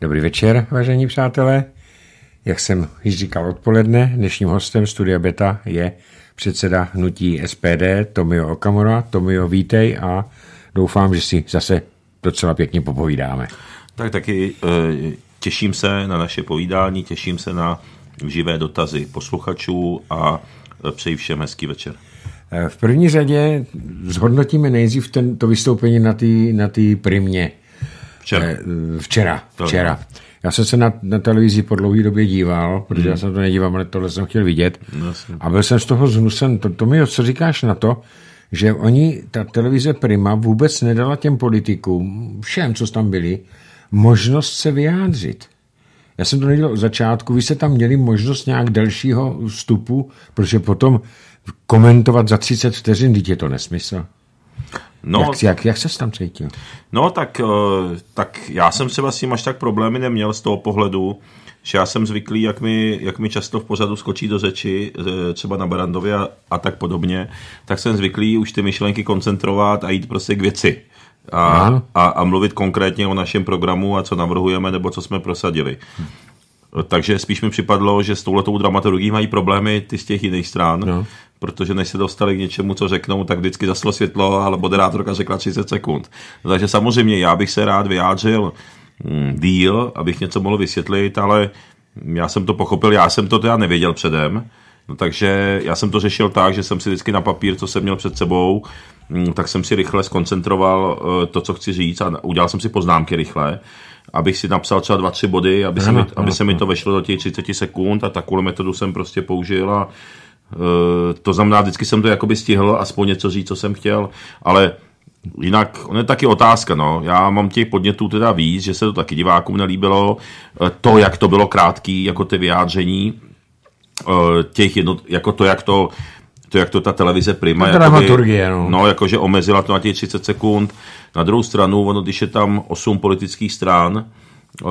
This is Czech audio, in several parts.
Dobrý večer, vážení přátelé. Jak jsem již říkal odpoledne, dnešním hostem Studia Beta je předseda hnutí SPD Tomio Okamura. Tomio, vítej a doufám, že si zase docela pěkně popovídáme. Tak taky e, těším se na naše povídání, těším se na živé dotazy posluchačů a e, přeji všem hezký večer. E, v první řadě zhodnotíme nejdřív ten, to vystoupení na té na primě. Včera. Včera. včera. Já jsem se na, na televizi po dlouhé době díval, protože hmm. já jsem to nedíval, ale tohle jsem chtěl vidět. No, jasně. A byl jsem z toho zhnusen. To, to mi, co říkáš na to, že oni, ta televize Prima vůbec nedala těm politikům, všem, co tam byli, možnost se vyjádřit. Já jsem to nedělal od začátku, vy jste tam měli možnost nějak delšího vstupu, protože potom komentovat za 30 vteřin, dítě to nesmysl. No, jak, jak, jak se tam cítil? No, tak, eh, tak já jsem se vlastně až tak problémy neměl z toho pohledu, že já jsem zvyklý, jak mi, jak mi často v pořadu skočí do řeči, eh, třeba na Barandově a, a tak podobně, tak jsem zvyklý už ty myšlenky koncentrovat a jít prostě k věci. A, a, a mluvit konkrétně o našem programu a co navrhujeme nebo co jsme prosadili. Hm. Takže spíš mi připadlo, že s touhletou dramaturgií mají problémy ty z těch jiných stran, no. protože než se dostali k něčemu, co řeknou, tak vždycky zaslo světlo, ale moderátorka řekla 30 sekund. No, takže samozřejmě já bych se rád vyjádřil mm, díl, abych něco mohl vysvětlit, ale já jsem to pochopil, já jsem to teda nevěděl předem, no takže já jsem to řešil tak, že jsem si vždycky na papír, co jsem měl před sebou, mm, tak jsem si rychle skoncentroval eh, to, co chci říct a udělal jsem si poznámky rychle abych si napsal třeba dva, tři body, aby, se, mi, aby se mi to vešlo do těch 30 sekund a takovou metodu jsem prostě použil a uh, to znamená, vždycky jsem to jakoby stihl aspoň něco říct, co jsem chtěl, ale Jinak, on je taky otázka, no. Já mám těch podnětů teda víc, že se to taky divákům nelíbilo. Eh, to, jak to bylo krátký, jako ty vyjádření, eh, těch jednot, jako to, jak to, to, jak to ta televize Prima... Ta jakoby, no. No, jakože omezila to na těch 30 sekund. Na druhou stranu, ono, když je tam osm politických stran, eh,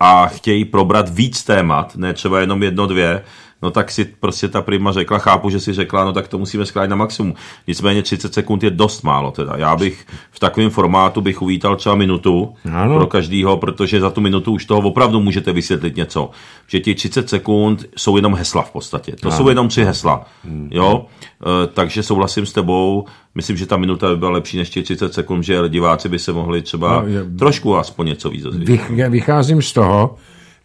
a chtějí probrat víc témat, ne třeba jenom jedno, dvě, no tak si prostě ta prima řekla, chápu, že si řekla, no tak to musíme skládat na maximum. Nicméně 30 sekund je dost málo teda. Já bych v takovém formátu bych uvítal třeba minutu ano. pro každýho, protože za tu minutu už toho opravdu můžete vysvětlit něco. Že ti 30 sekund jsou jenom hesla v podstatě. To ano. jsou jenom tři hesla. Hmm. Jo? E, takže souhlasím s tebou, myslím, že ta minuta by byla lepší než těch 30 sekund, že diváci by se mohli třeba no, je, trošku aspoň něco víc Vycházím z toho,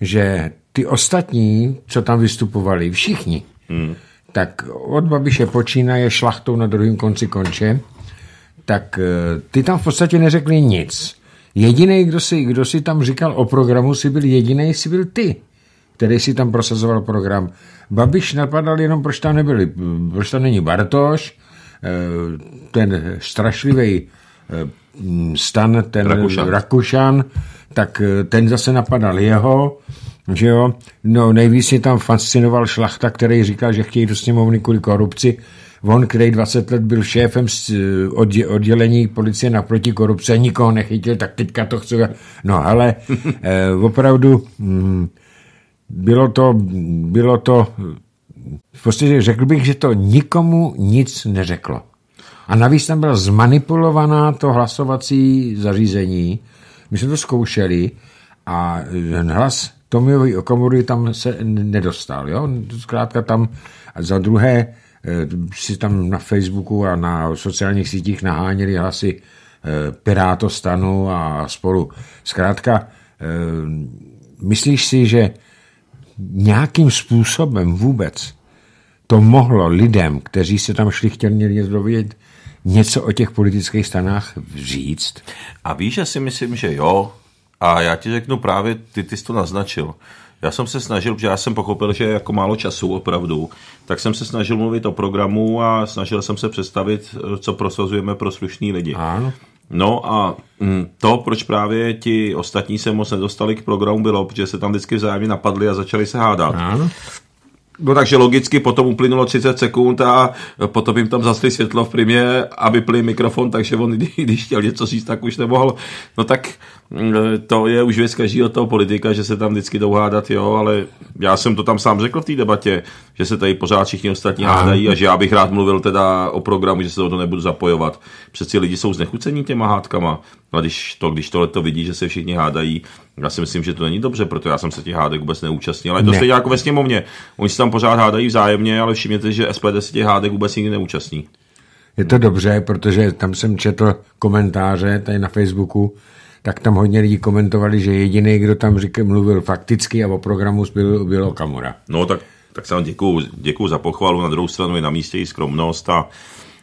že ty ostatní, co tam vystupovali, všichni, hmm. tak od Babiše počínaje šlachtou na druhém konci konče, tak eh, ty tam v podstatě neřekli nic. Jediný, kdo si, kdo si tam říkal o programu, si byl jediný, si byl ty, který si tam prosazoval program. Babiš napadal jenom, proč tam nebyli, proč tam není Bartoš, eh, ten strašlivý eh, stan, ten Rakušan. Rakušan, tak ten zase napadal jeho, že jo, no nejvíc je tam fascinoval šlachta, který říkal, že chtějí do sněmovny kvůli korupci, on, který 20 let byl šéfem eh, oddělení policie na protikorupce, nikoho nechytil, tak teďka to chce. No ale eh, opravdu hm, bylo to, bylo to, eh, v podstatě řekl bych, že to nikomu nic neřeklo. A navíc tam byla zmanipulovaná to hlasovací zařízení. My jsme to zkoušeli a eh, ten hlas Tomiovi Okamury tam se nedostal. Jo? Zkrátka tam a za druhé eh, si tam na Facebooku a na sociálních sítích naháněli piráto eh, Pirátostanu a spolu. Zkrátka, eh, myslíš si, že nějakým způsobem vůbec to mohlo lidem, kteří se tam šli chtěli dovědět, něco o těch politických stanách říct? A víš, že si myslím, že jo, a já ti řeknu právě, ty, ty jsi to naznačil. Já jsem se snažil, protože já jsem pochopil, že je jako málo času opravdu, tak jsem se snažil mluvit o programu a snažil jsem se představit, co prosazujeme pro slušní lidi. Ano. No a mm, to, proč právě ti ostatní se moc nedostali k programu, bylo, protože se tam vždycky vzájemně napadli a začali se hádat. Ano. No takže logicky potom uplynulo 30 sekund a potom jim tam zasli světlo v primě a vyplý mikrofon, takže on, když chtěl něco říct, tak už nemohl. No tak mm, to je už věc každého toho politika, že se tam vždycky hádat, jo, ale já jsem to tam sám řekl v té debatě, že se tady pořád všichni ostatní hádají a že já bych rád mluvil teda o programu, že se do toho nebudu zapojovat. Přeci lidi jsou znechucení těma hádkama. No a když, to, když tohle to vidí, že se všichni hádají, já si myslím, že to není dobře, protože já jsem se těch hádek vůbec neúčastnil, ale to ne. stejně jako ve sněmovně. Oni tam pořád hádají vzájemně, ale všimněte, že SPD se těch hádek vůbec nikdy neúčastní. Je to dobře, protože tam jsem četl komentáře tady na Facebooku, tak tam hodně lidí komentovali, že jediný, kdo tam říkal, mluvil fakticky a o programu byl, byl Okamura. No tak, tak se vám děkuju, děkuju za pochvalu, na druhou stranu je na místě i skromnost a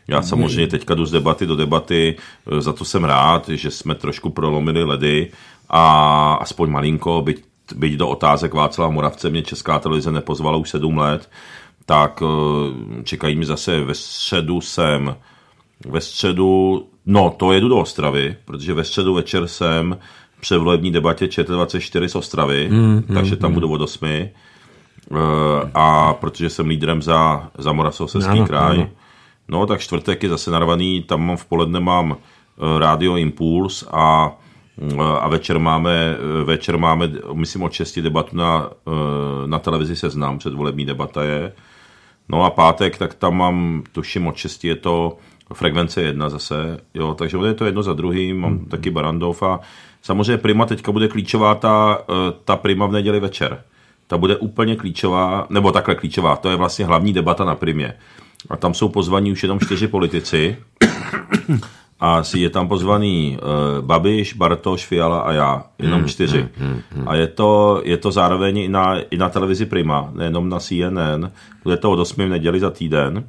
já hmm. samozřejmě teďka jdu z debaty do debaty, za to jsem rád, že jsme trošku prolomili ledy a aspoň malinko, byť byť do otázek Václava Moravce mě Česká televize nepozvala už sedm let, tak eh, čekají mi zase ve středu jsem, ve středu, no to jedu do Ostravy, protože ve středu večer jsem převlební debatě ČT24 z Ostravy, mm, mm takže mm, tam mm. budu od 8. Eh, a protože jsem lídrem za, za Moravskoslezský kraj, ano. no tak čtvrtek je zase narvaný, tam mám v poledne mám eh, Radio Impuls a Mm, a večer máme, večer máme, myslím, od 6 debatu na, eh, na televizi Seznam, předvolební debata je. No a pátek, tak tam mám, tuším, od 6 je to frekvence jedna zase, jo, takže je to jedno za druhým, mám hmm. taky Barandov a samozřejmě Prima teďka bude klíčová ta, eh, ta Prima v neděli večer. Ta bude úplně klíčová, nebo takhle klíčová, to je vlastně hlavní debata na Primě. A tam jsou pozvaní už jenom čtyři politici a si je tam pozvaný uh, Babiš, Bartoš, Fiala a já, jenom hmm, čtyři. Hmm, hmm, hmm, a je to, je to zároveň i na, i na televizi Prima, nejenom na CNN, bude to od 8 v neděli za týden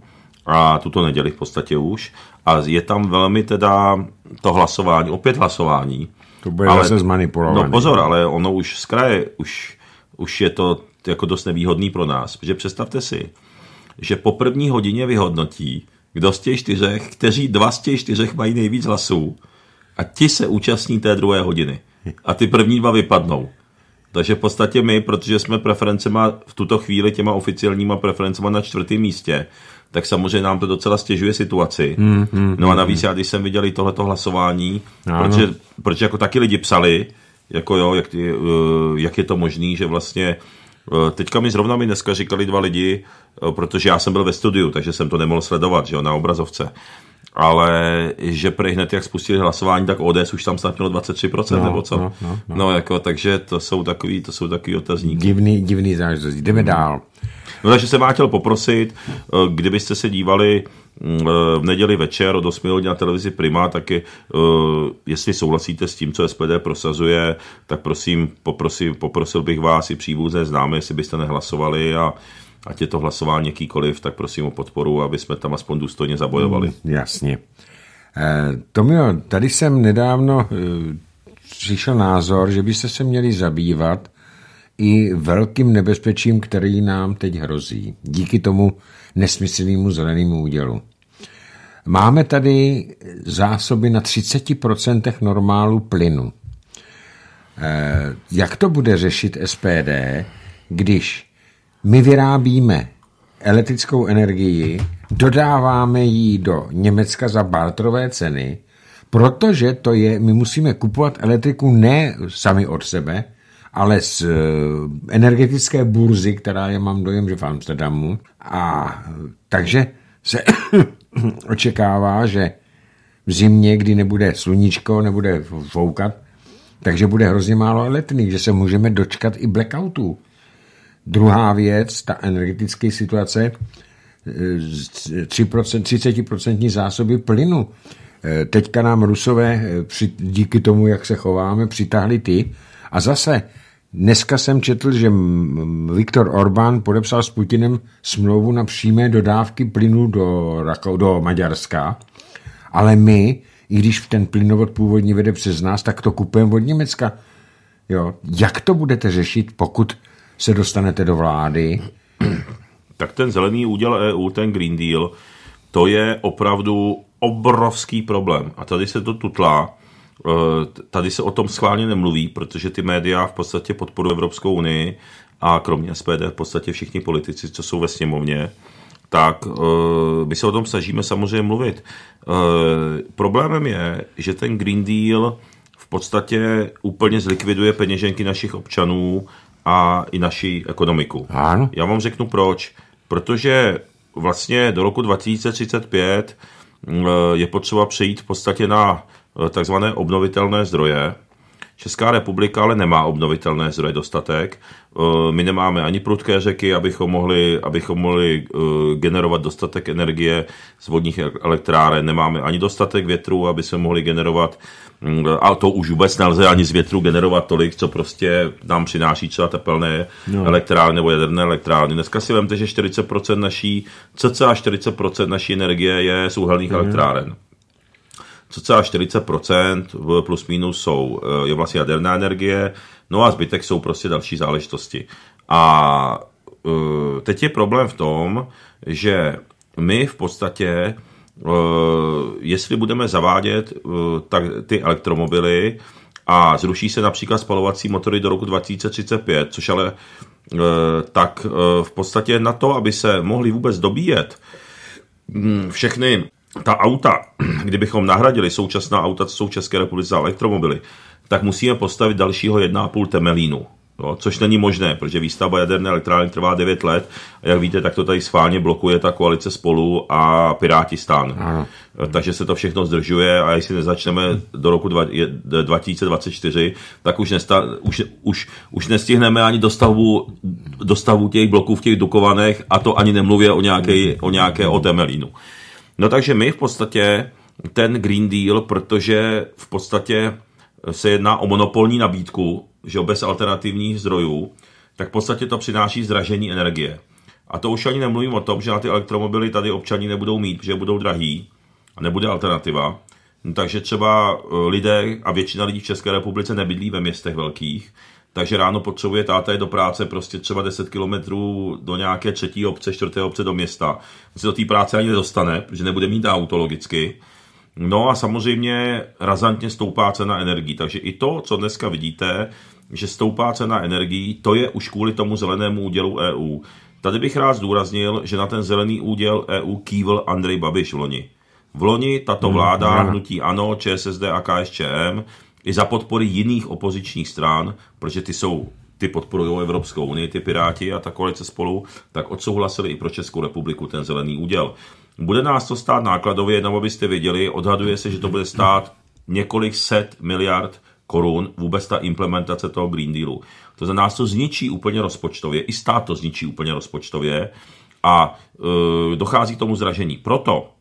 a tuto neděli v podstatě už. A je tam velmi teda to hlasování, opět hlasování. To bude ale, zase vlastně zmanipulované. No pozor, ale ono už z kraje, už, už je to jako dost nevýhodný pro nás. Protože představte si, že po první hodině vyhodnotí, kdo z těch čtyřech, kteří dva z těch čtyřech mají nejvíc hlasů a ti se účastní té druhé hodiny. A ty první dva vypadnou. Takže v podstatě my, protože jsme preferencema v tuto chvíli těma oficiálníma preferencema na čtvrtém místě, tak samozřejmě nám to docela stěžuje situaci. Hmm, hmm, no a hmm. navíc hmm. já, když jsem viděl i tohleto hlasování, protože, protože jako taky lidi psali, jako jo, jak, ty, eh, jak je to možný, že vlastně uh, Eh, teďka mi zrovna mi dneska říkali dva lidi, eh, protože já jsem byl ve studiu, takže jsem to nemohl sledovat, že jo, na obrazovce. Ale že prej hned, jak spustili hlasování, tak ODS už tam snad mělo 23%, no, nebo co? No, no, no. no, jako, takže to jsou takový, to jsou takový otazníky. Divný, divný zážitost. Jdeme hmm. dál. No takže jsem vám chtěl poprosit, eh, kdybyste se dívali v neděli večer od 8 hodin na televizi Prima, taky eh, jestli souhlasíte s tím, co SPD prosazuje, tak prosím, poprosil, poprosil bych vás i příbuzné známy, jestli byste nehlasovali a ať je to hlasování jakýkoliv, tak prosím o podporu, aby jsme tam aspoň důstojně zabojovali. Mm, jasně. E, Tomio, tady jsem nedávno e, eh, přišel názor, že byste se měli zabývat i velkým nebezpečím, který nám teď hrozí. Díky tomu, nesmyslnému zelenému údělu. Máme tady zásoby na 30% normálu plynu. Eh, jak to bude řešit SPD, když my vyrábíme elektrickou energii, dodáváme ji do Německa za bartrové ceny, protože to je, my musíme kupovat elektriku ne sami od sebe, ale z eh, energetické burzy, která je, mám dojem, že v Amsterdamu, a takže se očekává, že v zimě, kdy nebude sluníčko, nebude foukat, takže bude hrozně málo letných, že se můžeme dočkat i blackoutů. Druhá věc, ta energetická situace, 30% e, zásoby plynu. E, teďka nám Rusové e, díky tomu, jak se chováme, přitahli ty. A zase Dneska jsem četl, že Viktor Orbán podepsal s Putinem smlouvu na přímé dodávky plynu do, do Maďarska, ale my, i když ten plynovod původně vede přes nás, tak to kupujeme od Německa. Jo. Jak to budete řešit, pokud se dostanete do vlády? Tak ten zelený úděl EU, ten Green Deal, to je opravdu obrovský problém. A tady se to tutlá Eh, tady se o tom schválně nemluví, protože ty média v podstatě podporují Evropskou unii a kromě SPD v podstatě všichni politici, co jsou ve sněmovně, tak eh, my se o tom snažíme samozřejmě mluvit. Eh, problémem je, že ten Green Deal v podstatě úplně zlikviduje peněženky našich občanů a i naši ekonomiku. Ano. Já vám řeknu proč. Protože vlastně do roku 2035 je potřeba přejít v podstatě na Eh, takzvané obnovitelné zdroje. Česká republika ale nemá obnovitelné zdroje dostatek. Eh, my nemáme ani prudké řeky, abychom mohli, abychom mohli eh, generovat dostatek energie z vodních elektráren. Nemáme ani dostatek větru, aby se mohli generovat, mm, a to už vůbec nelze ani z větru generovat tolik, co prostě nám přináší třeba tepelné no. elektrárny nebo jaderné elektrárny. Dneska si vemte, že 40% naší, cca 40% naší energie je z uhelných mm. elektráren. Cca 40% v plus minus jsou, eh, je vlastně jaderná energie, no a zbytek jsou prostě další záležitosti. A eh, teď je problém v tom, že my v podstatě, eh, jestli budeme zavádět tak ty elektromobily a zruší se například spalovací motory do roku 2035, což ale tak v podstatě na to, aby se mohli vůbec dobíjet mm, všechny ta auta, kdybychom nahradili současná auta, co jsou v České republice za elektromobily, tak musíme postavit dalšího 1,5 temelínu. Jo, což není možné, protože výstavba jaderné elektrárny trvá 9 let a jak víte, tak to tady schválně blokuje ta koalice spolu a Piráti stán. Eh, takže se to všechno zdržuje a jestli nezačneme do roku 2024, tak už, nesta, už, už, už nestihneme ani dostavbu, dostavu těch bloků v těch Dukovanech a to ani nemluvě o, nějaké o, nějaké, o Temelínu. No takže my v podstatě ten Green Deal, protože v podstatě eh, se jedná o monopolní nabídku, že bez alternativních zdrojů, tak v podstatě to přináší zdražení energie. A to už ani nemluvím o tom, že na ty elektromobily tady občani nebudou mít, že budou drahý a nebude alternativa. No, takže třeba eh, lidé a většina lidí v České republice nebydlí ve městech velkých, takže ráno potřebuje táta je do práce prostě třeba 10 kilometrů do nějaké třetí obce, čtvrté obce do města. On se do té práce ani nedostane, protože nebude mít auto logicky. No a samozřejmě razantně stoupá cena energii. Takže i to, co dneska vidíte, že stoupá cena energií, to je už kvůli tomu zelenému údělu EU. Tady bych rád zdůraznil, že na ten zelený úděl EU kývil Andrej Babiš v loni. V loni tato hmm, vláda, hnutí ANO, ČSSD a KSČM, i za podpory jiných opozičních stran, protože ty jsou ty podporují Evropskou unii, ty Piráti a ta koalice spolu, tak odsouhlasili i pro Českou republiku ten zelený úděl. Bude nás to stát nákladově, jenom abyste věděli, odhaduje se, že to bude stát několik set miliard korun vůbec ta implementace toho Green Dealu. To za nás to zničí úplně rozpočtově, i stát to zničí úplně rozpočtově a e, dochází k tomu zražení. Proto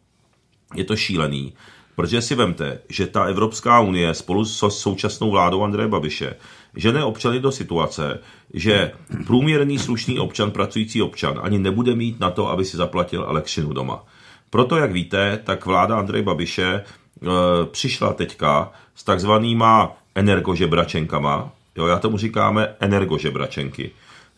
je to šílený. Protože si vemte, že ta Evropská unie spolu s současnou vládou Andreje Babiše žene občany do situace, že průměrný slušný občan, pracující občan, ani nebude mít na to, aby si zaplatil elektřinu doma. Proto, jak víte, tak vláda Andreje Babiše e, přišla teďka s takzvanýma energožebračenkama, jo, já tomu říkáme energožebračenky.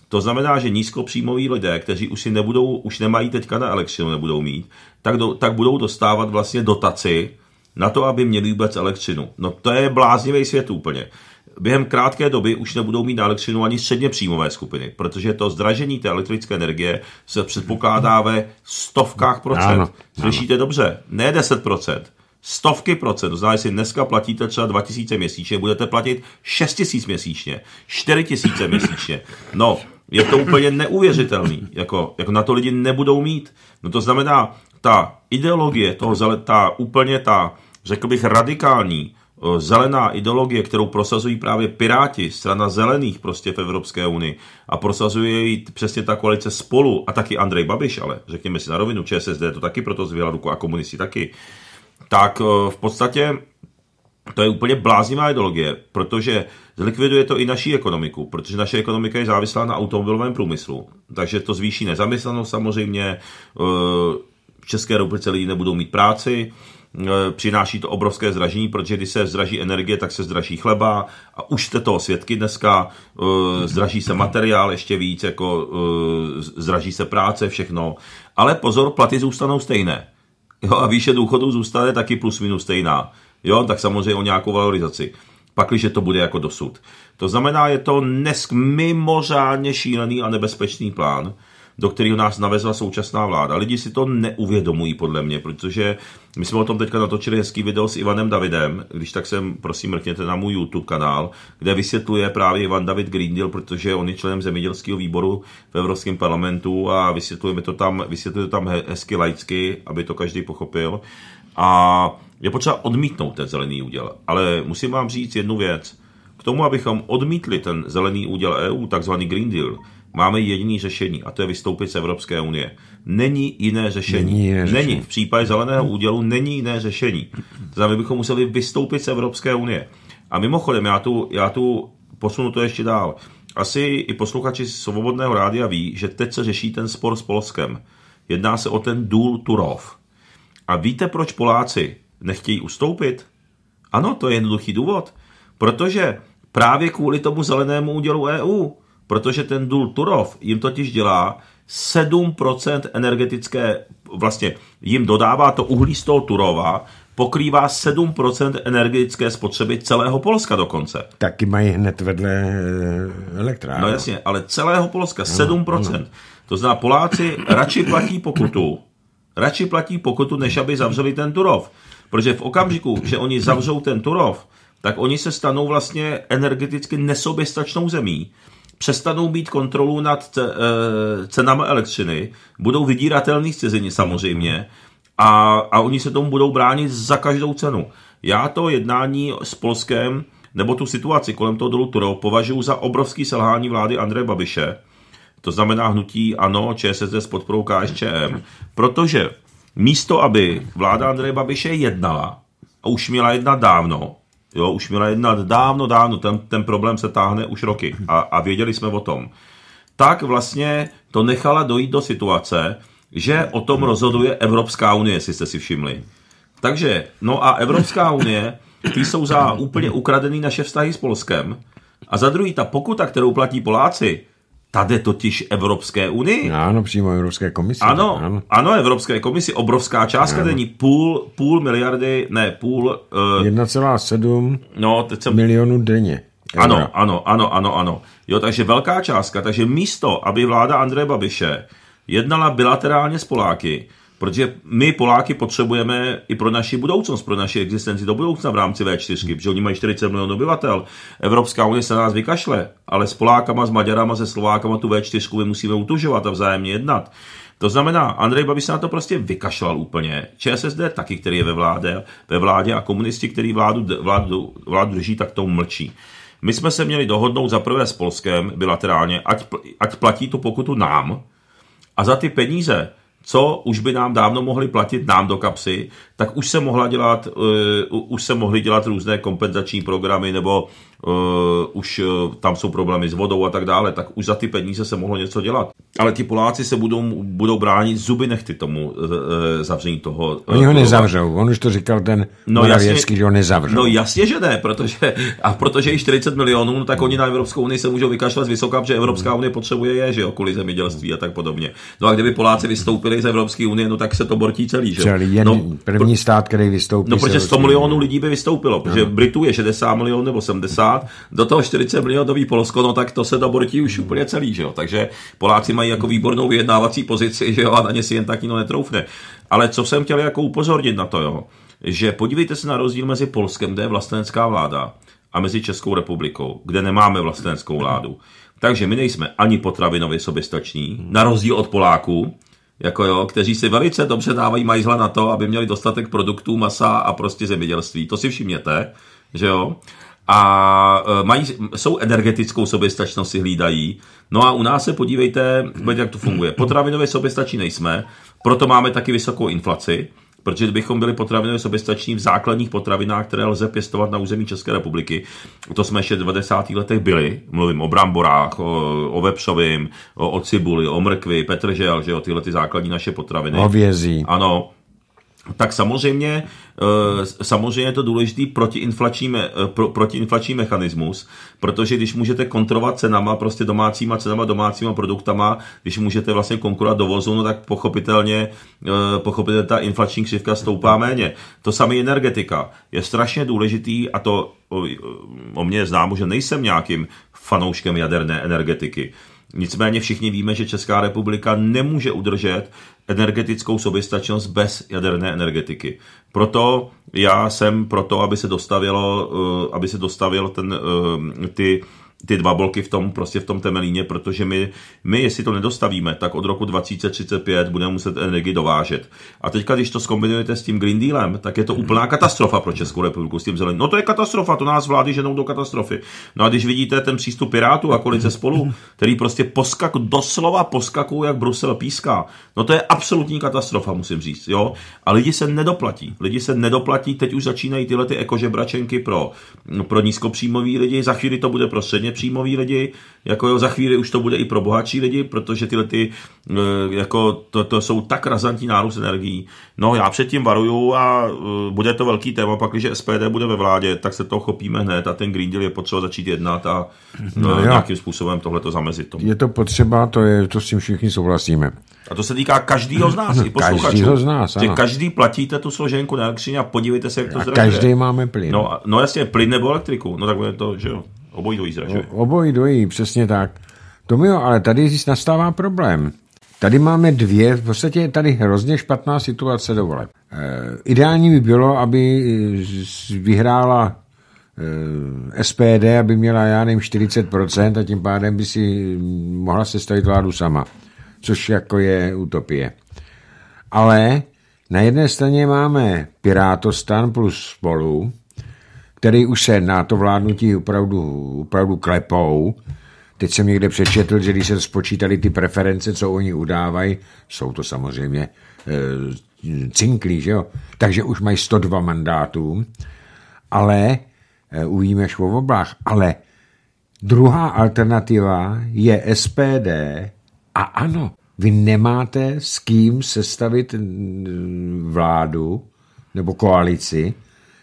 To znamená, že nízkopříjmoví lidé, kteří už si nebudou, už nemají teďka na elektřinu, nebudou mít, tak, do, tak budou dostávat vlastně dotaci na to, aby měli vůbec elektřinu. No to je bláznivý svět úplně. Během krátké doby už nebudou mít na elektřinu ani středně příjmové skupiny, protože to zdražení té elektrické energie se předpokládá ve stovkách procent. Ano, ano. Slyšíte dobře, ne 10 procent stovky procent. To znamená, jestli dneska platíte třeba 2000 měsíčně, budete platit 6000 měsíčně, 4000 měsíčně. No, je to úplně neuvěřitelný, jako, jako na to lidi nebudou mít. No to znamená, ta ideologie toho, ta úplně ta, řekl bych, radikální eh, zelená ideologie, kterou prosazují právě Piráti, strana zelených prostě v Evropské unii a prosazuje ji přesně ta koalice spolu a taky Andrej Babiš, ale řekněme si na rovinu, ČSSD to taky proto zvěla ruku a komunisti taky, tak eh, v podstatě to je úplně bláznivá ideologie, protože zlikviduje to i naší ekonomiku, protože naše ekonomika je závislá na automobilovém průmyslu. Takže to zvýší nezaměstnanost samozřejmě, eh, v České republice lidi nebudou mít práci, e, přináší to obrovské zražení, protože když se zdraží energie, tak se zdraží chleba a už jste toho svědky dneska, e, zdraží se materiál ještě víc, jako e, zdraží se práce, všechno. Ale pozor, platy zůstanou stejné. Jo, a výše důchodu zůstane taky plus minus stejná. Jo, tak samozřejmě o nějakou valorizaci. Pakliže to bude jako dosud. To znamená, je to dnes mimořádně šílený a nebezpečný plán, do kterého nás navezla současná vláda. Lidi si to neuvědomují podle mě, protože my jsme o tom teďka natočili hezký video s Ivanem Davidem, když tak sem prosím mrkněte na můj YouTube kanál, kde vysvětluje právě Ivan David Green Deal, protože on je členem zemědělského výboru v Evropském parlamentu a vysvětlujeme to tam, vysvětluje to tam hezky laicky, aby to každý pochopil. A je potřeba odmítnout ten zelený úděl. Ale musím vám říct jednu věc. K tomu, abychom odmítli ten zelený úděl EU, takzvaný Green Deal, máme jediný řešení a to je vystoupit z Evropské unie. Není jiné řešení. Není, řešení. není. V případě zeleného údělu není jiné řešení. To my bychom museli vystoupit z Evropské unie. A mimochodem, já tu, já tu posunu to ještě dál. Asi i posluchači Svobodného rádia ví, že teď se řeší ten spor s Polskem. Jedná se o ten důl Turov. A víte, proč Poláci nechtějí ustoupit? Ano, to je jednoduchý důvod. Protože právě kvůli tomu zelenému údělu EU protože ten důl Turov jim totiž dělá 7% energetické, vlastně jim dodává to uhlí z toho Turova, pokrývá 7% energetické spotřeby celého Polska dokonce. Taky mají hned vedle eh, elektrárny. No jasně, ale celého Polska, no, 7%. Ano. To znamená, Poláci radši platí pokutu, radši platí pokutu, než aby zavřeli ten Turov. Protože v okamžiku, že oni zavřou ten Turov, tak oni se stanou vlastně energeticky nesoběstačnou zemí přestanou mít kontrolu nad e, cenami elektřiny, budou vydíratelný cizině samozřejmě a, a oni se tomu budou bránit za každou cenu. Já to jednání s Polskem nebo tu situaci kolem toho dolu Turo považuji za obrovský selhání vlády Andreje Babiše, to znamená hnutí ANO, ČSSD s podporou KSČM, protože místo, aby vláda Andreje Babiše jednala, a už měla jednat dávno, Jo, už měla jednat dávno, dávno, ten, ten problém se táhne už roky a, a věděli jsme o tom. Tak vlastně to nechala dojít do situace, že o tom rozhoduje Evropská unie, jestli jste si všimli. Takže, no a Evropská unie, ty jsou za úplně ukradený naše vztahy s Polskem. A za druhý, ta pokuta, kterou platí Poláci, Tady totiž Evropské unii. Ano, přímo Evropské komisi. Ano, ano. ano Evropské komisi, obrovská částka, není půl, půl miliardy, ne půl... Uh, eh, 1,7 no, jsem... milionů denně. Ano, ano, ano, ano, ano. Jo, takže velká částka, takže místo, aby vláda Andreje Babiše jednala bilaterálně s Poláky, Protože my Poláky potřebujeme i pro naši budoucnost, pro naši existenci do budoucna v rámci V4, protože oni mají 40 milionů obyvatel. Evropská unie se na nás vykašle, ale s Polákama, s Maďarama, se Slovákama tu V4 my musíme utužovat a vzájemně jednat. To znamená, Andrej Babiš se na to prostě vykašlal úplně. ČSSD taky, který je ve vládě, ve vládě a komunisti, který vládu, vládu, vládu drží, tak tomu mlčí. My jsme se měli dohodnout za prvé s Polskem bilaterálně, ať, ať platí tu pokutu nám a za ty peníze, co už by nám dávno mohli platit nám do kapsy, tak už se, mohla dělat, uh, už se mohly dělat různé kompenzační programy nebo uh, už uh, tam jsou problémy s vodou a tak dále, tak už za ty peníze se mohlo něco dělat. Ale ti Poláci se budou, budou bránit zuby nechty tomu uh, zavření toho. Uh, Oni ho nezavřou, on už to říkal ten no Moravěcký, jasně, že ho nezavřou. No jasně, že ne, protože, a protože je 40 milionů, no, tak oni na Evropskou unii se můžou vykašlat vysoká, protože Evropská unie potřebuje je, že jo, kvůli zemědělství a tak podobně. No a kdyby Poláci vystoupili z Evropské unie, no tak se to bortí celý, že? Celý jeden, no, první stát, který vystoupí. No protože 100 milionů lidí by vystoupilo, protože no. Britů je 60 milionů nebo 70 stát, do toho 40 milionový Polsko, no tak to se dobortí už úplně celý, že jo. Takže Poláci mají jako výbornou vyjednávací pozici, že jo, a na ně si jen tak nikdo netroufne. Ale co jsem chtěl jako upozornit na to, jo, že podívejte se na rozdíl mezi Polskem, kde je vlastenecká vláda, a mezi Českou republikou, kde nemáme vlastenskou vládu. Takže my nejsme ani potravinově soběstační, na rozdíl od Poláků, jako jo, kteří si velice dobře dávají majzla na to, aby měli dostatek produktů, masa a prostě zemědělství. To si všimněte, že jo a e, mají, jsou energetickou soběstačnost si hlídají. No a u nás se podívejte, jak to funguje. Potravinově soběstační nejsme, proto máme taky vysokou inflaci, protože kdybychom byli potravinově soběstační v základních potravinách, které lze pěstovat na území České republiky, to jsme ještě v 90. letech byli, mluvím o bramborách, o, o vepřovým, o, o cibuli, o mrkvi, petržel, že jo, tyhle ty základní naše potraviny. Hovězí. Ano, tak samozřejmě, eh, samozřejmě je to důležitý protiinflační, eh, pro, protiinflační mechanismus, protože když můžete kontrolovat cenama, prostě domácíma cenama, domácíma produktama, když můžete vlastně konkurovat dovozu, no tak pochopitelně, eh, pochopitelně ta inflační křivka stoupá méně. To samé energetika. Je strašně důležitý a to o, o mě je známo, že nejsem nějakým fanouškem jaderné energetiky. Nicméně všichni víme, že Česká republika nemůže udržet energetickou soběstačnost bez jaderné energetiky. Proto já jsem proto, aby se dostavilo, eh, aby se dostavil ten, eh, ty ty dva bolky v tom, prostě v tom temelíně, protože my, my, jestli to nedostavíme, tak od roku 2035 budeme muset energii dovážet. A teďka, když to zkombinujete s tím Green Dealem, tak je to mhm. úplná katastrofa pro Českou republiku s tím zeleným. No to je katastrofa, to nás vlády ženou do katastrofy. No a když vidíte ten přístup Pirátů a kolice mhm. spolu, který prostě poskak, doslova poskakují, jak Brusel píská, no to je absolutní katastrofa, musím říct, jo. A lidi se nedoplatí, lidi se nedoplatí, teď už začínají tyhle ty ekožebračenky pro, pro nízkopříjmový lidi, za chvíli to bude prostředně středně příjmoví lidi, jako jo, za chvíli už to bude i pro bohatší lidi, protože tyhle ty, eh, jako to, to jsou tak razantní nárůst energií. No já předtím varuju a eh, bude to velký téma, pak když SPD bude ve vládě, tak se to chopíme hned a ten Green Deal je potřeba začít jednat a no, no, nějakým způsobem tohle to zamezit. Tomu. Je to potřeba, to, je, to s tím všichni souhlasíme. A to se týká každého z nás, i posluchačů. Každýho z nás, ano. Každý platíte tu složenku na elektřině a podívejte se, jak to zdražuje. každý máme plyn. No, no jasně, plyn nebo elektriku, no tak bude to, že jo. Obojí dojí zražuje. Obojí dvojí, přesně tak. Tomio, ale tady nastává problém. Tady máme dvě, v podstatě je tady hrozně špatná situace do voleb. E, ideální by bylo, aby eh, vyhrála e, eh, SPD, aby měla, já nevím, 40% a tím pádem by si hm, mohla sestavit vládu sama, což jako je utopie. Ale na jedné straně máme Pirátostan plus spolu, který už se na to vládnutí opravdu, opravdu klepou. Teď jsem někde přečetl, že když se spočítali ty preference, co oni udávají, jsou to samozřejmě e, cinklí, že jo? takže už mají 102 mandátů, ale e, uvidíme až v oblách, ale druhá alternativa je SPD a ano, vy nemáte s kým sestavit vládu nebo koalici,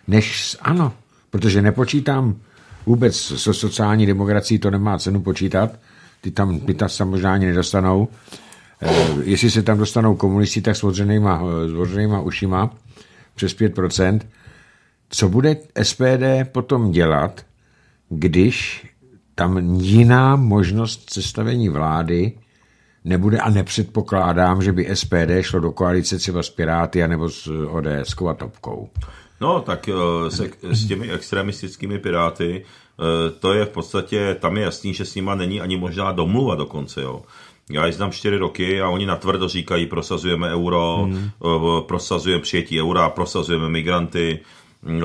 než s ANO protože nepočítám vůbec so sociální demokracií, to nemá cenu počítat, ty tam, ty tam se možná ani nedostanou. Eh, jestli se tam dostanou komunisti, tak s odřenýma, s odřenýma ušima přes 5%. Co bude SPD potom dělat, když tam jiná možnost sestavení vlády nebude a nepředpokládám, že by SPD šlo do koalice třeba s Piráty anebo s ODS a Topkou. No, tak eh, se, s těmi extremistickými piráty, eh, to je v podstatě, tam je jasný, že s nima není ani možná domluva dokonce, jo. Já ji znám čtyři roky a oni natvrdo říkají, prosazujeme euro, hmm. Eh, prosazujeme přijetí eura, prosazujeme migranty, mm,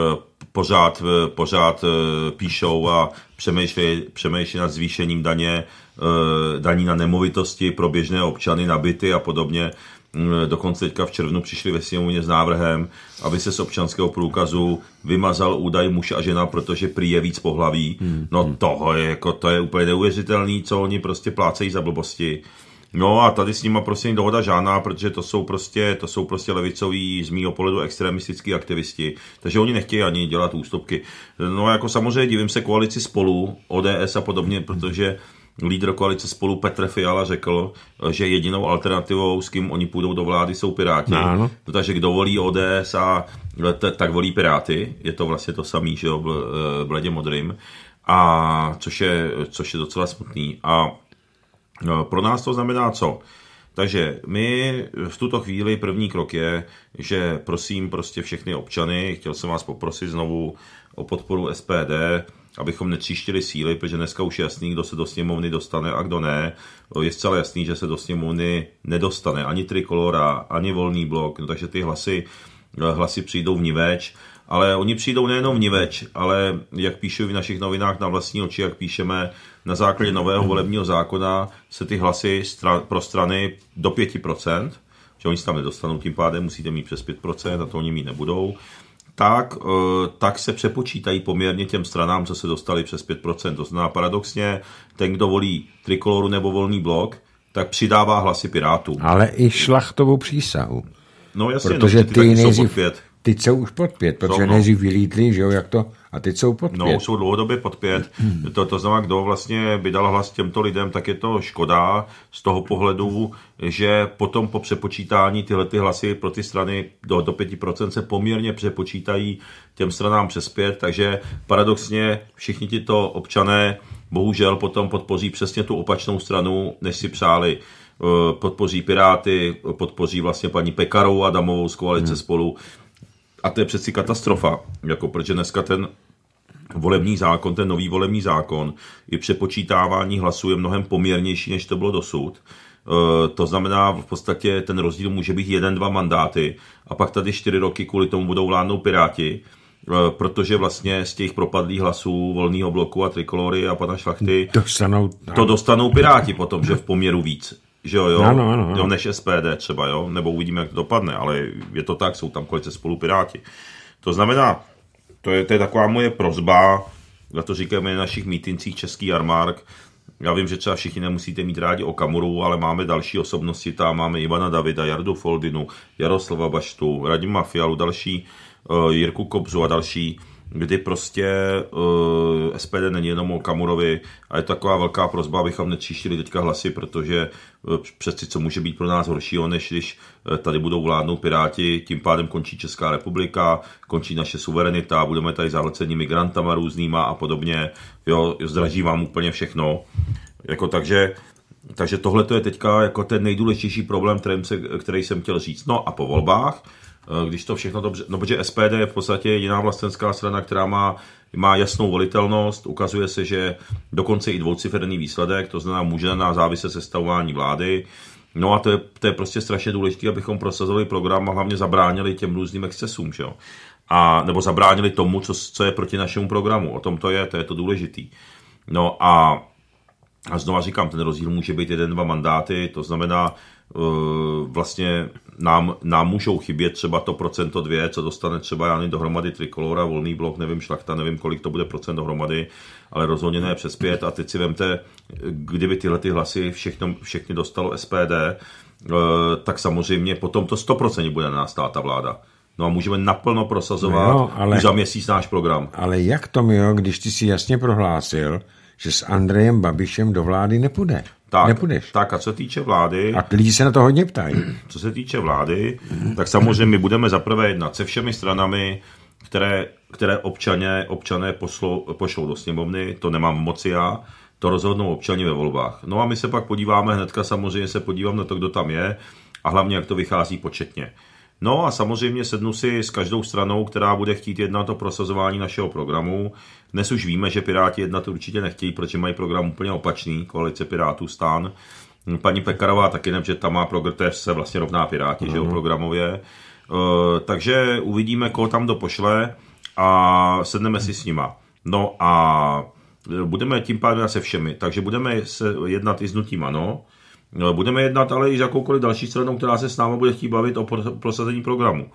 pořád, pořád píšou a přemýšlejí, přemýšlej nad zvýšením daně, daní na nemovitosti pro běžné občany, na byty a podobně. Mm, dokonce teďka v červnu přišli ve sněmovně s návrhem, aby se z občanského průkazu vymazal údaj muž a žena, protože prý je víc pohlaví. Hmm, no hmm. toho je, jako, to je úplně neuvěřitelný, co oni prostě plácejí za blbosti. No a tady s nima prostě není dohoda žádná, protože to jsou prostě, to jsou prostě levicoví z mýho pohledu extremistický aktivisti, takže oni nechtějí ani dělat ústupky. No jako samozřejmě divím se koalici spolu, ODS a podobně, protože lídr koalice spolu Petr Fiala řekl, že jedinou alternativou, s kým oni půjdou do vlády, jsou Piráti. No, Protože no, kdo volí ODS, a, tak volí Piráty. Je to vlastně to samý, že jo, eh, bledě modrým. A což je, což je docela smutný. A no, pro nás to znamená co? Takže my v tuto chvíli první krok je, že prosím prostě všechny občany, chtěl jsem vás poprosit znovu o podporu SPD, abychom netříštili síly, protože dneska už je jasný, kdo se do sněmovny dostane a kdo ne. Je zcela jasný, že se do sněmovny nedostane ani trikolora, ani volný blok, no, takže ty hlasy, eh, hlasy přijdou vniveč. Ale oni přijdou nejenom vniveč, ale jak píšou v našich novinách na vlastní oči, jak píšeme, na základě nového volebního zákona se ty hlasy pro strany do 5%, že oni se tam nedostanou, tím pádem musíte mít přes 5% a to oni mít nebudou tak, eh, tak se přepočítají poměrně těm stranám, co se dostali přes 5%. To znamená paradoxně, ten, kdo volí trikoloru nebo volný blok, tak přidává hlasy Pirátů. Ale i šlachtovou přísahu. No jasně, no, protože no, ty, ty nejdřív, pod pět. Ty jsou už pod pět, protože no. nejdřív vylítli, že jo, jak to a teď jsou pod no, pět. No, jsou dlouhodobě pod pět. To, to znamená, kdo vlastně by dal hlas těmto lidem, tak je to škoda z toho pohledu, že potom po přepočítání tyhle ty hlasy pro ty strany do, do 5% se poměrně přepočítají těm stranám přes pět, takže paradoxně všichni tito občané bohužel potom podpoří přesně tu opačnou stranu, než si přáli eh, podpoří Piráty, podpoří vlastně paní Pekarou a Damovou z koalice hmm. spolu. A to je přeci katastrofa, jako protože dneska ten volební zákon, ten nový volební zákon, i přepočítávání hlasů je mnohem poměrnější, než to bylo dosud. E, to znamená, v podstatě ten rozdíl může být jeden, dva mandáty a pak tady čtyři roky kvůli tomu budou vládnout Piráti, e, protože vlastně z těch propadlých hlasů volného bloku a trikolory a pana šlachty dostanou, to dostanou Piráti potom, že v poměru víc že jo, jo, ano, ano, ano. jo, než SPD třeba, jo, nebo uvidíme, jak to dopadne, ale je to tak, jsou tam kolice spolu Piráti. To znamená, to je, to je taková moje prozba, já to říkáme na našich mítincích Český armárk, já vím, že třeba všichni nemusíte mít rádi Okamuru, ale máme další osobnosti tam, máme Ivana Davida, Jardu Foldinu, Jaroslava Baštu, Radima Fialu, další, uh, Jirku Kobzu a další, kdy prostě uh, eh, SPD není jenom o Kamurovi a je to taková velká prozba, abychom netříštili teďka hlasy, protože uh, přeci co může být pro nás horšího, než když uh, tady budou vládnout Piráti, tím pádem končí Česká republika, končí naše suverenita, budeme tady zahlceni migrantama různýma a podobně, jo, zdraží vám úplně všechno, jako takže takže tohle to je teďka jako ten nejdůležitější problém, kterým se, který jsem chtěl říct. No a po volbách, Eh, když to všechno dobře, no protože SPD je v podstatě jediná vlastenská strana, která má, má jasnou volitelnost, ukazuje se, že dokonce i dvouciferný výsledek, to znamená může na závisle sestavování vlády, No a to je, to je prostě strašně důležité, abychom prosazovali program a hlavně zabránili těm různým excesům, že jo? A, nebo zabránili tomu, co, co je proti našemu programu. O tom to je, to je to důležitý. No a, a znova říkám, ten rozdíl může být jeden, dva mandáty, to znamená, Eh, vlastně nám, nám můžou chybět třeba to procento dvě, co dostane třeba já dohromady trikolora, volný blok, nevím, šlachta, nevím, kolik to bude procent dohromady, ale rozhodně ne přes pět. A teď si vemte, kdyby tyhle ty hlasy všechno, všechny dostalo SPD, eh, tak samozřejmě potom to 100% bude na nás ta vláda. No a můžeme naplno prosazovat no jo, ale, za měsíc náš program. Ale jak to, mi, když ty si jasně prohlásil, že s Andrejem Babišem do vlády nepůjde? Tak, Nepůjdeš. tak a co se týče vlády... A lidi se na to hodně ptají. Co se týče vlády, tak samozřejmě my budeme zaprvé jednat se všemi stranami, které, které občané, občané poslou, pošlou do sněmovny, to nemám moci já, to rozhodnou občani ve volbách. No a my se pak podíváme, hnedka samozřejmě se podívám na to, kdo tam je a hlavně, jak to vychází početně. No a samozřejmě sednu si s každou stranou, která bude chtít jednat o prosazování našeho programu. Dnes už víme, že Piráti jednat určitě nechtějí, protože mají program úplně opačný, koalice Pirátů stán. Paní Pekarová taky ne, že tam má program, to se vlastně rovná Piráti, mm-hmm. že jo, mhm. programově. Uh, takže uvidíme, koho tam dopošle a sedneme si s nima. No a budeme tím pádem se všemi, takže budeme se jednat i s nutím ano, No, budeme jednat ale i s jakoukoliv další stranou, která se s námi bude chtít bavit o prosazení programu.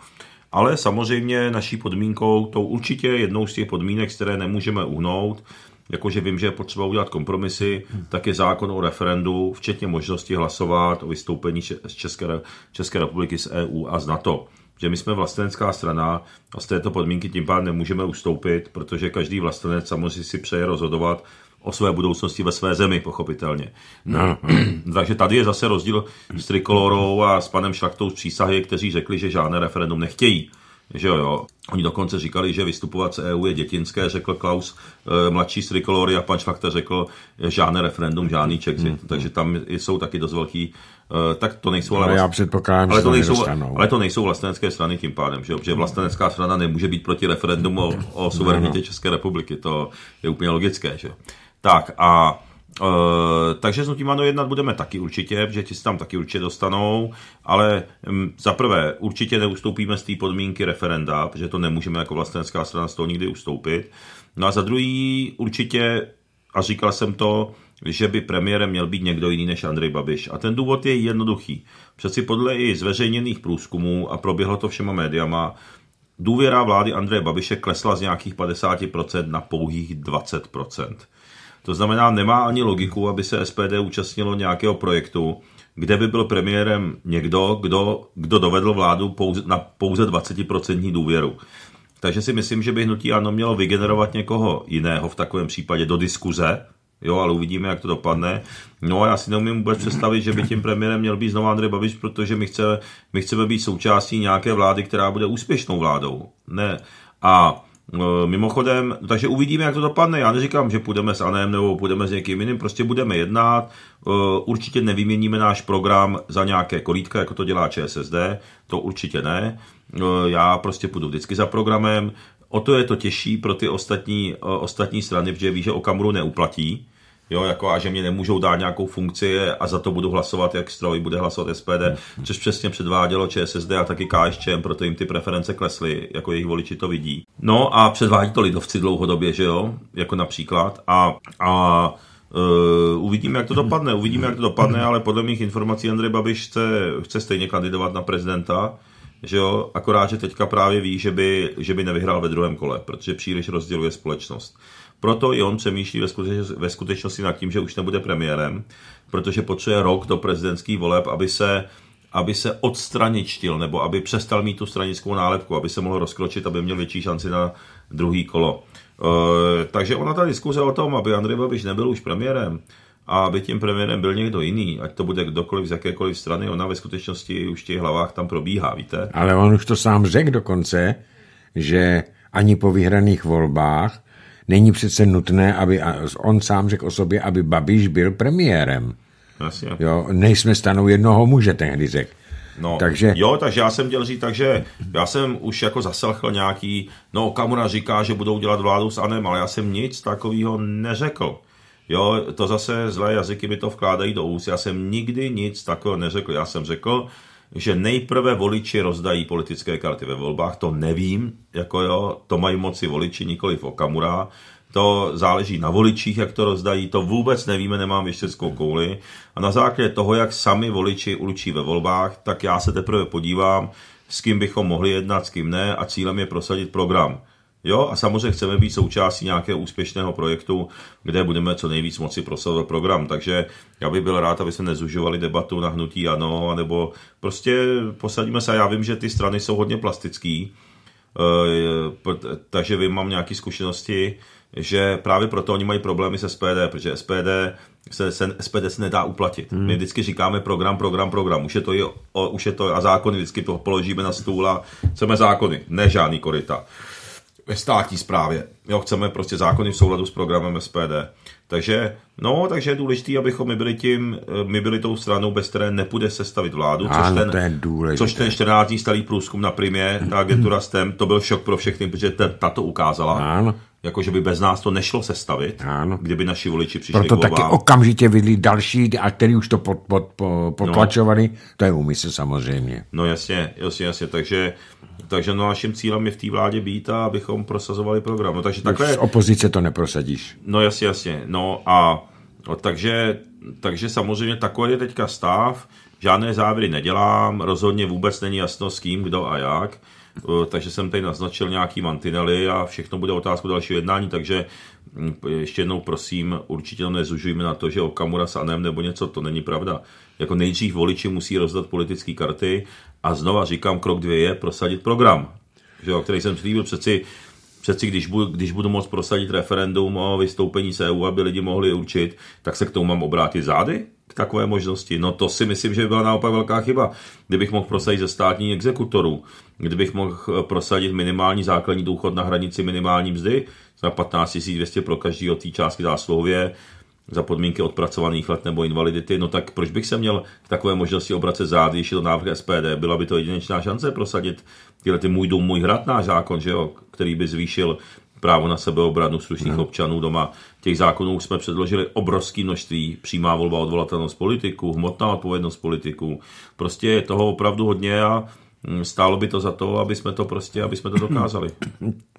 Ale samozřejmě naší podmínkou, tou určitě jednou z těch podmínek, které nemůžeme uhnout, jakože vím, že je potřeba udělat kompromisy, tak je zákon o referendu, včetně možnosti hlasovat o vystoupení z České, České republiky z EU a z NATO. Že my jsme vlastenská strana a z této podmínky tím pádem nemůžeme ustoupit, protože každý vlastenec samozřejmě si přeje rozhodovat o své budoucnosti ve své zemi, pochopitelně. No. Hmm. Takže tady je zase rozdíl s Trikolorou a s panem Šlachtou z přísahy, kteří řekli, že žádné referendum nechtějí. Že jo, jo. Oni dokonce říkali, že vystupovat z EU je dětinské, řekl Klaus, eh, mladší z Trikolory a pan Šlachta řekl, eh, žádné referendum, žádný Czechit. Hmm. Mm, Takže tam jsou taky dost velký, eh, tak to nejsou ale, no, ale já předpokládám, ale to, nejsou, ale to nejsou vlastenecké strany tím pádem, že že vlastenecká strana nemůže být proti referendumu o, o suverenitě no. České republiky, to je úplně logické, že tak a e, takže s Nutím Ano jednat budeme taky určitě, protože ti se tam taky určitě dostanou, ale m, mm, zaprvé určitě neustoupíme z té podmínky referenda, protože to nemůžeme jako vlastenská strana z toho nikdy ustoupit. No a za druhý určitě, a říkal jsem to, že by premiérem měl být někdo jiný než Andrej Babiš. A ten důvod je jednoduchý. Přeci podle i zveřejněných průzkumů, a proběhlo to všema médiama, důvěra vlády Andreje Babiše klesla z nějakých 50% na pouhých 20%. To znamená, nemá ani logiku, aby se SPD účastnilo nějakého projektu, kde by byl premiérem někdo, kdo, kdo dovedl vládu pouze, na pouze 20% důvěru. Takže si myslím, že by hnutí ano mělo vygenerovat někoho jiného v takovém případě do diskuze, jo, ale uvidíme, jak to dopadne. No a já si neumím vůbec představit, že by tím premiérem měl být znovu Andrej Babiš, protože my chceme, my chceme být součástí nějaké vlády, která bude úspěšnou vládou. Ne. A Eh, mimochodem, takže uvidíme, jak to dopadne. Já neříkám, že půjdeme s ANEM nebo půjdeme s někým jiným, prostě budeme jednat. Eh, určitě nevyměníme náš program za nějaké kolítka, jako to dělá ČSSD, to určitě ne. Eh, já prostě půjdu vždycky za programem. O to je to těžší pro ty ostatní, ostatní strany, protože ví, že kamru neuplatí jo, jako a že mě nemůžou dát nějakou funkci a za to budu hlasovat, jak stroj bude hlasovat SPD, mm. což přesně předvádělo ČSSD a taky KSČM, proto jim ty preference klesly, jako jejich voliči to vidí. No a předvádí to lidovci dlouhodobě, že jo, jako například a, a Uh, uvidíme, jak to dopadne. Uvidíme, jak to dopadne, ale podle mých informací Andrej Babiš chce, chce stejně kandidovat na prezidenta, že jo, akorát, že teďka právě ví, že by, že by nevyhrál ve druhém kole, protože příliš rozděluje společnost. Proto i on přemýšlí ve skutečnosti, ve skutečnosti nad tím, že už nebude premiérem, protože potřebuje rok do prezidentských voleb, aby se aby se odstraničtil, nebo aby přestal mít tu stranickou nálepku, aby se mohl rozkročit, aby měl větší šanci na druhý kolo. E, takže ona ta diskuze o tom, aby Andrej Babiš nebyl už premiérem, a aby tím premiérem byl někdo jiný, ať to bude kdokoliv z jakékoliv strany, ona ve skutečnosti už v těch hlavách tam probíhá, víte? Ale on už to sám řekl dokonce, že ani po vyhraných volbách Není přece nutné, aby on sám řekl o sobě, aby Babiš byl premiérem. Asi, Jo, nejsme stanou jednoho muže, tehdy řekl. No, takže... Jo, takže já jsem chtěl říct, takže já jsem už jako zaselchl nějaký, no Okamura říká, že budou dělat vládu s Anem, ale já jsem nic takového neřekl. Jo, to zase zlé jazyky mi to vkládají do úst. Já jsem nikdy nic takového neřekl. Já jsem řekl, že nejprve voliči rozdají politické karty ve volbách, to nevím, jako jo, to mají moci voliči, nikoli v Okamura, to záleží na voličích, jak to rozdají, to vůbec nevíme, nemám věšteckou kouli. A na základě toho, jak sami voliči určí ve volbách, tak já se teprve podívám, s kým bychom mohli jednat, s kým ne a cílem je prosadit program. Jo, a samozřejmě chceme být součástí nějakého úspěšného projektu, kde budeme co nejvíc moci prosazovat program. Takže já bych byl rád, aby se nezužovali debatu na hnutí ano, nebo prostě posadíme se. Já vím, že ty strany jsou hodně plastický, eh, takže vím, mám nějaké zkušenosti, že právě proto oni mají problémy s SPD, protože SPD se, se, SPD se nedá uplatit. Hmm. My vždycky říkáme program, program, program. Už je to, je, už je to a zákony vždycky položíme na stůl a chceme zákony, ne žádný korita ve státní správě. Jo, chceme prostě zákony v souladu s programem SPD. Takže, no, takže je důležité, abychom my byli, tím, my byli tou stranou, bez které nepůjde sestavit vládu, což, ano, ten, to což ten 14. stalý průzkum na primě, ta agentura STEM, to byl šok pro všechny, protože ta, ta to ukázala. Ano jakože by bez nás to nešlo sestavit, ano. kdyby naši voliči přišli Proto taky vám. okamžitě vydli další, a který už to pod, pod, pod, potlačovali, no. to je úmysl samozřejmě. No jasně, jasně, jasně, takže, takže no naším cílem je v té vládě být a abychom prosazovali program. No, takže takhle... Z opozice to neprosadíš. No jasně, jasně, no a no, takže, takže samozřejmě takový je teďka stav, žádné závěry nedělám, rozhodně vůbec není jasno s kým, kdo a jak, Eh, takže jsem tady naznačil nějaký mantinely a všechno bude otázku dalšího jednání, takže hm, ještě jednou prosím, určitě to nezužujme na to, že Okamura s Anem nebo něco, to není pravda. Jako nejdřív voliči musí rozdat politické karty a znova říkám, krok dvě je prosadit program, že o který jsem slíbil přeci přeci když budu, když budu moct prosadit referendum o vystoupení z EU, aby lidi mohli určit, tak se k tomu mám obrátit zády k takové možnosti. No to si myslím, že by byla naopak velká chyba. Kdybych mohl prosadit ze státní exekutorů, kdybych mohl eh, prosadit minimální základní důchod na hranici minimální mzdy za 15 200 pro každý od té částky zásluhově, za podmínky odpracovaných let nebo invalidity, no tak proč bych se měl k takové možnosti obracet zády, když je to návrh SPD? Byla by to jedinečná šance prosadit tyhle ty můj dům, můj hrad, náš zákon, že jo, který by zvýšil právo na sebeobranu slušných mhm. občanů doma. Těch zákonů jsme předložili obrovské množství, přímá volba odvolatelnost politiků, hmotná odpovědnost politiků. Prostě je toho opravdu hodně a mm, stálo by to za to, aby jsme to prostě, aby jsme to dokázali.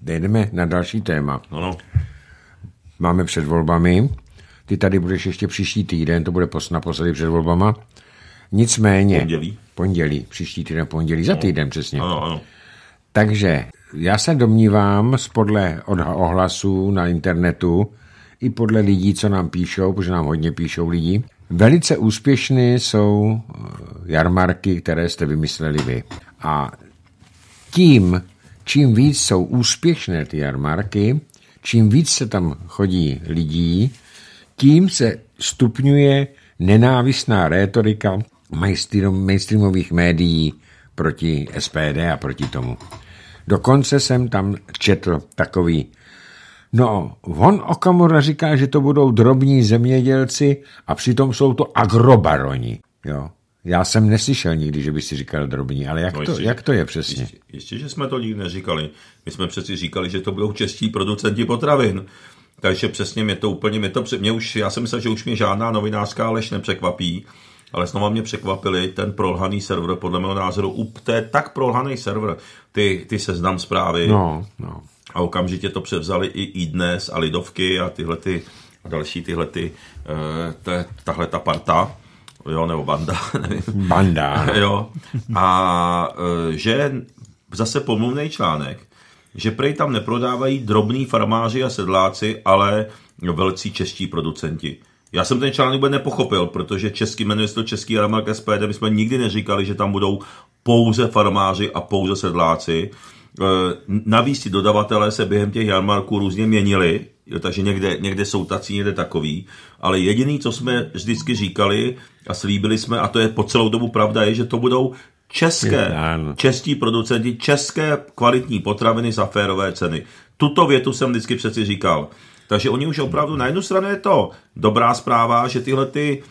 Jdeme na další téma. No, no. Máme před volbami. Ty tady budeš ještě příští týden, to bude naposledy před volbama. Nicméně... Pondělí. Pondělí, příští týden pondělí, za no. týden přesně. Ano, ano. Takže já se domnívám, podle ohlasů na internetu, i podle lidí, co nám píšou, protože nám hodně píšou lidi, velice úspěšné jsou eh, jarmarky, které jste vymysleli vy. A tím, čím víc jsou úspěšné ty jarmarky, čím víc se tam chodí lidí, tím se stupňuje nenávistná rétorika mainstreamových médií proti SPD a proti tomu. Dokonce jsem tam četl takový. No, von Okamura říká, že to budou drobní zemědělci a přitom jsou to agrobaroni. Jo. Já jsem neslyšel nikdy, že by si říkal drobní, ale jak, no ještě, to, jak to je přesně? Ještě, ještě, že jsme to nikdy neříkali. My jsme přeci říkali, že to budou čestí producenti potravin. Takže přesně mě to úplně, mě to, mě už, já jsem myslel, že už mě žádná novinářská lež nepřekvapí, ale znova mě překvapili ten prolhaný server, podle mého názoru, up, to je tak prolhaný server, ty, ty seznam zprávy. No, no. A okamžitě to převzali i, i dnes a Lidovky a tyhle ty a další tyhle ty, eh, tahle ta parta, jo, nebo banda, nevím. Banda. jo. A eh, že zase pomluvný článek, že prej tam neprodávají drobní farmáři a sedláci, ale velcí čeští producenti. Já jsem ten článek vůbec nepochopil, protože český jmenuje se to Český jarmark SPD, my jsme nikdy neříkali, že tam budou pouze farmáři a pouze sedláci. E, navíc ti dodavatelé se během těch jarmarků různě měnili, takže někde, někde jsou tací, někde takový. Ale jediný, co jsme vždycky říkali a slíbili jsme, a to je po celou dobu pravda, je, že to budou české, čestí producenti, české kvalitní potraviny za férové ceny. Tuto větu jsem vždycky přeci říkal. Takže oni už opravdu, na jednu stranu je to dobrá zpráva, že tyhle ty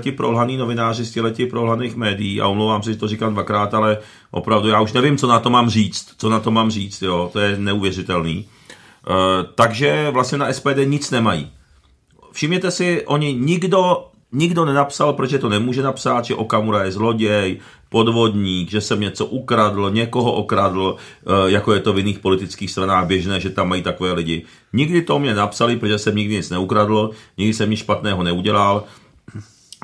ti prolhaný novináři z těhleti prohlaných médií, a omlouvám se, že to říkám dvakrát, ale opravdu já už nevím, co na to mám říct, co na to mám říct, jo, to je neuvěřitelný. E, takže vlastně na SPD nic nemají. Všimněte si, oni nikdo Nikdo nenapsal, proč je to nemůže napsat, že Okamura je zloděj, podvodník, že jsem něco ukradl, někoho okradl, eh, jako je to v jiných politických stranách běžné, že tam mají takové lidi. Nikdy to mě napsali, protože jsem nikdy nic neukradl, nikdy jsem nic špatného neudělal,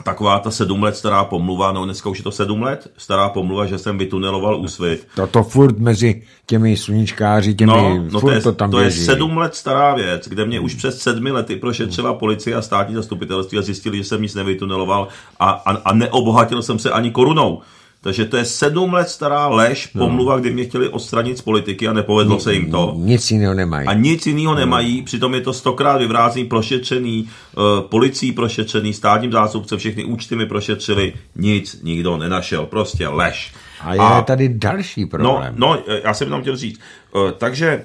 taková ta sedm let stará pomluva, no dneska už je to sedm let stará pomluva, že jsem vytuneloval úsvit. To, to furt mezi těmi sluníčkáři, těmi, no, no furt to, je, to tam To běží. je sedm let stará věc, kde mě už hmm. přes sedmi lety prošetřila hmm. policie a státní zastupitelství a zjistili, že jsem nic nevytuneloval a, a, a neobohatil jsem se ani korunou. Takže to je sedm let stará lež, no. pomluva, kdy mě chtěli odstranit z politiky a nepovedlo Ni, se jim to. Nic jiného nemají. A nic jiného no. nemají, přitom je to stokrát vyvrácený, prošetřený, uh, policií prošetřený, státním zástupce, všechny účty mi prošetřili, nic nikdo nenašel, prostě lež. A je a, tady další no, problém. No, no, já jsem tam chtěl říct. Uh, takže,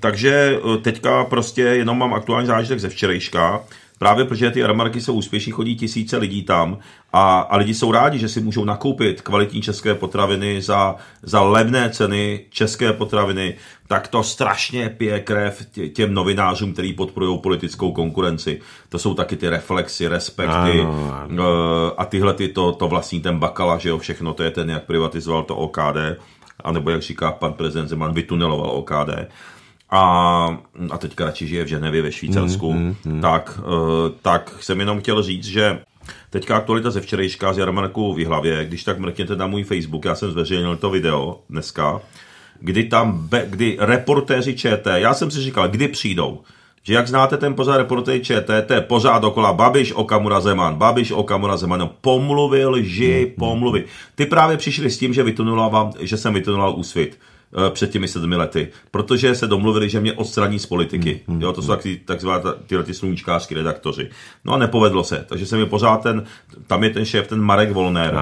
takže eh, teďka prostě jenom mám aktuální zážitek ze včerejška, Právě protože ty jarmarky jsou úspěšní, chodí tisíce lidí tam a, a lidi jsou rádi, že si můžou nakoupit kvalitní české potraviny za, za levné ceny české potraviny, tak to strašně pije krev těm novinářům, který podporují politickou konkurenci. To jsou taky ty reflexy, respekty ano, ano. Eh, a tyhle ty, to, to vlastní ten Bakala, že jo, všechno, to je ten, jak privatizoval to OKD, anebo jak říká pan prezident Zeman, vytuneloval OKD a, a teďka radši žije v Ženevě ve Švýcarsku, mm, mm, mm. Tak, uh, tak jsem jenom chtěl říct, že Teďka aktualita ze včerejška z Jarmarku v hlavě, když tak mrkněte na můj Facebook, já jsem zveřejnil to video dneska, kdy tam, be, kdy reportéři ČT, já jsem si říkal, kdy přijdou, že jak znáte ten pořád reportéři ČT, to je pořád dokola Babiš o Kamura Zeman, Babiš o Kamura Zeman, no, pomluvy, lži, mm, mm. pomluvy. Ty právě přišli s tím, že, vytunuloval, že jsem vytunulal úsvit. Eh, před těmi sedmi lety, protože se domluvili, že mě odstraní z politiky. Mm, mm, jo, to jsou hmm. takzvané takzvané tyhle ty sluníčkářský redaktoři. No a nepovedlo se, takže jsem mi pořád ten, tam je ten šéf, ten Marek Volner.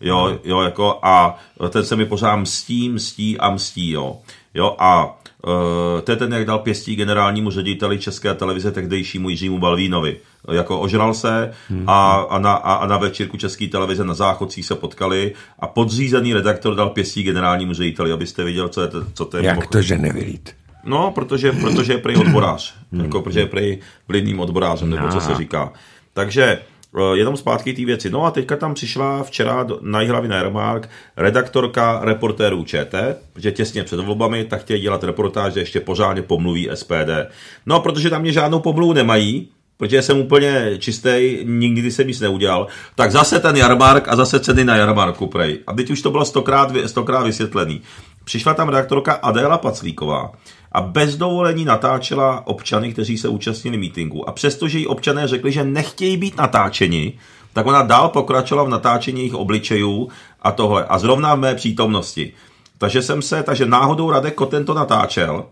Jo, jo, jako a ten se mi pořád mstí, mstí a mstí, jo. Jo, a Uh, to je ten, jak dal pěstí generálnímu řediteli České televize tehdejšímu Jiřímu Balvínovi jako ožral se hmm. a, a, na, a, a na večírku České televize na záchodcích se potkali a podřízený redaktor dal pěstí generálnímu řediteli, abyste viděl, co je to, co to je. Jak to, že nevylít? No, protože, protože je prej odborář. Hmm. Jako, protože je prej vlivným odborářem, nebo co se no. říká. Takže eh, jenom zpátky ty věci. No a teďka tam přišla včera na Jihlavě na Jermark redaktorka reportérů ČT, protože těsně před volbami tak chtějí dělat reportáž, že ještě pořádně pomluví SPD. No a protože tam mě žádnou pomluvu nemají, protože jsem úplně čistý, nikdy jsem nic neudělal, tak zase ten jarmark a zase ceny na jarmarku, prej. A teď už to bylo stokrát, stokrát vysvětlený. Přišla tam redaktorka Adéla Paclíková a bez dovolení natáčela občany, kteří se účastnili mítinku. A přestože jí občané řekli, že nechtějí být natáčeni, tak ona dál pokračovala v natáčení jejich obličejů a tohle. A zrovna v mé přítomnosti. Takže jsem se, takže náhodou Radek Koten to natáčel,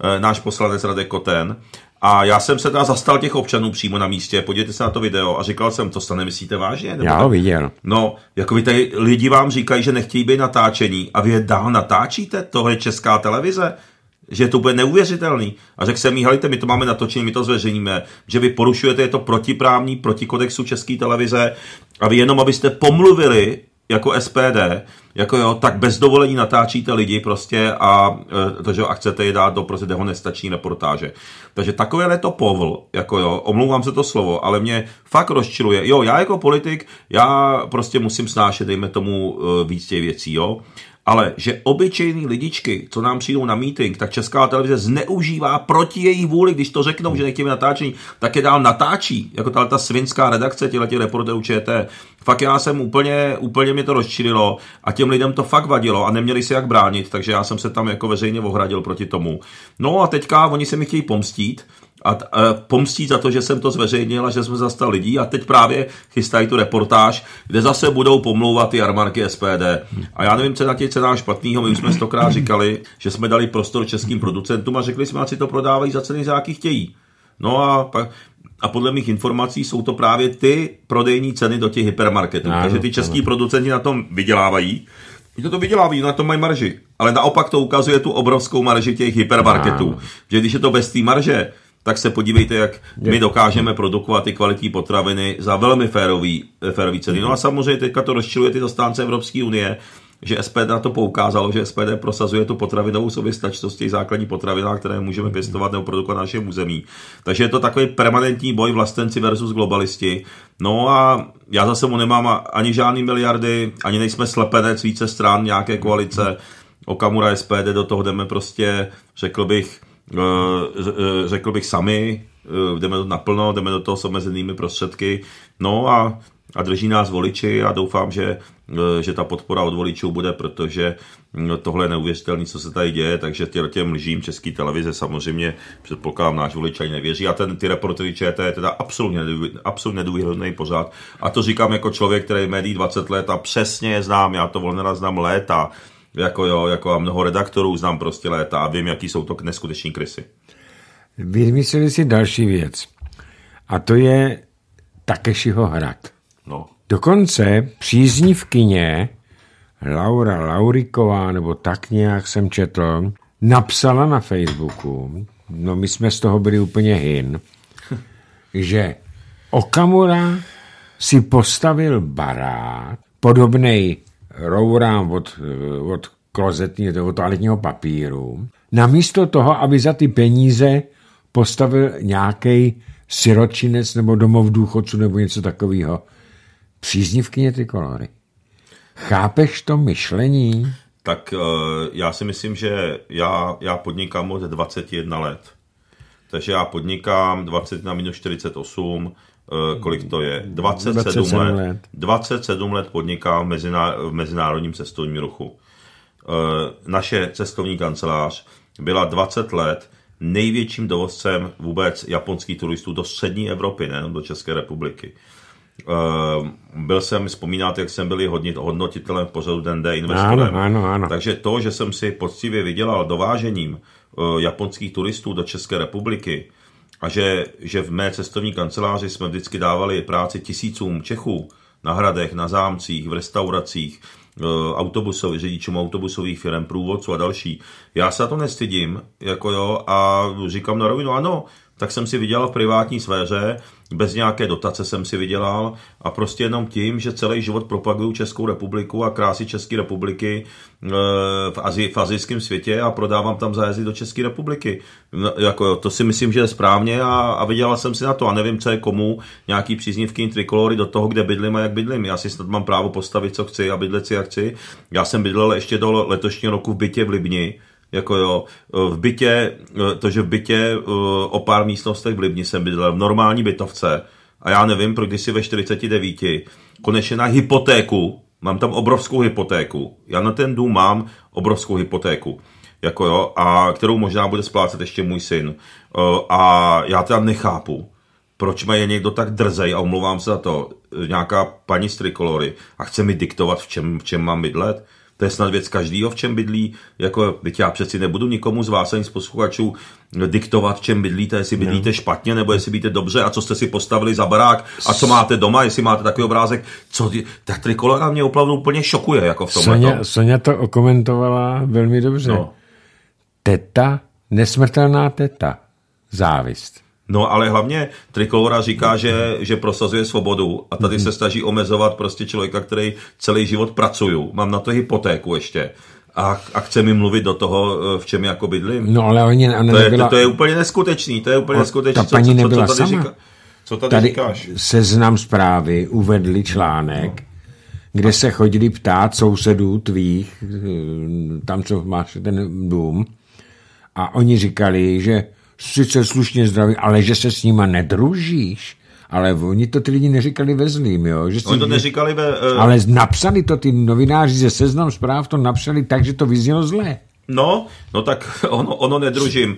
eh, náš poslanec Radek Koten, a já jsem se teda zastal těch občanů přímo na místě, podívejte se na to video a říkal jsem, to se nemyslíte vážně? Nebo já ho viděl. No, jako vy tady lidi vám říkají, že nechtějí být natáčení a vy je dál natáčíte, tohle je česká televize že je to úplně neuvěřitelný. A řekl jsem jí, my to máme natočení, my to zveřejníme, že vy porušujete, je to protiprávní, proti kodexu České televize a vy jenom, abyste pomluvili jako SPD, jako jo, tak bez dovolení natáčíte lidi prostě a, e, takže, a chcete je dát do prostě nestační reportáže. Takže takové je to povl, jako jo, omlouvám se to slovo, ale mě fakt rozčiluje. Jo, já jako politik, já prostě musím snášet, dejme tomu, e, víc těch věcí, jo, ale že obyčejní lidičky, co nám přijdou na meeting, tak česká televize zneužívá proti její vůli, když to řeknou, že nechtějí natáčení, tak je dál natáčí, jako ta, ta svinská redakce těch reportérů ČT. Fakt já jsem úplně, úplně mě to rozčililo a těm lidem to fakt vadilo a neměli se jak bránit, takže já jsem se tam jako veřejně ohradil proti tomu. No a teďka oni se mi chtějí pomstít, a, a pomstí za to, že jsem to zveřejnil a že jsme zastal lidí a teď právě chystají tu reportáž, kde zase budou pomlouvat ty armarky SPD. A já nevím, co na těch cenách špatného, my už jsme stokrát říkali, že jsme dali prostor českým producentům a řekli jsme, ať si to prodávají za ceny, za jaký chtějí. No a pak, a podle mých informací jsou to právě ty prodejní ceny do těch hypermarketů. Ano, Takže ty český ano. producenti na tom vydělávají. Oni to to vydělávají, na tom mají marži. Ale naopak to ukazuje tu obrovskou marži těch hypermarketů. Ano. Že když je to bez té marže, tak se podívejte, jak Děkujeme. my dokážeme produkovat ty kvalitní potraviny za velmi férový, férový ceny. No a samozřejmě teďka to rozčiluje ty zastánce Evropské unie, že SPD na to poukázalo, že SPD prosazuje tu potravinovou soběstačnost těch základních potravinách, které můžeme pěstovat nebo produkovat na našem území. Takže je to takový permanentní boj vlastenci versus globalisti. No a já zase mu nemám ani žádný miliardy, ani nejsme slepenec více stran nějaké koalice. Okamura SPD do toho jdeme prostě, řekl bych, Eh, eh, řekl bych sami, eh, jdeme naplno, jdeme do toho s omezenými prostředky, no a, a drží nás voliči a doufám, že, že ta podpora od voličů bude, protože hm, tohle je neuvěřitelné, co se tady děje, takže těm, těm lžím český televize samozřejmě předpokládám náš volič ani nevěří a ten, ty reportery ČT je teda absolutně, absolutně nedůvěrný pořád a to říkám jako člověk, který je médií 20 let a přesně je znám, já to volně znám léta, jako jo, jako a mnoho redaktorů znám prostě léta a vím, jaký jsou to neskuteční krysy. Vymysleli si další věc. A to je Takešiho hrad. No. Dokonce příznivkyně Laura Lauriková, nebo tak nějak jsem četl, napsala na Facebooku, no my jsme z toho byli úplně hin, že Okamura si postavil barát podobnej rourám od, eh, od klozetního, od toaletního papíru, namísto toho, aby za ty peníze postavil nějaký siročinec nebo domov důchodců nebo něco takového. Příznivkyně ty kolory. Chápeš to myšlení? Tak eh, já si myslím, že já, já podnikám od 21 let. Takže já podnikám 20 na minus 48, Eh, kolik to je, 27, mm, 27 let, let. 27 let podniká v, mezina, v mezinárodním cestovním ruchu. Eh, naše cestovní kancelář byla 20 let největším dovozcem vůbec japonských turistů do střední Evropy, ne, do České republiky. Eh, byl jsem, vzpomínáte, jak jsem byl hodnotitelem v pořadu DND investorem. Ano, ano, ano. Takže to, že jsem si poctivě vydělal dovážením japonských turistů do České republiky, a že, že v mé cestovní kanceláři jsme vždycky dávali práci tisícům Čechů na hradech, na zámcích, v restauracích, e, autobusov, řidičům autobusových firm, průvodců a další. Já se to nestydím, jako jo, a říkám na rovinu, ano, tak jsem si vydělal v privátní sféře, bez nějaké dotace jsem si vydělal a prostě jenom tím, že celý život propaguju Českou republiku a krásy České republiky eh, v, Azi, v azijském světě a prodávám tam zájezdy do České republiky. No, jako, to si myslím, že je správně a, a vydělal jsem si na to a nevím, co je komu, nějaký příznivky trikolory do toho, kde bydlím a jak bydlím. Já si snad mám právo postavit, co chci a bydlet si, jak chci. Já jsem bydlel ještě do letošního roku v bytě v Libni, jako jo, e, v bytě, e, to, že v bytě e, o pár místnostech v Libni jsem bydlel, v normální bytovce, a já nevím, proč když si ve 49, konečně na hypotéku, mám tam obrovskou hypotéku, já na ten dům mám obrovskou hypotéku, jako jo, a kterou možná bude splácet ještě můj syn. A já teda nechápu, proč má je někdo tak drzej, a omlouvám se za to, nějaká paní z Trikolory a chce mi diktovat, v čem, v čem mám bydlet. To je snad věc každýho, v čem bydlí. Jako, teď já přeci nebudu nikomu z vás ani z posluchačů diktovat, v čem bydlíte, jestli bydlíte no. špatně, nebo jestli bydlíte dobře, a co jste si postavili za barák, a co máte doma, jestli máte takový obrázek. Co, ta trikolora mě opravdu úplně šokuje, jako v tomhle. Sonia, Sonia to okomentovala velmi dobře. No. Teta, nesmrtelná teta, závist. No ale hlavně Trikolora říká, že, že prosazuje svobodu a tady mm-hmm. se mhm. snaží omezovat prostě člověka, který celý život pracuju. Mám na to hypotéku ještě. A, a chce mi mluvit do toho, eh, v čem jako bydlím. No ale oni ne, to, je, nebyla... to, to je úplně neskutečný, to je úplně neskutečný. Ta co, paní co, nebyla co, tady sama. Říká, co tady, tady říkáš? Seznam zprávy uvedli článek, no kde se chodili ptát sousedů tvých, eh, tam, co máš ten dům, a oni říkali, že sice slušně zdraví, ale že se s nima nedružíš, ale oni to ty lidi neříkali ve zlým, jo? Že oni to neříkali ve... Uh... Ale napsali to ty novináři ze Seznam zpráv, to napsali tak, že to vyznělo zlé. No, no tak ono, ono nedružím.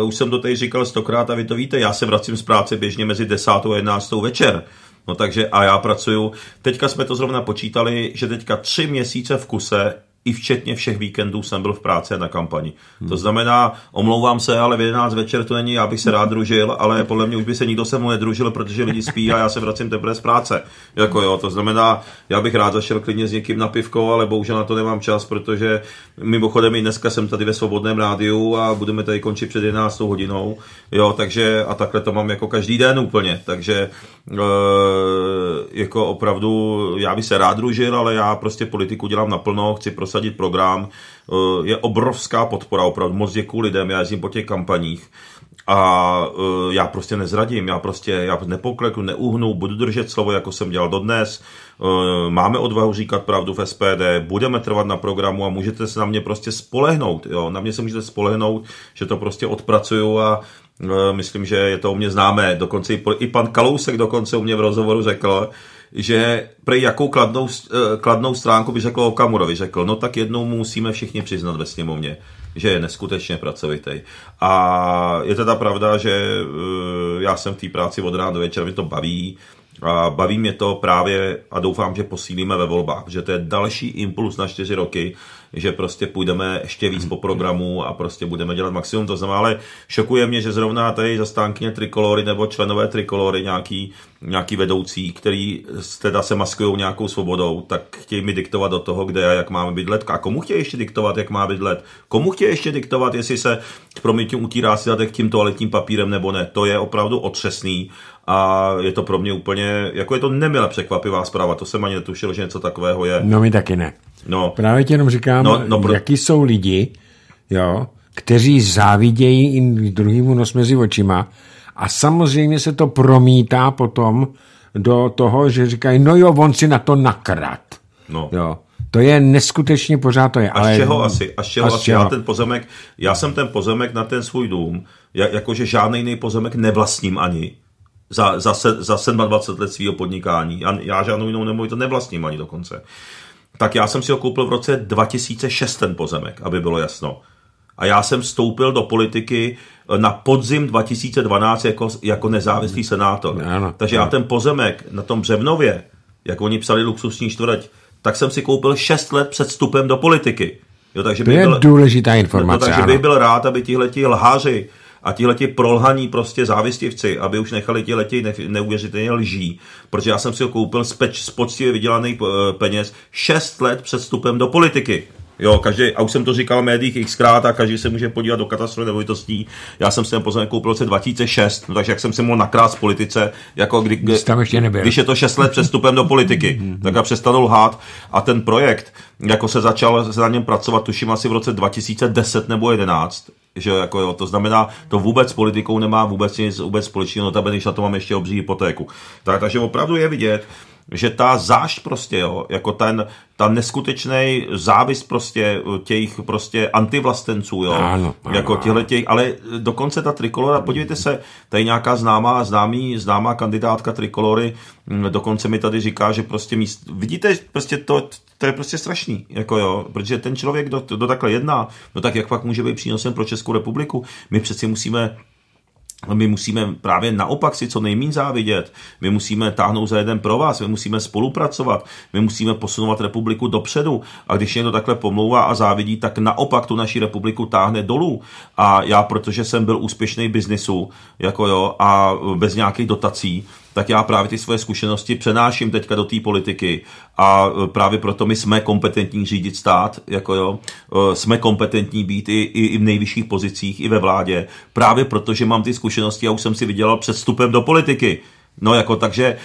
Uh, už jsem to tady říkal stokrát a vy to víte, já se vracím z práce běžně mezi 10. a 11. večer. No takže a já pracuju, teďka jsme to zrovna počítali, že teďka tři měsíce v kuse i včetně všech víkendů jsem byl v práci a na kampani. Hmm. To znamená, omlouvám se, ale v 11 večer to není, já bych se rád družil, ale podle mě už by se nikdo se mu nedružil, protože lidi spí a já se vracím teprve z práce. Jako jo, to znamená, já bych rád zašel klidně s někým na pivko, ale bohužel na to nemám čas, protože mimochodem i dneska jsem tady ve svobodném rádiu a budeme tady končit před 11 hodinou. Jo, takže a takhle to mám jako každý den úplně, takže e, jako opravdu já bych se rád družil, ale já prostě politiku dělám naplno, chci prostě prosadit program. Eh, je obrovská podpora, opravdu moc děkuji lidem, já jezdím po těch kampaních a eh, já prostě nezradím, já prostě já nepokleknu, neuhnu, budu držet slovo, jako jsem dělal dodnes. Eh, máme odvahu říkat pravdu v SPD, budeme trvat na programu a můžete se na mě prostě spolehnout. Jo? Na mě se můžete spolehnout, že to prostě odpracuju a myslím, že je to u mě známé. Dokonce i pan Kalousek dokonce u mě v rozhovoru řekl, že pro jakou kladnou, eh, kladnou stránku by řekl Okamurovi, řekl, no tak jednou mu musíme všichni přiznat ve sněmovně, že je neskutečně pracovitý. A je teda pravda, že eh, já jsem v té práci od rána do večera, mi to baví, a baví mě to právě a doufám, že posílíme ve volbách, že to je další impuls na čtyři roky, že prostě půjdeme ještě víc po programu a prostě budeme dělat maximum. To znamená, ale šokuje mě, že zrovna tady zastánkyně trikolory nebo členové trikolory nějaký, nějaký vedoucí, který teda se maskují nějakou svobodou, tak chtějí mi diktovat do toho, kde a jak máme bydlet. A komu chtějí ještě diktovat, jak má bydlet? Komu chtějí ještě diktovat, jestli se promětím utírá si zadek tím toaletním papírem nebo ne? To je opravdu otřesný a je to pro mě úplně, jako je to nemile překvapivá zpráva, to jsem ani netušil, že něco takového je. No mi taky ne. No, Právě ti jenom říkám, no, no, pro... jaký jsou lidi, jo, kteří závidějí druhýmu nos mezi očima a samozřejmě se to promítá potom do toho, že říkají, no jo, on si na to nakrat. No. Jo. To je neskutečně pořád to je. A z čeho asi? A z čeho asi? Já, ten pozemek, já jsem ten pozemek na ten svůj dům, jakože žádný jiný pozemek nevlastním ani. Za, za, se, za 27 let svého podnikání. Já, já žádnou jinou to nevlastním ani dokonce tak já jsem si ho koupil v roce 2006 ten pozemek, aby bylo jasno. A já jsem vstoupil do politiky eh, na podzim 2012 jako, jako nezávislý mm. senátor. Ano, Takže ano. já ten pozemek na tom Břevnově, jak oni psali luxusní čtvrť, tak jsem si koupil 6 let před vstupem do politiky. Jo, takže to je byl, důležitá no, informace. No, takže ano. bych byl rád, aby tihleti lháři a tihleti prolhaní prostě závistivci, aby už nechali tihleti ne- neuvěřitelně lží, protože já jsem si ho koupil z, peč, z poctivě vydělaných eh, peněz 6 let před vstupem do politiky. Jo, každý, a už jsem to říkal v médiích xkrát a každý se může podívat do katastrofy nebojitostí. Já jsem si ten pozemek koupil v roce 2006, no takže jak jsem si mohl nakrát z politice, jako kdy, kdy, tam ještě nebyl. když je to 6 let přestupem do politiky, tak já přestanu lhát. A ten projekt, jako se začal se na něm pracovat, tuším asi v roce 2010 nebo 11 že jako jo, to znamená, to vůbec s politikou nemá vůbec nic vůbec společného, notabene, když na to mám ještě obří hypotéku. Tak, takže opravdu je vidět, že ta zášť prostě, jo, jako ten, ta neskutečný závis prostě těch prostě antivlastenců, jo, ano, ano, jako těhle těch, ale dokonce ta trikolora, podívejte se, tady nějaká známá, známý, známá kandidátka trikolory, mm, dokonce mi tady říká, že prostě míst, vidíte, prostě to, to je prostě strašný, jako jo, protože ten člověk, kdo, kdo takhle jedná, no tak jak pak může být přínosem pro Českou republiku? My přeci musíme No, my musíme právě naopak si co nejméně závidět, my musíme táhnout za jeden pro vás, my musíme spolupracovat, my musíme posunovat republiku dopředu a když někdo takhle pomlouvá a závidí, tak naopak tu naši republiku táhne dolů a já, protože jsem byl úspěšný biznisu, jako jo, a bez nějakých dotací, tak já právě ty svoje zkušenosti přenáším teďka do té politiky a e, právě proto my jsme kompetentní řídit stát, jako jo, e, jsme kompetentní být i, i, i v nejvyšších pozicích, i ve vládě, právě protože mám ty zkušenosti a už jsem si vydělal před vstupem do politiky. No jako, takže e,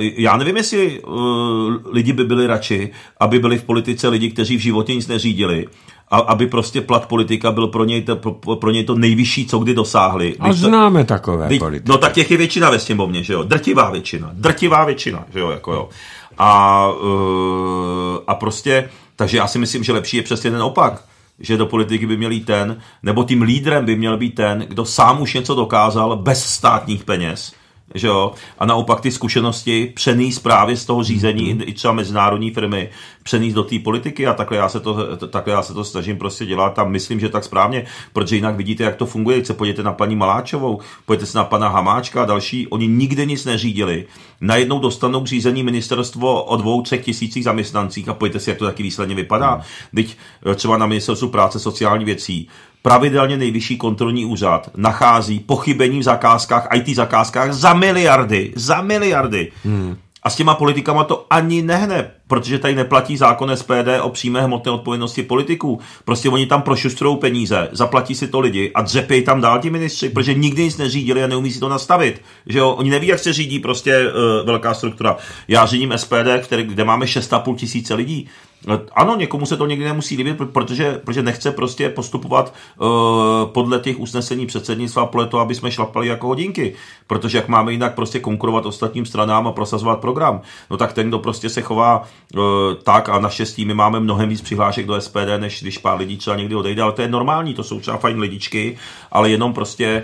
já nevím, jestli lidi by byli radši, aby byli v politice lidi, kteří v životě nic neřídili, a, aby prostě plat politika byl pro něj, to, pro, pro něj to nejvyšší, co kdy dosáhli. A když známe to, takové vy, no, politiky. No tak těch je většina ve sněmovně, že jo? Drtivá většina. Drtivá většina, že jo? Jako, jo. A, uh, a prostě, takže já si myslím, že lepší je přesně ten opak že do politiky by měl jít ten, nebo tím lídrem by měl být ten, kdo sám už něco dokázal bez státních peněz, že jo? A naopak ty zkušenosti přenést právě z toho řízení mm i třeba mezinárodní firmy, přenést do té politiky a takhle já, se to, takhle já se to snažím prostě dělat a myslím, že tak správně, protože jinak vidíte, jak to funguje. Když se podívejte na paní Maláčovou, podívejte se na pana Hamáčka a další, oni nikdy nic neřídili. Najednou dostanou k řízení ministerstvo o dvou, třech tisících zaměstnancích a pojďte si, jak to taky výsledně vypadá. Mhm. Teď eh, třeba na ministerstvu práce sociální věcí pravidelně nejvyšší kontrolní úřad nachází pochybení v zakázkách, IT zakázkách za miliardy, za miliardy. Hmm. A s těma politikama to ani nehne, protože tady neplatí zákon SPD o přímé hmotné odpovědnosti politiků. Prostě oni tam prošustrou peníze, zaplatí si to lidi a dřepějí tam dál ti ministři, protože nikdy nic neřídili a neumí si to nastavit. Že jo? Oni neví, jak se řídí prostě uh, velká struktura. Já řídím SPD, který, kde máme 6,5 tisíce lidí No, ano, někomu se to někdy nemusí líbit, protože, protože nechce prostě postupovat uh, podle těch usnesení předsednictva podle toho, aby jsme šlapali jako hodinky. Protože jak máme jinak prostě konkurovat ostatním stranám a prosazovat program, no tak ten, kdo prostě se chová uh, tak a naštěstí my máme mnohem víc přihlášek do SPD, než když pár lidí třeba někdy odejde, ale to je normální, to jsou třeba fajn lidičky, ale jenom prostě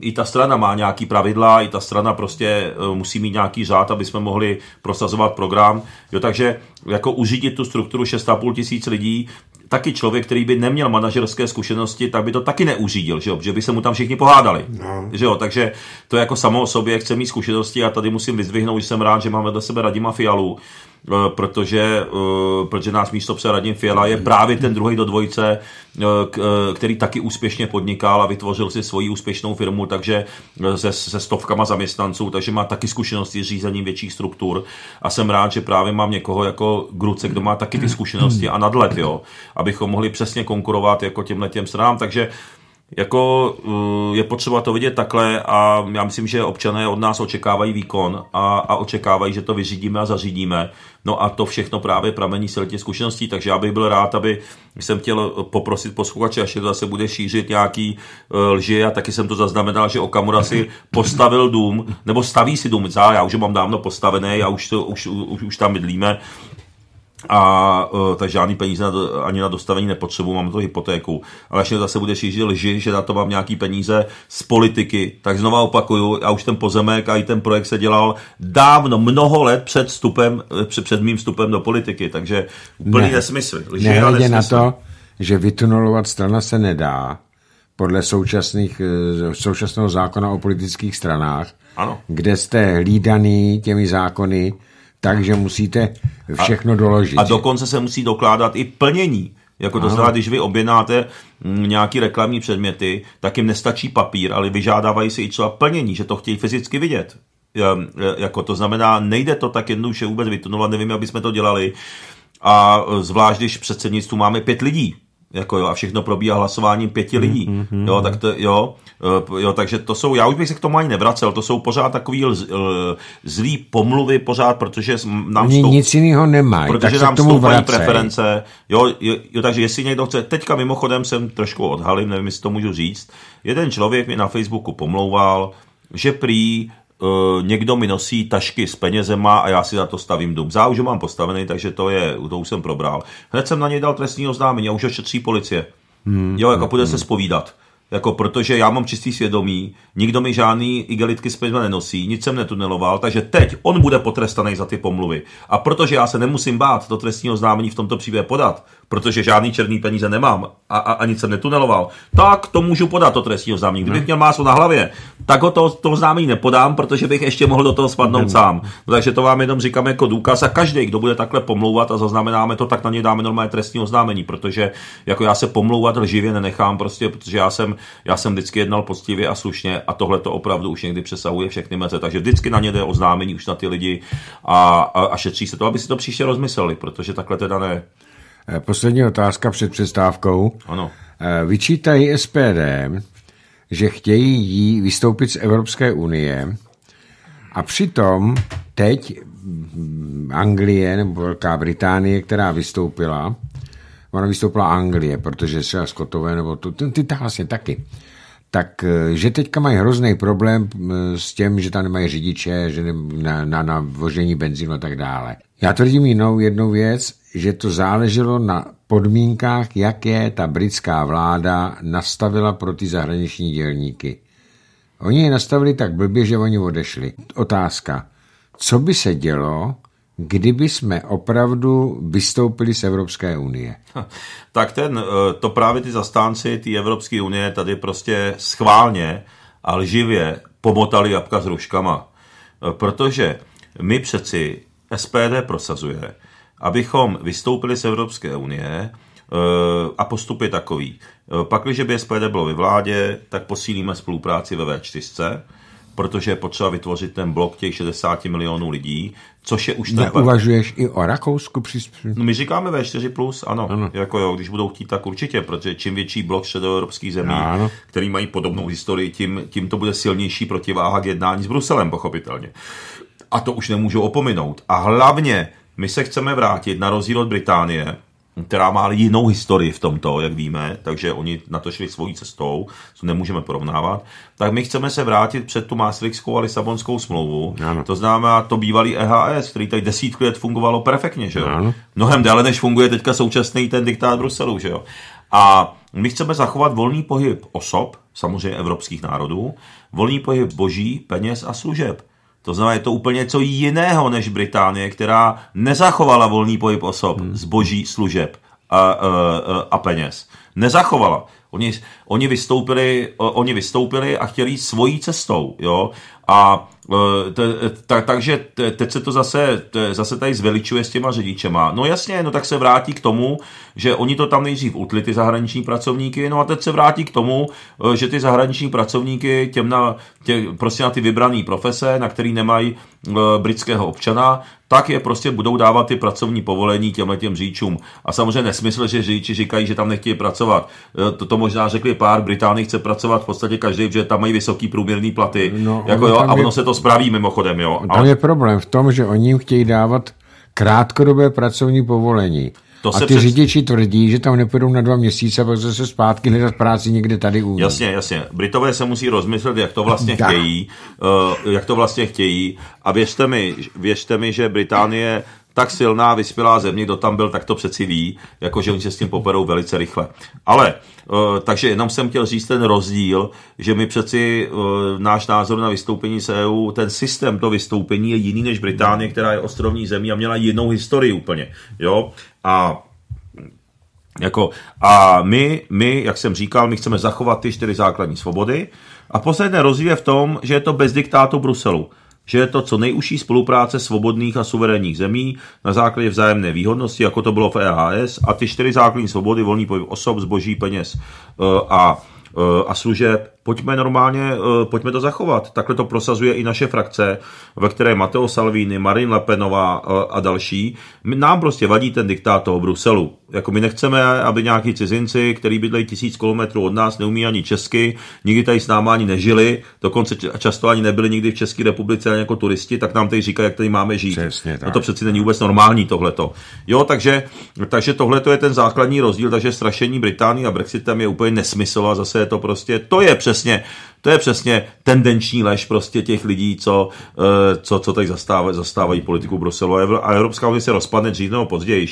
i ta strana má nějaký pravidla, i ta strana prostě e, musí mít nějaký řád, aby jsme mohli prosazovat program. Jo, takže jako uřídit tu strukturu 6,5 tisíc lidí, taky člověk, který by neměl manažerské zkušenosti, tak by to taky neuřídil, že, jo? že by se mu tam všichni pohádali. No. Že jo? Takže to je jako samo o sobě, chce mít zkušenosti a tady musím vyzvihnout, že jsem rád, že máme do sebe Radima Fialu, Eh, protože, eh, protože náš místo se Radim Fiala je právě ten druhý do dvojce, eh, který taky úspěšně podnikal a vytvořil si svoji úspěšnou firmu, takže se, se stovkama zaměstnanců, takže má taky zkušenosti s řízením větších struktur a jsem rád, že právě mám někoho jako Gruce, kdo má taky ty zkušenosti a nadlet, jo, abychom mohli přesně konkurovat jako těmhle těm stranám, takže jako mm, je potřeba to vidět takhle a já myslím, že občané od nás očekávají výkon a, a očekávají, že to vyřídíme a zařídíme. No a to všechno právě pramení z letě zkušeností, takže já bych byl rád, aby jsem chtěl poprosit posluchače, až se to zase bude šířit nějaký eh, lži a taky jsem to zaznamenal, že Okamura si postavil dům, nebo staví si dům, já už ho mám dávno postavený a už, to, už, už, už tam bydlíme, a uh, tak žádný peníze na, ani na dostavení nepotřebuji, mám to hypotéku. Ale ještě zase bude šířit lži, že na to mám nějaký peníze z politiky, tak znova opakuju, já už ten pozemek a i ten projekt se dělal dávno, mnoho let před, vstupem, e, před, před mým vstupem do politiky, takže úplný ne, nesmysl. nehledě na to, že vytunulovat strana se nedá podle současných, e, současného zákona o politických stranách, ano. kde jste hlídaný těmi zákony, takže musíte všechno a, doložit. A dokonce se musí dokládat i plnění. Jako to znamená, když vy objednáte mm, nějaký reklamní předměty, tak jim nestačí papír, ale vyžádávají si i třeba plnění, že to chtějí fyzicky vidět. Jako to znamená, nejde to tak jednoduše vůbec vytunovat, nevím, aby jsme to dělali. A zvlášť, když předsednictvu máme pět lidí, jako jo, a všechno probíhá hlasováním pěti lidí, mm, hmm jo, mm. tak to, jo, eh, jo, takže to jsou, já už bych se k tomu ani nevracel, to jsou pořád takový l, l, zlý pomluvy pořád, protože nám Oni stoup, nic jiného nemají, protože tak nám stoupají preference, jo, jo, jo, takže jestli někdo chce, teďka mimochodem jsem trošku odhalil, nevím, jestli to můžu říct, jeden člověk mi na Facebooku pomlouval, že prý uh, někdo mi nosí tašky s penězema a já si na to stavím dům. Za už ho mám postavený, takže to je, to už jsem probral. Hned jsem na něj dal trestní oznámení a už ho šetří policie. Hmm. Jo, jako půjde hmm. se spovídat. Hmm. Jako protože já mám čistý svědomí, nikdo mi žádný igelitky z penězma nenosí, nic jsem netuneloval, takže teď on bude potrestaný za ty pomluvy. A protože já se nemusím bát to trestní oznámení v tomto příběhu podat, protože žádný černý peníze nemám a, a nic jsem netuneloval, tak to můžu podat to trestního známí. Kdybych no. měl máslo na hlavě, tak ho to, to známí nepodám, protože bych ještě mohl do toho spadnout ne. No. sám. No, takže to vám jenom říkám jako důkaz a každý, kdo bude takhle pomlouvat a zaznamenáme to, tak na něj dáme normálně trestní oznámení, protože jako já se pomlouvat lživě nenechám prostě, protože já jsem, já jsem vždycky jednal poctivě a slušně a tohle to opravdu už někdy přesahuje všechny meze, takže vždycky na ně jde oznámení už na ty lidi a, a, a šetří se to, aby si to příště rozmysleli, protože takhle teda ne. Eh, poslední otázka před přestávkou. Ano. Eh, Vyčítají SPD, že chtějí jí vystoupit z Evropské unie a přitom teď mm, Anglie nebo Velká Británie, která vystoupila, ona vystoupila Anglie, protože třeba Skotové nebo to, ty, ty vlastně taky. Tak, eh, že teďka mají hrozný problém mm, s tím, že tam nemají řidiče, že na, na, na vožení benzínu a tak dále. Já tvrdím jinou jednu věc že to záleželo na podmínkách, jaké ta britská vláda nastavila pro ty zahraniční dělníky. Oni je nastavili tak blbě, že oni odešli. Otázka, co by se dělo, kdyby jsme opravdu vystoupili z Evropské unie. Hm. Tak ten, eh, to právě ty zastánci té Evropské unie tady prostě schválně a lživě pomotali jabka s ruškama. Eh, protože my přeci SPD prosazuje, abychom vystoupili z Evropské unie eh, a postup je takový. Eh, Pak, když by SPD bylo ve vládě, tak posílíme spolupráci ve V4, protože je potřeba vytvořit ten blok těch 60 milionů lidí, což je už ten... i o Rakousku přispět? No my říkáme V4+, plus, ano, ano. Jako jo, když budou chtít, tak určitě, protože čím větší blok středoevropských zemí, ano. který mají podobnou historii, tím, tím to bude silnější protiváha k jednání s Bruselem, pochopitelně. A to už nemůžu opominout. A hlavně my se chceme vrátit na rozdíl od Británie, která má jinou historii v tomto, jak víme, takže oni na to šli svojí cestou, co nemůžeme porovnávat, tak my chceme se vrátit před tu Maastrichtskou a Lisabonskou smlouvu. Ano. To znamená to bývalý EHS, který tady desítky let fungovalo perfektně, že jo? Mnohem déle, než funguje teďka současný ten diktát Bruselu, že jo? A my chceme zachovat volný pohyb osob, samozřejmě evropských národů, volný pohyb boží, peněz a služeb. To znamená, je to úplně něco jiného než Británie, která nezachovala volný pohyb osob, hmm. zboží, služeb a, a, e, e, a peněz. Nezachovala. Oni, oni, vystoupili, oni vystoupili a chtěli jít svojí cestou. Jo? A te, e, ta, takže teď se to zase, te, zase tady zveličuje s těma řidičema. No jasně, no tak se vrátí k tomu, že oni to tam nejdřív utli, ty zahraniční pracovníky, no a teď se vrátí k tomu, e, že ty zahraniční pracovníky těm na, tě, prostě na ty vybrané profese, na který nemají e, britského občana, tak je prostě budou dávat ty pracovní povolení těmhle těm říčům. A samozřejmě nesmysl, že říči říkají, že tam nechtějí pracovat. E, to možná řekli pár, Británii chce pracovat v podstatě každý, že tam mají vysoký průměrný platy. No, jako jo, a ono je, se to spraví mimochodem. Jo. Tam Ale... je problém v tom, že oni jim chtějí dávat krátkodobé pracovní povolení. To a se ty před... řidiči tvrdí, že tam nepůjdou na dva měsíce, pak zase zpátky hledat práci někde tady u. Jasně, jasně. Britové se musí rozmyslet, jak to vlastně chtějí, uh, jak to vlastně chtějí. A věřte mi, věřte mi, že Británie tak silná vyspělá země, kdo tam byl, tak to přeci ví, jakože oni se s tím poperou velice rychle. Ale, eh, takže jenom jsem chtěl říct ten rozdíl, že my přeci eh, náš názor na vystoupení z EU, ten systém to vystoupení je jiný než Británie, která je ostrovní zemí a měla jinou historii úplně, jo, a jako, a my, my, jak jsem říkal, my chceme zachovat ty čtyři základní svobody a posledné rozdíl je v tom, že je to bez diktátu Bruselu že je to co nejužší spolupráce svobodných a suverénních zemí na základě vzájemné výhodnosti, jako to bylo v EHS, a ty čtyři základní svobody, volný pohyb osob, zboží, peněz e, a, e, a služeb pojďme normálně, eh, pojďme to zachovat. Takhle to prosazuje i naše frakce, ve které Mateo Salvini, Marin Lepenová eh, a další. Nám prostě vadí ten diktát toho Bruselu. Jako my nechceme, aby nějaký cizinci, který bydlejí tisíc kilometrů od nás, neumí ani česky, nikdy tady s náma ani nežili, dokonce často ani nebyli nikdy v České republice ani jako turisti, tak nám tady říkají, jak tady máme žít. Přesně, tak. No to přeci není vůbec normální tohleto. Jo, takže, takže tohle je ten základní rozdíl, takže strašení Británie a Brexitem je úplně nesmysl a zase je to prostě, to je přes přesně, to je přesně tendenční lež prostě těch lidí, co, eh, co, co tak zastávají, zastávají politiku Bruselu. A Evropská unie se rozpadne dřív nebo později.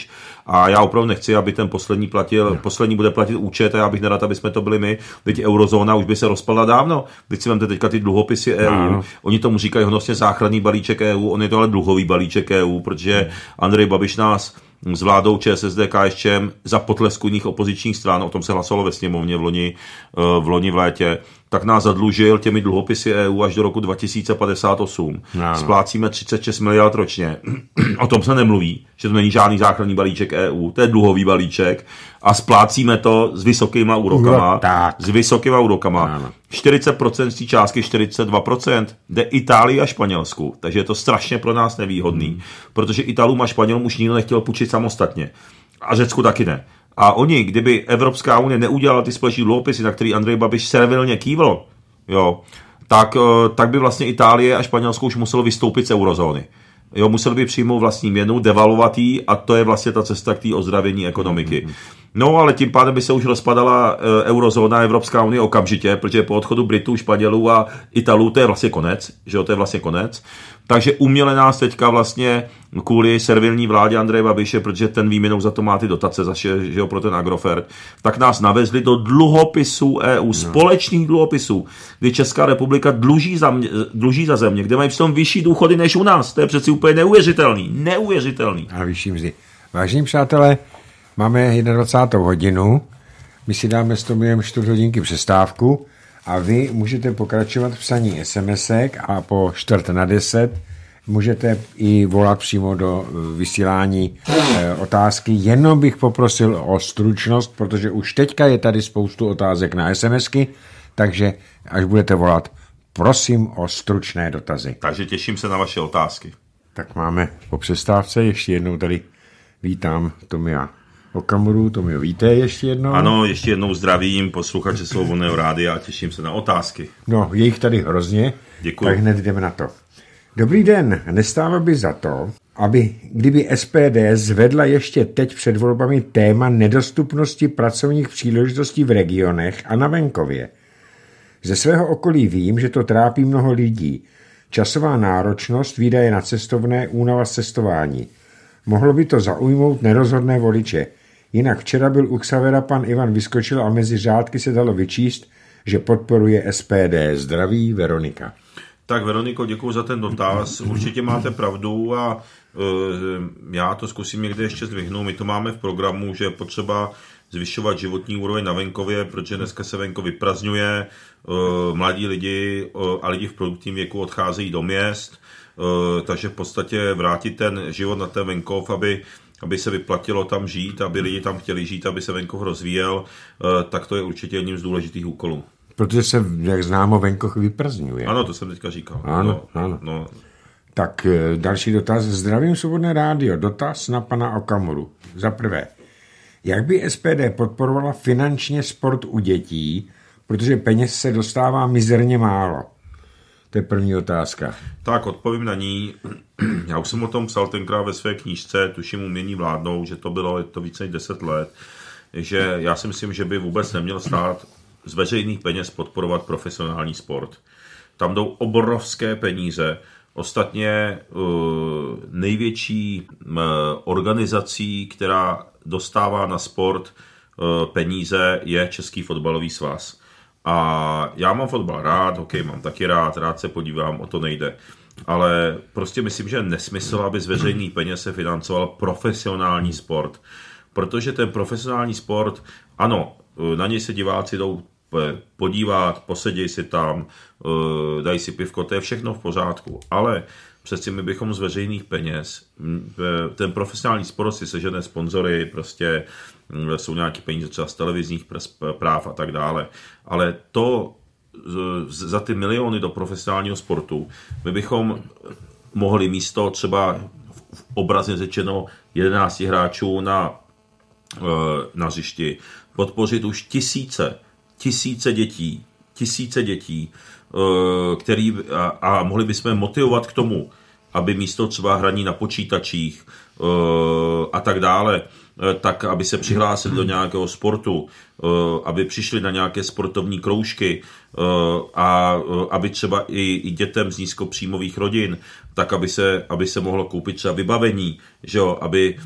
A já opravdu nechci, aby ten poslední platil, no. poslední bude platit účet a já bych nerad, aby jsme to byli my. Teď eurozóna už by se rozpadla dávno. Teď si vemte teďka ty dluhopisy EU. No. Oni tomu říkají honosně záchranný balíček EU, on je to ale dluhový balíček EU, protože hmm. Andrej Babiš nás s vládou ČSSD, KSČM za potlesku jiných opozičních stran, o tom se hlasovalo ve sněmovně v loni eh, v, loni v létě, tak nás zadlužil těmi dluhopisy EU až do roku 2058. Ano. Splácíme 36 miliard ročně. o tom se nemluví, že to není žádný záchranný balíček EU, to je dluhový balíček a splácíme to s vysokýma úrokama. Uro, no, tak. S vysokýma úrokama. Ano. 40% z té částky, 42% jde Itálii a Španělsku, takže je to strašně pro nás nevýhodný, hmm. protože Italům a Španělům už nikdo nechtěl půjčit samostatně. A Řecku taky ne. A oni, kdyby Evropská unie neudělala ty společné dluhopisy, na který Andrej Babiš servilně kývil, jo, tak, eh, tak by vlastně Itálie a Španělsko už muselo vystoupit z eurozóny. Jo, musel by přijmout vlastní měnu, devalovat ji a to je vlastně ta cesta k té ozdravení ekonomiky. Mhm. No, ale tím pádem by se už rozpadala eh, eurozóna Evropská unie okamžitě, protože po odchodu Britů, Španělů a Italů to je vlastně konec, že jo, to je vlastně konec. Takže uměle nás teďka vlastně kvůli servilní vládě Andreje Babiše, protože ten výměnou za to má ty dotace za, že, že jo, pro ten Agrofert, tak nás navezli do dluhopisů EU, no. společných dluhopisů, kdy Česká republika dluží za, mě, dluží za země, kde mají tom vyšší důchody než u nás. To je přeci úplně neuvěřitelný. Neuvěřitelný. A vyšší mzdy. Vážení přátelé, máme 21. hodinu, my si dáme s jen 4 hodinky přestávku a vy můžete pokračovat v psaní sms a po čtvrt na deset můžete i volat přímo do eh, vysílání e, otázky. Jenom bych poprosil o stručnost, protože už teďka je tady spoustu otázek na SMSky, takže až budete volat, prosím o stručné dotazy. Takže těším se na vaše otázky. Tak máme po přestávce ještě jednou tady vítám Tomia Okamuru, to mi víte ještě jednou. Ano, ještě jednou zdravím posluchače Svobodného rády a těším se na otázky. No, je jich tady hrozně, Děkuji. tak hned jdeme na to. Dobrý den, nestává by za to, aby kdyby SPD zvedla ještě teď před volbami téma nedostupnosti pracovních příležitostí v regionech a na venkově. Ze svého okolí vím, že to trápí mnoho lidí. Časová náročnost, výdaje na cestovné, únava cestování. Mohlo by to zaujmout nerozhodné voliče – Jinak včera byl u Xavera pan Ivan vyskočil a mezi řádky se dalo vyčíst, že podporuje SPD. Zdraví Veronika. Tak Veroniko, děkuji za ten dotaz. Určitě máte pravdu a e, já to zkusím někde ještě zvyhnout. My to máme v programu, že je potřeba zvyšovat životní úroveň na venkově, protože dneska se venko vyprazňuje, e, mladí lidi e, a lidi v produktivním věku odcházejí do měst, e, takže v podstatě vrátit ten život na ten venkov, aby aby se vyplatilo tam žít, aby lidi tam chtěli žít, aby se venkov rozvíjel, eh, tak to je určitě jedním z důležitých úkolů. Protože se, jak známo, venkov vyprzňuje. Ano, to jsem teďka říkal. Ano, no, ano. No. Tak eh, další dotaz. Zdravím svobodné rádio. Dotaz na pana Okamuru. Za prvé, jak by SPD podporovala finančně sport u dětí, protože peněz se dostává mizerně málo? To je první otázka. Tak, odpovím na ní. Já už jsem o tom psal tenkrát ve své knížce, tuším umění vládnou, že to bylo to více než 10 let, že já si myslím, že by vůbec neměl stát z veřejných peněz podporovat profesionální sport. Tam jdou obrovské peníze. Ostatně eh, největší eh, organizací, která dostává na sport eh, peníze, je Český fotbalový svaz. A já mám fotbal rád, hokej mám taky rád, rád se podívám, o to nejde. Ale prostě myslím, že je nesmysl, aby z veřejných peněz se financoval profesionální sport. Protože ten profesionální sport, ano, na něj se diváci jdou eh, podívat, poseděj si tam, eh, dají si pivko, to je všechno v pořádku. Ale přeci my bychom z veřejných peněz, eh, ten profesionální sport si sežene sponzory, prostě Mm, jsou nějaké peníze třeba z televizních práv a tak dále. Ale to za ty miliony do profesionálního sportu, my bychom mohli místo třeba v obrazně řečeno 11 hráčů na, eh, na řišti podpořit už tisíce, tisíce dětí, tisíce dětí, eh, který, a, a mohli bychom motivovat k tomu, aby místo třeba hraní na počítačích eh, a tak dále, Eh, tak aby se přihlásili do nějakého sportu, eh, aby přišli na nějaké sportovní kroužky eh, a aby třeba i, dětem z nízkopříjmových rodin, tak aby se, aby se mohlo koupit třeba vybavení, že jo, aby,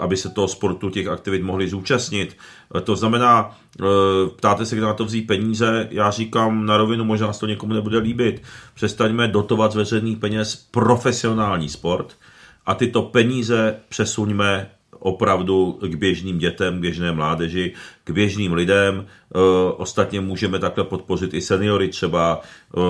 aby se toho sportu, těch aktivit mohli zúčastnit. To znamená, ptáte se, kde na to vzít peníze, já říkám na rovinu, možná se to někomu nebude líbit, přestaňme dotovat z veřejných peněz profesionální sport, a tyto peníze přesuňme opravdu k běžným dětem, k běžné mládeži, k běžným lidem. Eh, ostatně můžeme takhle podpořit i seniory třeba eh,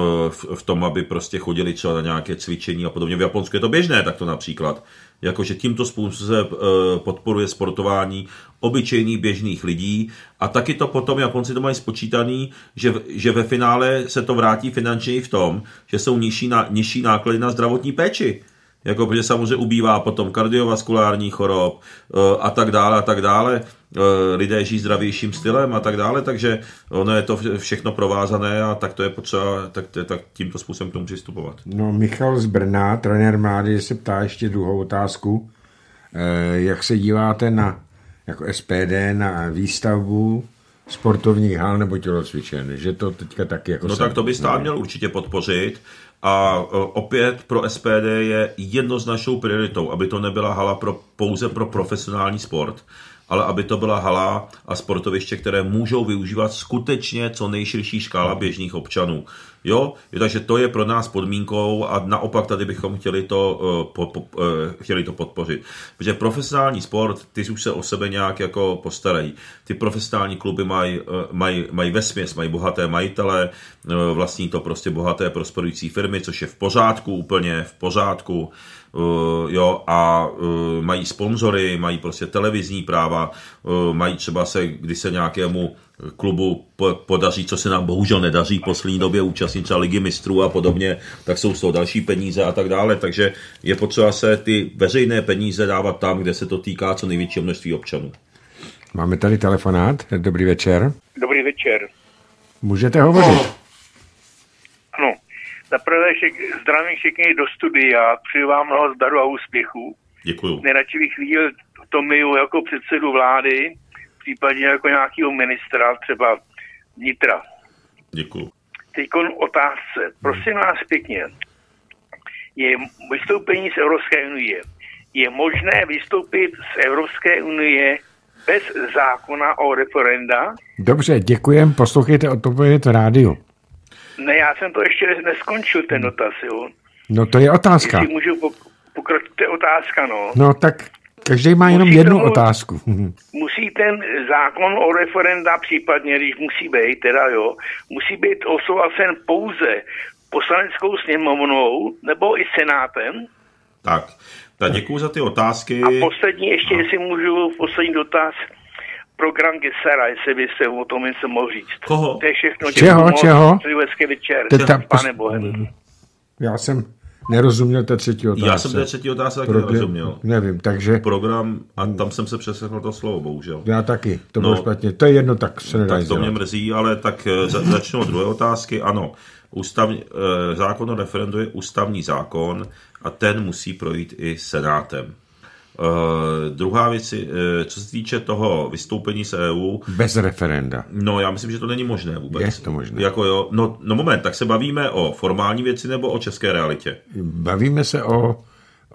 v tom, aby prostě chodili třeba na nějaké cvičení a podobně. V Japonsku je to běžné takto například. Jakože tímto způsobem eh, podporuje sportování obyčejných běžných lidí a taky to potom Japonci to mají spočítaný, že, že ve finále se to vrátí finančně i v tom, že jsou nižší, na, nižší náklady na zdravotní péči jako protože samozřejmě ubývá potom kardiovaskulární chorob eh, a tak dále a tak dále, eh, lidé žijí zdravějším stylem a tak dále, takže ono je to všechno provázané a tak to je potřeba tak, tak tímto způsobem k tomu přistupovat. No Michal z Brna, trenér mládeže, se ptá ještě druhou otázku. Eh, jak se díváte na jako SPD na výstavbu sportovních hal nebo tělocvičen, že to teďka taky jako... No se... tak to by stát no. měl určitě podpořit, a e, opět pro SPD je jednoznačnou prioritou, aby to nebyla hala pro, pouze pro profesionální sport, ale aby to byla hala a sportoviště, které můžou využívat skutečně co nejširší škála běžných občanů. Jo, takže to je pro nás podmínkou a naopak tady bychom chtěli to, eh, po, po, eh, chtěli to podpořit. Protože profesionální sport, ty už se o sebe nějak jako postarají. Ty profesionální kluby mají eh, maj, maj vesměs, mají bohaté majitele, vlastní to prostě bohaté prosperující firmy, což je v pořádku úplně, v pořádku uh, jo, a uh, mají sponzory, mají prostě televizní práva, uh, mají třeba se, když se nějakému klubu podaří, co se nám bohužel nedaří v poslední době účastnit třeba ligy mistrů a podobně, tak jsou z toho další peníze a tak dále. Takže je potřeba se ty veřejné peníze dávat tam, kde se to týká co největšího množství občanů. Máme tady telefonát. Dobrý večer. Dobrý večer. Můžete hovořit. No. Za prvé všik, zdravím všichni do studia, přeju vám mnoho zdaru a úspěchů. Děkuju. Nejradši bych viděl Tomiu jako předsedu vlády, případně jako nějakého ministra, třeba vnitra. Děkuju. Teď otázce. Prosím mhm. vás pěkně, je vystoupení z Evropské unie. Je možné vystoupit z Evropské unie bez zákona o referenda? Dobře, děkujem. Poslouchejte odpověď rádiu. Ne, já jsem to ještě neskončil, ten dotaz, jo. No to je otázka. Jestli můžu pokročit, to je otázka, no. No tak každý má jenom musí jednu tomu, otázku. Musí ten zákon o referenda případně, když musí být, teda jo, musí být osouhlasen pouze poslaneckou sněmovnou nebo i senátem? Tak, tak děkuji za ty otázky. A poslední ještě, no. jestli můžu, poslední dotaz program Gisera, jestli byste o tom něco mohl říct. Koho? To je všechno. Čeho, čeho? večer, Teď tam, pane Bohem. Já jsem nerozuměl té třetí otázce. Já jsem té třetí otázce taky Program, nerozuměl. Nevím, takže... Program, a tam jsem se přesechl to slovo, bohužel. Já taky, to bylo no, špatně. To je jedno, tak se nedá Tak to dělat. mě mrzí, ale tak eh, začnu od druhé otázky. Ano, ústav, eh, zákon o referendu je ústavní zákon a ten musí projít i senátem. Uh, druhá věc, uh, co se týče toho vystoupení z EU. Bez referenda. No, já myslím, že to není možné vůbec. Je to možné. Jako jo, no, no moment, tak se bavíme o formální věci nebo o české realitě? Bavíme se o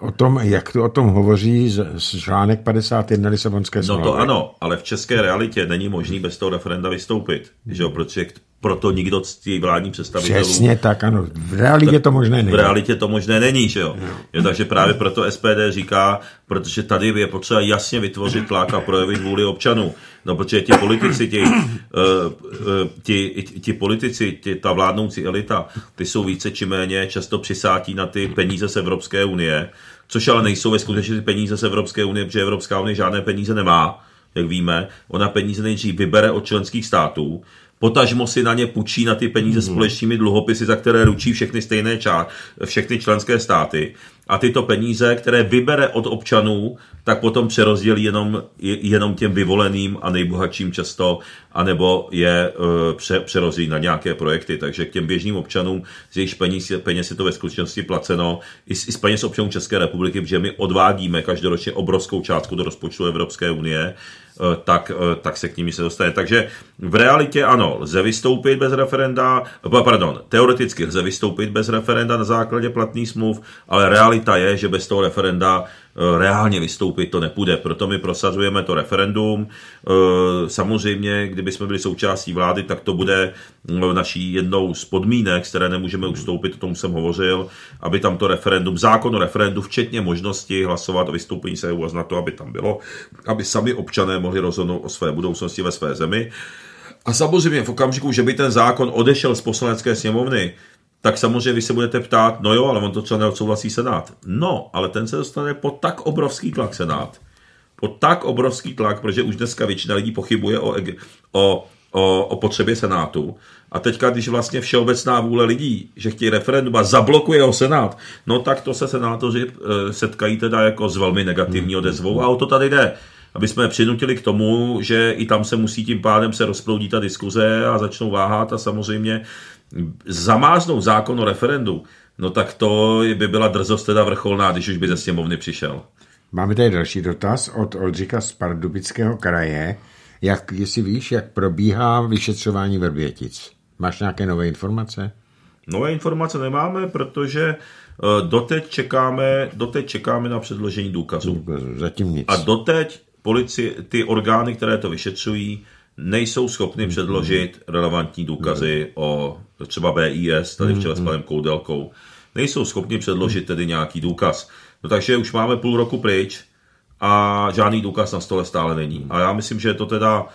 O tom, jak tu to o tom hovoří z, z článek 51 Lisabonské smlouvy. No to ano, ale v české realitě není možný bez toho referenda vystoupit, že jo, protože proto nikdo z těch vládní představitelů... Přesně tak, ano. V realitě to možné není. V realitě to možné není, že jo. No. jo takže právě proto SPD říká, protože tady je potřeba jasně vytvořit tlak a projevit vůli občanů. No, protože ti politici, ti, uh, ti, ti politici, ti, ta vládnoucí elita, ty jsou více či méně často přisátí na ty peníze z Evropské unie, což ale nejsou ve skutečnosti peníze z Evropské unie, protože Evropská unie žádné peníze nemá, jak víme. Ona peníze nejdřív vybere od členských států, Potažmo si na ně půjčí na ty peníze mm-hmm. společnými dluhopisy, za které ručí všechny stejné čá, všechny členské státy. A tyto peníze, které vybere od občanů, tak potom přerozdělí jenom, jenom těm vyvoleným a nejbohatším často, anebo je eh, pře, přerozdělí na nějaké projekty. Takže k těm běžným občanům, z jejich peněz, peněz je to ve skutečnosti placeno, i z, i z peněz občanů České republiky, protože my odvádíme každoročně obrovskou částku do rozpočtu Evropské unie. Eh, tak, eh, tak se k nimi se dostane. Takže v realitě ano, lze vystoupit bez referenda, eh, pardon, teoreticky lze vystoupit bez referenda na základě platných smluv, ale realita je, že bez toho referenda Eh, reálně vystoupit to nepůjde. Proto my prosazujeme to referendum. Eh, samozřejmě, kdyby jsme byli součástí vlády, tak to bude mm, naší jednou z podmínek, které nemůžeme ustoupit, o tom jsem hovořil, aby tam to referendum, zákon o referendu, včetně možnosti hlasovat o vystoupení se EU a aby tam bylo, aby sami občané mohli rozhodnout o své budoucnosti ve své zemi. A samozřejmě v okamžiku, že by ten zákon odešel z poslanecké sněmovny, tak samozřejmě vy se budete ptát, no jo, ale on to třeba neodsouhlasí Senát. No, ale ten se dostane pod tak obrovský tlak Senát, pod tak obrovský tlak, protože už dneska většina lidí pochybuje o, o, o, o potřebě Senátu. A teďka, když vlastně všeobecná vůle lidí, že chtějí referendum a zablokuje ho Senát, no tak to se senátoři eh, setkají teda jako s velmi negativní hmm. odezvou a o to tady jde aby jsme přinutili k tomu, že i tam se musí tím pádem se rozproudí ta diskuze a začnou váhat a samozřejmě zamáznout zákon o referendu, no tak to by byla drzost teda vrcholná, když už by ze sněmovny přišel. Máme tady další dotaz od Oldřika z Pardubického kraje. Jak, jestli víš, jak probíhá vyšetřování Vrbětic? Máš nějaké nové informace? Nové informace nemáme, protože eh, doteď čekáme, doteď čekáme na předložení důkazů. Zatím nic. A doteď policie, ty orgány, které to vyšetřují, nejsou schopni předložit relevantní důkazy mhm. o třeba BIS, tady včera s mhm. panem Koudelkou, nejsou schopni předložit tedy nějaký důkaz. No takže už máme půl roku pryč a žádný důkaz na stole stále není. A já myslím, že je to teda,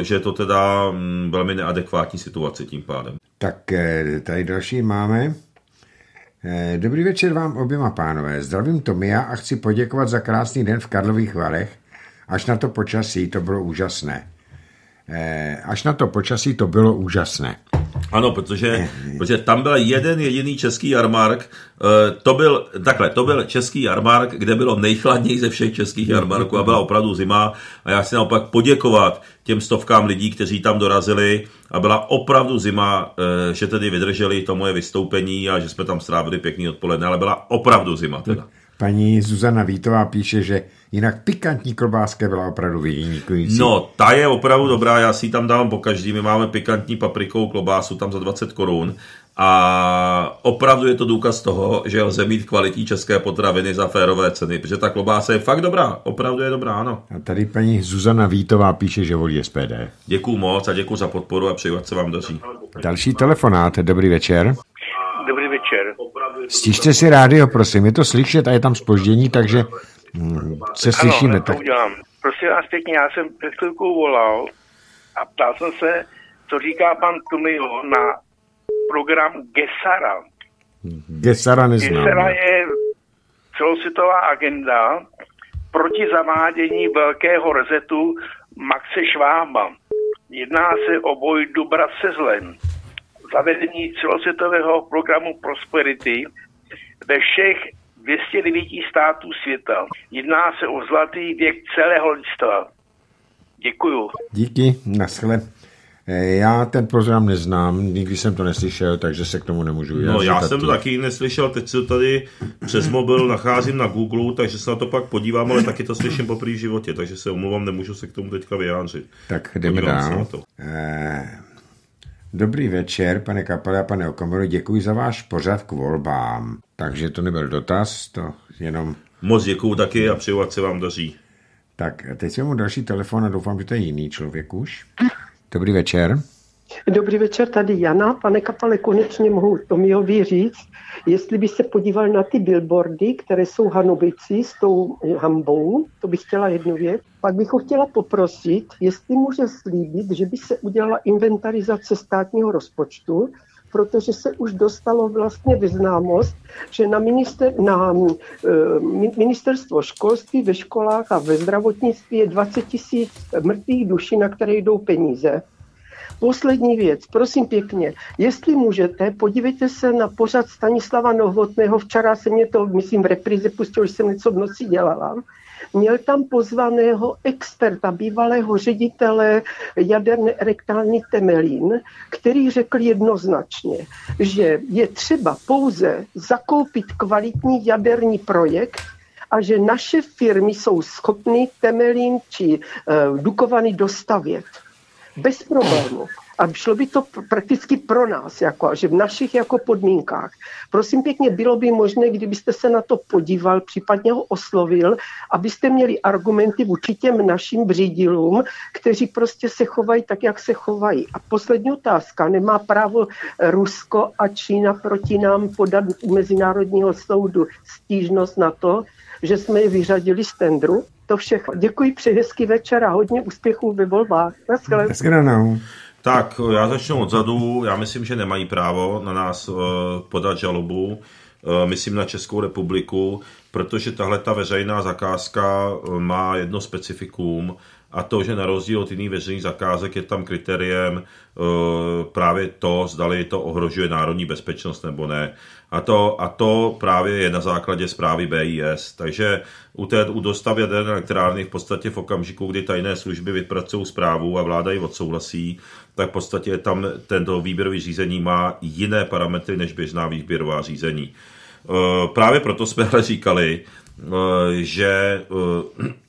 eh, že je to teda mm, velmi neadekvátní situace tím pádem. Tak eh, tady další máme. Eh, dobrý večer vám oběma pánové. Zdravím Tomia a chci poděkovat za krásný den v Karlových Varech. Až na to počasí, to bylo úžasné. Eh, až na to počasí to bylo úžasné. Ano, protože, eh, protože tam byl jeden jediný český jarmark, eh, to byl, takhle, to byl český jarmark, kde bylo nejchladněji ze všech českých jarmarků a byla opravdu zima a já chci naopak poděkovat těm stovkám lidí, kteří tam dorazili a byla opravdu zima, že tedy vydrželi to moje vystoupení a že jsme tam strávili pěkný odpoledne, ale byla opravdu zima teda. Paní Zuzana Vítová píše, že Jinak pikantní klobáska byla opravdu vynikající. No, ta je opravdu dobrá, já si ji tam dávám po každý. My máme pikantní paprikou klobásu tam za 20 korun a opravdu je to důkaz toho, že lze mít kvalitní české potraviny za férové ceny, protože ta klobása je fakt dobrá, opravdu je dobrá, ano. A tady paní Zuzana Vítová píše, že volí SPD. Děkuju moc a děkuju za podporu a přeji, ať se vám daří. Další telefonát, dobrý večer. Dobrý večer. Stížte si rádio, prosím, je to slyšet a je tam spoždění, takže se hmm, slyšíme. Ano, tak... to udělám. Prosím vás pěkně, já jsem před chvilkou volal a ptal jsem se, co říká pan Tumio na program Gesara. Gesara neznám. Gesara je celosvětová agenda proti zavádění velkého rezetu Maxe Švába. Jedná se o boj dobra se zlem. Zavedení celosvětového programu Prosperity ve všech 209 států světa. Jedná se o zlatý věk celého lidstva. Děkuju. Díky, naschle. Eh, já ten program neznám, nikdy jsem to neslyšel, takže se k tomu nemůžu No já jsem to taky neslyšel, teď se tady přes mobil nacházím na Google, takže se na to pak podívám, ale taky to slyším poprvé v životě, takže se omlouvám, nemůžu se k tomu teďka vyjádřit. Tak jdeme podívám dál. Se na to. Eh... Dobrý večer, pane Kapele a pane Okamoro, děkuji za váš pořad k volbám. Takže to nebyl dotaz, to jenom... Moc děkuju taky a přeju, se vám daří. Tak, teď jsem mu další telefon a doufám, že to je jiný člověk už. Dobrý večer. Dobrý večer, tady Jana. Pane kapele, konečně mohu Tomiovi říct, Jestli by se podíval na ty billboardy, které jsou hanobici s tou hambou, to bych chtěla jednu věc, pak bych ho chtěla poprosit, jestli může slíbit, že by se udělala inventarizace státního rozpočtu, protože se už dostalo vlastně vyznámost, že na, minister, na eh, ministerstvo školství ve školách a ve zdravotnictví je 20 tisíc mrtvých duší, na které jdou peníze. Poslední věc, prosím pěkně, jestli můžete, podívejte se na pořad Stanislava Novotného, včera se mě to, myslím, v reprize, pustil, že jsem něco v noci dělala, měl tam pozvaného experta, bývalého ředitele jaderné rektální Temelín, který řekl jednoznačně, že je třeba pouze zakoupit kvalitní jaderní projekt, a že naše firmy jsou schopny Temelín či uh, Dukovany dostavět bez problému. A šlo by to prakticky pro nás, jako, že v našich jako podmínkách. Prosím pěkně, bylo by možné, kdybyste se na to podíval, případně ho oslovil, abyste měli argumenty vůči těm našim břídilům, kteří prostě se chovají tak, jak se chovají. A poslední otázka. Nemá právo Rusko a Čína proti nám podat u Mezinárodního soudu stížnost na to, že jsme je vyřadili z tendru? to všechno. Děkuji, přeji hezký večer a hodně úspěchů ve volbách. Naschledanou. Tak, já začnu odzadu. Já myslím, že nemají právo na nás uh, podat žalobu. Uh, myslím na Českou republiku, protože tahle ta veřejná zakázka eh, má jedno specifikum a to, že na rozdíl od jiných veřejných zakázek je tam kritériem uh, právě to, zdali to ohrožuje národní bezpečnost nebo ne. A to, a to právě je na základě zprávy BIS. Takže u, té, u dostav jaderné elektrárny v podstatě v okamžiku, kdy tajné služby vypracují zprávu a vláda ji odsouhlasí, tak v podstatě tam tento výběrový řízení má jiné parametry než běžná výběrová řízení. E, právě proto jsme ale říkali, e, že,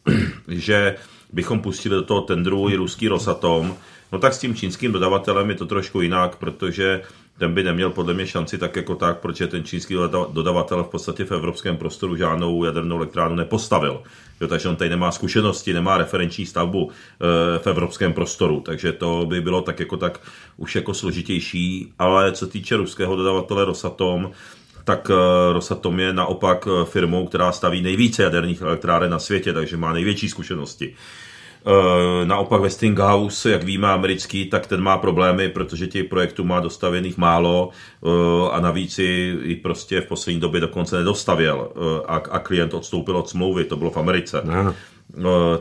e, že bychom pustili do toho tendru i ruský Rosatom, No tak s tím čínským dodavatelem je to trošku jinak, protože ten by neměl podle mě šanci tak jako tak, protože ten čínský dodavatel v podstatě v evropském prostoru žádnou jadernou elektrárnu nepostavil. Jo, takže on tady nemá zkušenosti, nemá referenční stavbu e, v evropském prostoru, takže to by bylo tak jako tak už jako složitější, ale co týče ruského dodavatele Rosatom, tak eh, Rosatom je naopak eh, firmou, která staví nejvíce jaderných elektráren na světě, takže má největší zkušenosti. Eh, naopak Westinghouse, jak víme, americký, tak ten má problémy, protože těch projektů má dostavěných málo eh, a navíc i prostě v poslední době dokonce nedostavěl eh, a, a klient odstoupil od smlouvy, to bylo v Americe. Ne.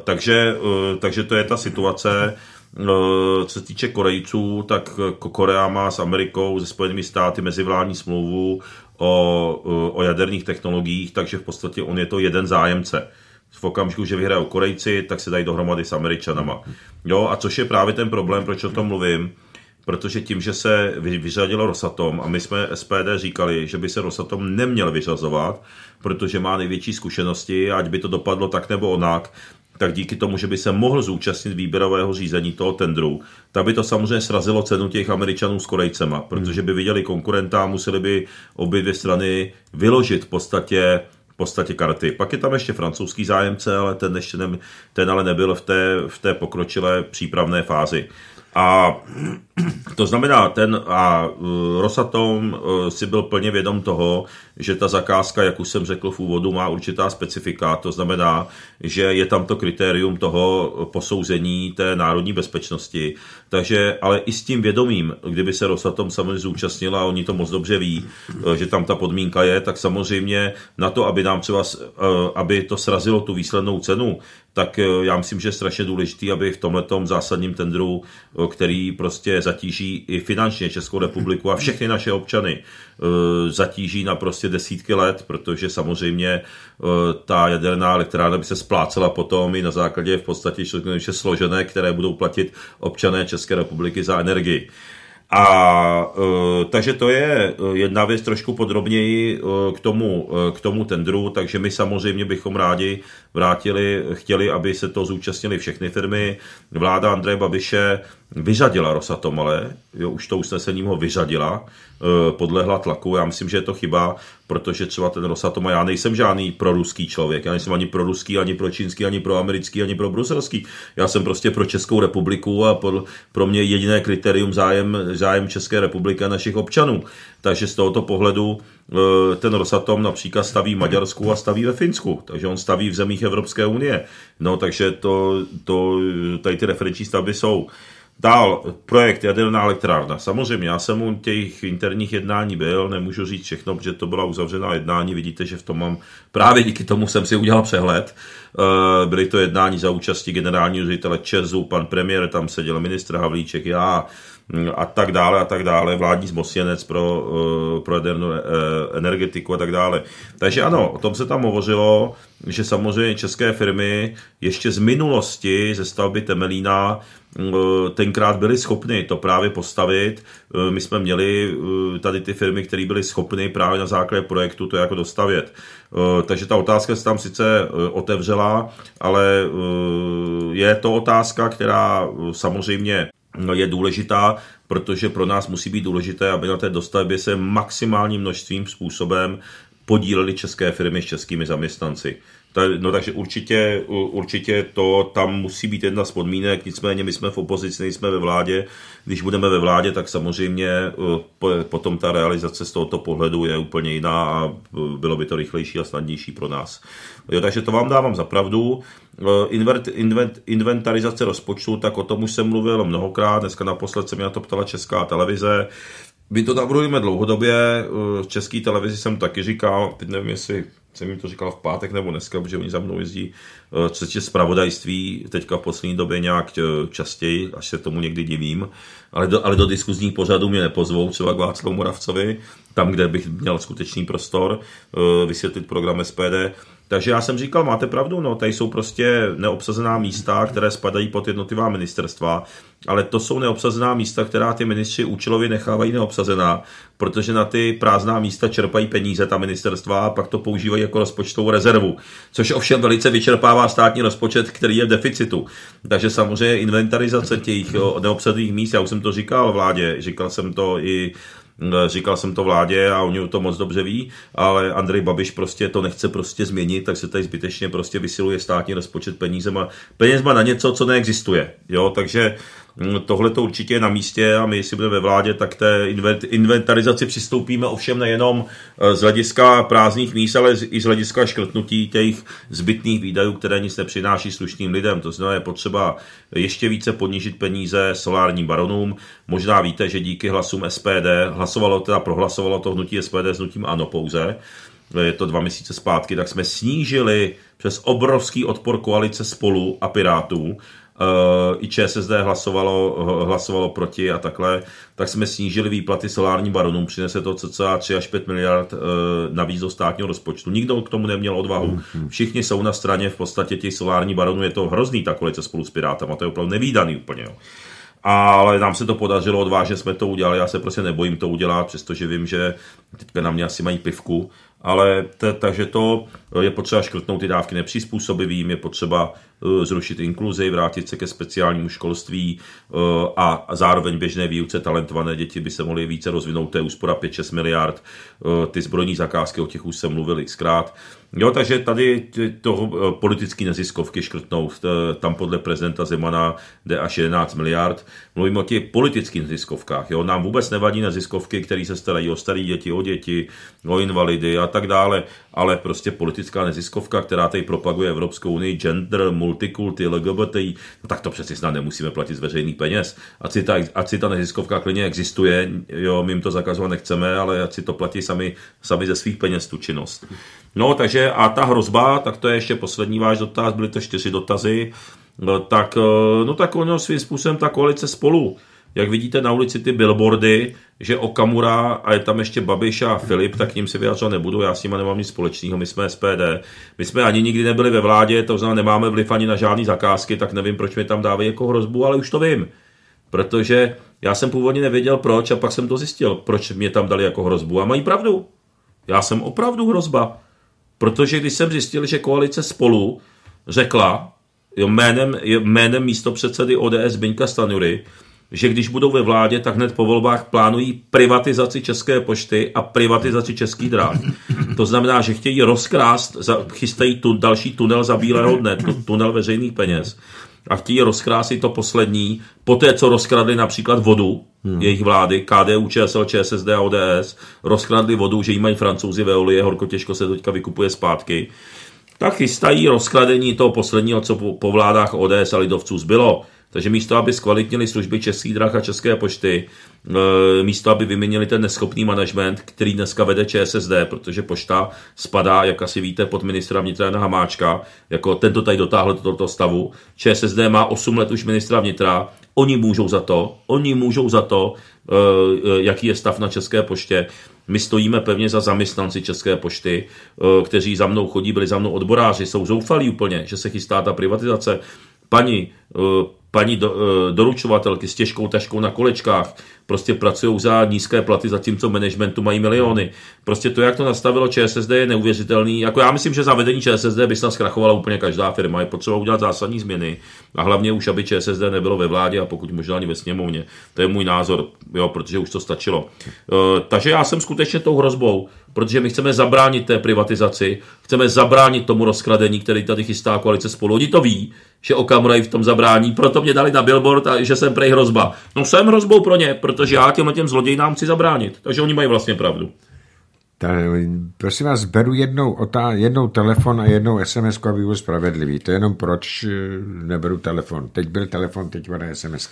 Takže, takže to je ta situace. Co se týče Korejců, tak Korea má s Amerikou, se Spojenými státy mezivládní smlouvu o, o jaderných technologiích, takže v podstatě on je to jeden zájemce v okamžiku, že vyhrajou Korejci, tak se dají dohromady s Američanama. Jo, a což je právě ten problém, proč o tom mluvím, protože tím, že se vyřadilo Rosatom a my jsme SPD říkali, že by se Rosatom neměl vyřazovat, protože má největší zkušenosti, ať by to dopadlo tak nebo onak, tak díky tomu, že by se mohl zúčastnit výběrového řízení toho tendru, tak by to samozřejmě srazilo cenu těch Američanů s Korejcema, protože by viděli konkurenta a museli by obě dvě strany vyložit v podstatě podstatě karty. Pak je tam ještě francouzský zájemce, ale ten, ještě ne, ten ale nebyl v té, v té pokročilé přípravné fázi. A to znamená, ten a e, Rosatom e, si byl plně vědom toho, že ta zakázka, jak už jsem řekl v úvodu, má určitá specifika. To znamená, že je tam to kritérium toho posouzení té národní bezpečnosti. Takže, ale i s tím vědomím, kdyby se Rosatom samozřejmě zúčastnila, oni to moc dobře ví, e, že tam ta podmínka je, tak samozřejmě na to, aby nám třeba, aby to srazilo tu výslednou cenu, tak já myslím, že je strašně důležitý, aby v tomhletom zásadním tendru, který prostě zatíží i finančně Českou republiku a všechny naše občany eh, zatíží na prostě desítky let, protože samozřejmě eh, ta jaderná elektrárna by se splácela potom i na základě v podstatě složené, které budou platit občané České republiky za energii. A e, takže to je e, jedna věc trošku podrobněji e, k tomu, k tomu tendru, takže my samozřejmě bychom rádi vrátili, chtěli, aby se to zúčastnili všechny firmy. Vláda Andreje Babiše vyřadila Rosatom, ale jo, už to usnesením ho vyřadila Eh, podlehla tlaku. Já myslím, že je to chyba, protože třeba ten Rosatom, a já nejsem žádný proruský člověk, já nejsem ani proruský, ani pro čínský, ani pro americký, ani pro bruselský. Já jsem prostě pro Českou republiku a pro, pro mě jediné kritérium zájem, zájem České republiky a našich občanů. Takže z tohoto pohledu eh, ten Rosatom například staví v Maďarsku a staví ve Finsku, takže on staví v zemích Evropské unie. No takže to, to tady ty referenční stavby jsou. Dál projekt Jaderná elektrárna. Samozřejmě, já jsem u těch interních jednání byl, nemůžu říct všechno, protože to byla uzavřená jednání. Vidíte, že v tom mám, právě díky tomu jsem si udělal přehled. Eh, byly to jednání za účasti generálního ředitele Česu, pan premiér, tam seděl ministr Havlíček, já mm, a tak dále a tak dále, vládní zmocněnec pro, eh, pro jadernou eh, energetiku a tak dále. Takže ano, o tom se tam hovořilo, že samozřejmě české firmy ještě z minulosti ze stavby Temelína Eh, tenkrát byli schopni to právě postavit. Eh, my jsme měli eh, tady ty firmy, které byly schopny právě na základě projektu to jako dostavět. Takže ta otázka se tam sice otevřela, ale je to otázka, která samozřejmě no, je důležitá, protože pro nás musí být důležité, aby na té dostavbě se maximálním množstvím způsobem podílely české firmy s českými zaměstnanci. No takže určitě, určitě to tam musí být jedna z podmínek, nicméně my jsme v opozici, nejsme ve vládě. Když budeme ve vládě, tak samozřejmě eh, potom ta realizace z tohoto pohledu je úplně jiná a eh, bylo by to rychlejší a snadnější pro nás. Jo, takže to vám dávám za pravdu. Eh, invert, invent, inventarizace rozpočtu, tak o tom už jsem mluvil mnohokrát, dneska naposled se mě na to ptala Česká televize. My to navrhujeme dlouhodobě, v České televizi jsem taky říkal, teď nevím, jestli jsem jim to říkal v pátek nebo dneska, protože oni za mnou jezdí, eh, co se zpravodajství teďka v poslední době nějak eh, častěji, až se tomu někdy divím, ale do, ale do diskuzních pořadů mě nepozvou, třeba k Václavu Moravcovi, tam, kde bych měl skutečný prostor eh, vysvětlit program SPD, takže já jsem říkal, máte pravdu, no, tady jsou prostě neobsazená místa, které spadají pod jednotlivá ministerstva, ale to jsou neobsazená místa, která ty ministři účelově nechávají neobsazená, protože na ty prázdná místa čerpají peníze ta ministerstva a pak to používají jako rozpočtovou rezervu, což ovšem velice vyčerpává státní rozpočet, který je v deficitu. Takže samozřejmě inventarizace těch neobsazených míst, já už jsem to říkal vládě, říkal jsem to i No, říkal jsem to vládě a oni to moc dobře ví, ale Andrej Babiš prostě to nechce prostě změnit, tak se tady zbytečně prostě vysiluje státní rozpočet penízema, penězma na něco, co neexistuje. Jo, takže tohle to určitě je na místě a my, jestli budeme ve vládě, tak té inventarizaci přistoupíme ovšem nejenom eh, z hlediska prázdných míst, ale i z hlediska škrtnutí těch zbytných výdajů, které nic nepřináší slušným lidem. To znamená, je potřeba ještě více podnížit peníze solárním baronům. Možná víte, že díky hlasům SPD, hlasovalo teda, prohlasovalo to hnutí SPD s hnutím ANO pouze, je to dva měsíce zpátky, tak jsme snížili přes obrovský odpor koalice spolu a Pirátů Eh, i ČSSD hlasovalo, hlasovalo proti a takhle, tak jsme snížili výplaty solárním baronům, přinese to cca 3 až 5 miliard eh, navíc do státního rozpočtu. Nikdo k tomu neměl odvahu. Mhm. Všichni jsou na straně v podstatě těch solární baronů, je to hrozný ta kolice spolu s Pirátama, to je opravdu nevýdaný úplně. Jo ale nám se to podařilo, odvážně jsme to udělali, já se prostě nebojím to udělat, přestože vím, že teďka na mě asi mají pivku, ale t- takže to, je potřeba škrtnout ty dávky nepřizpůsobivým, je potřeba eh, zrušit inkluzi, vrátit se ke speciálnímu školství eh, a zároveň běžné výuce talentované děti by se mohly více rozvinout, to je úspora 5-6 miliard, eh, ty zbrojní zakázky, o těch už jsem mluvil xkrát. Jo, takže tady to politické neziskovky škrtnout, tam podle prezidenta Zemana jde až 11 miliard. Mluvím o těch politických neziskovkách. Jo. Nám vůbec nevadí neziskovky, které se starají o staré děti, o děti, o invalidy a tak dále ale prostě politická neziskovka, která tady propaguje Evropskou unii, gender, multikulty, LGBT, no tak to přeci snad nemusíme platit z veřejných peněz. Ať si ta, ať si ta neziskovka klidně existuje, jo, my jim to zakazovat nechceme, ale ať si to platí sami, sami ze svých peněz tu činnost. No, takže a ta hrozba, tak to je ještě poslední váš dotaz, byly to čtyři dotazy, no, tak, eh, no tak ono svým způsobem ta koalice spolu jak vidíte na ulici ty billboardy, že Okamura a je tam ještě Babiš a Filip, tak k ním se vyjadřovat nebudu, já s nima nemám nic společného, my jsme SPD. My jsme ani nikdy nebyli ve vládě, to znamená, nemáme vliv ani na žádné zakázky, tak nevím, proč mi tam dávají jako hrozbu, ale už to vím. Protože já jsem původně nevěděl proč a pak jsem to zjistil, proč mě tam dali jako hrozbu. A mají pravdu. Já jsem opravdu hrozba. Protože když jsem zjistil, že koalice spolu řekla jménem, jménem místo předsedy ODS Beňka Stanury, že když budou ve vládě, tak hned po volbách plánují privatizaci České pošty a privatizaci Českých dráh. To znamená, že chtějí rozkrást, chystají tu, další tunel za bílého dne, tu, tunel veřejných peněz a chtějí rozkrásit to poslední, po té, co rozkradli například vodu, hmm. jejich vlády, KDU, ČSL, ČSSD a ODS, rozkradli vodu, že jí mají francouzi ve olie, horko těžko se teďka vykupuje zpátky, tak chystají rozkradení toho posledního, co po, po vládách ODS a lidovců zbylo. Takže místo, aby zkvalitnili služby Český drah a české pošty, eh, místo, aby vyměnili ten neschopný management, který dneska vede ČSSD, protože pošta spadá, jak asi víte, pod ministra vnitra na Hamáčka, jako tento tady dotáhl do tohoto stavu. ČSSD má 8 let už ministra vnitra, oni můžou za to, oni můžou za to, eh, eh, jaký je stav na České poště. My stojíme pevně za zaměstnanci České pošty, kteří za mnou chodí, byli za mnou odboráři, jsou zoufalí úplně, že se chystá ta privatizace. Pani paní do, eh, doručovatelky s těžkou taškou na kolečkách, prostě pracují za nízké platy, zatímco managementu mají miliony. Prostě to, jak to nastavilo ČSSD, je neuvěřitelný. Jako já myslím, že zavedení ČSSD by snad zkrachovala úplně každá firma. Je potřeba udělat zásadní změny a hlavně už, aby ČSSD nebylo ve vládě a pokud možná ani ve sněmovně. To je můj názor, jo, protože už to stačilo. E, takže já jsem skutečně tou hrozbou, protože my chceme zabránit té privatizaci, chceme zabránit tomu rozkradení, který tady chystá koalice spolu. Oni to ví, že Okamura v tom zabrání, proto mě dali na billboard a že jsem prej hrozba. No jsem hrozbou pro ně, protože protože já těm těm zlodějnám chci zabránit. Takže oni mají vlastně pravdu. Ta, prosím vás, beru jednou, otá, jednou telefon a jednou SMS, aby byl spravedlivý. To je jenom proč eh, neberu telefon. Teď byl telefon, teď bude SMS.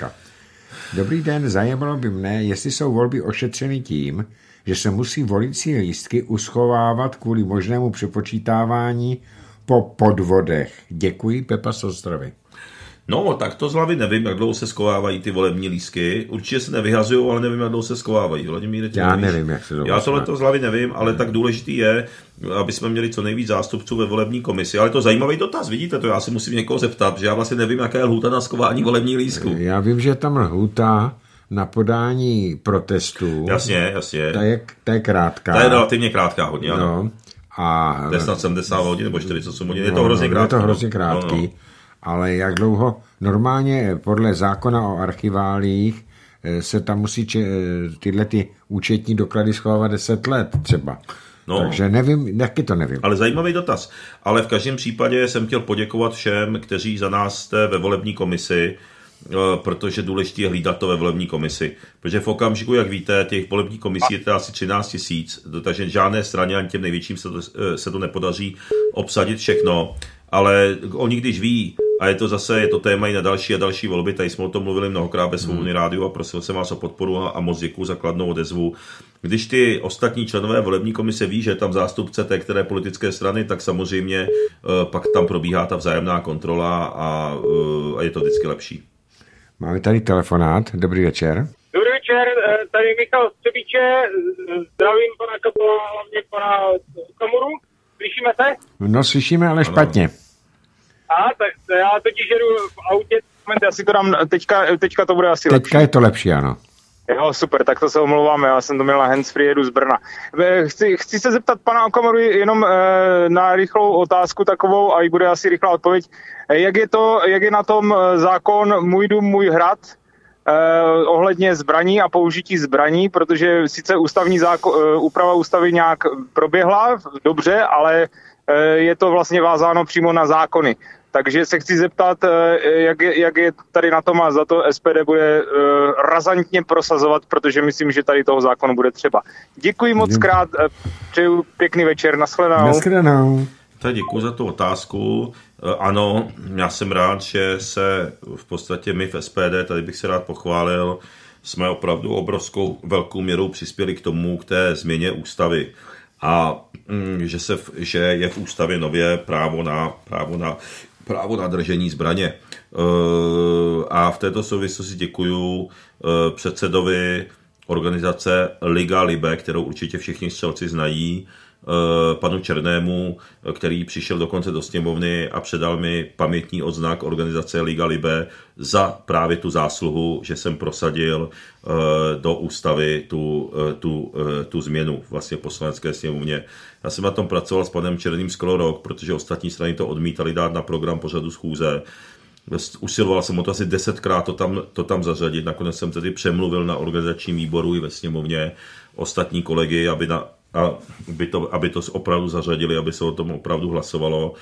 Dobrý den, zajímalo by mne, jestli jsou volby ošetřeny tím, že se musí volící lístky uschovávat kvůli možnému přepočítávání po podvodech. Děkuji, Pepa Sostrovi. No, tak to z hlavy nevím, jak dlouho se skovávají ty volební lísky. Určitě se nevyhazují, ale nevím, jak dlouho se skovávají. Vladimíre, Já nevíš? nevím, jak se to Já tohle to z hlavy nevím, ale ne. tak důležitý je, aby jsme měli co nejvíc zástupců ve volební komisi. Ale to zajímavý dotaz, vidíte to, já si musím někoho zeptat, že já vlastně nevím, jaká je lhůta na skování volební lísku. Já vím, že je tam lhůta na podání protestů. Jasně, jasně. Ta je, ta je krátká. Ta je relativně krátká hodně, ano. No. A... To je snad 70 hodin nebo 48 hodin, je to no, hrozně krátký. No, je to no. hrozně krátký. No, no ale jak dlouho normálně podle zákona o archiválích eh, se tam musí če- eh, tyhle ty účetní doklady schovávat 10 let třeba. No, Takže nevím, taky to nevím. Ale zajímavý dotaz. Ale v každém případě jsem chtěl poděkovat všem, kteří za nás jste ve volební komisi, eh, protože důležité je hlídat to ve volební komisi. Protože v okamžiku, jak víte, těch volebních komisí je teda asi 13 tisíc, takže žádné straně ani těm největším se to, se to nepodaří obsadit všechno. Ale oni, když ví, a je to zase, je to téma i na další a další volby, tady jsme o tom mluvili mnohokrát ve svobodné hmm. rádiu a prosil jsem vás o podporu a moc děkuji za kladnou odezvu. Když ty ostatní členové volební komise ví, že tam zástupce té které politické strany, tak samozřejmě eh, pak tam probíhá ta vzájemná kontrola a, eh, a je to vždycky lepší. Máme tady telefonát, dobrý večer. Dobrý večer, eh, tady Michal Střebíče, zdravím pana Kapola, hlavně pana Kamuru. Slyšíme se? No slyšíme, ale ano. špatně. A tak já totiž jedu v autě, moment, já si to dám, teďka, teďka to bude asi teďka lepší. Teďka je to lepší, ano. Jo, super, tak to se omlouvám, já jsem to měl na handsfree, jedu z Brna. Chci, chci se zeptat pana Okamoru jenom e, na rychlou otázku takovou, a i bude asi rychlá odpověď. Eh, jak je, to, jak je na tom eh, zákon Můj dům, můj hrad eh, ohledně zbraní a použití zbraní, protože sice ústavní zákon, eh, úprava ústavy nějak proběhla, dobře, ale Eh, je to vlastně vázáno přímo na zákony. Takže se chci zeptat, eh, jak je, jak je tady na tom a za to SPD bude eh, razantně prosazovat, protože myslím, že tady toho zákonu bude třeba. Děkuji moc krát, přeju pěkný večer, nashledanou. Nashledanou. Tak děkuji za tu otázku. Ano, já jsem rád, že se v podstatě my v SPD, tady bych se rád pochválil, jsme opravdu obrovskou velkou měrou přispěli k tomu, k té změně ústavy. A Mm, že, se, že je v ústavě nově právo na, právo na právo na držení zbraně. Eh, a v této souvislosti děkuju eh, předsedovi organizace Liga Libe, kterou určitě všichni střelci znají, Eh, panu Černému, který přišel dokonce do sněmovny a předal mi pamětní odznak organizace Liga Libe za právě tu zásluhu, že jsem prosadil eh, do ústavy tu, eh, tu, tu změnu vlastně v poslanecké sněmovně. Já jsem na tom pracoval s panem Černým skoro rok, protože ostatní strany to odmítali dát na program pořadu schůze usiloval jsem o to asi desetkrát to tam, to tam zařadit. Nakonec jsem tedy přemluvil na organizačním výboru i ve sněmovně ostatní kolegy, aby na a by to, aby to opravdu zařadili, aby se o tom opravdu hlasovalo. E,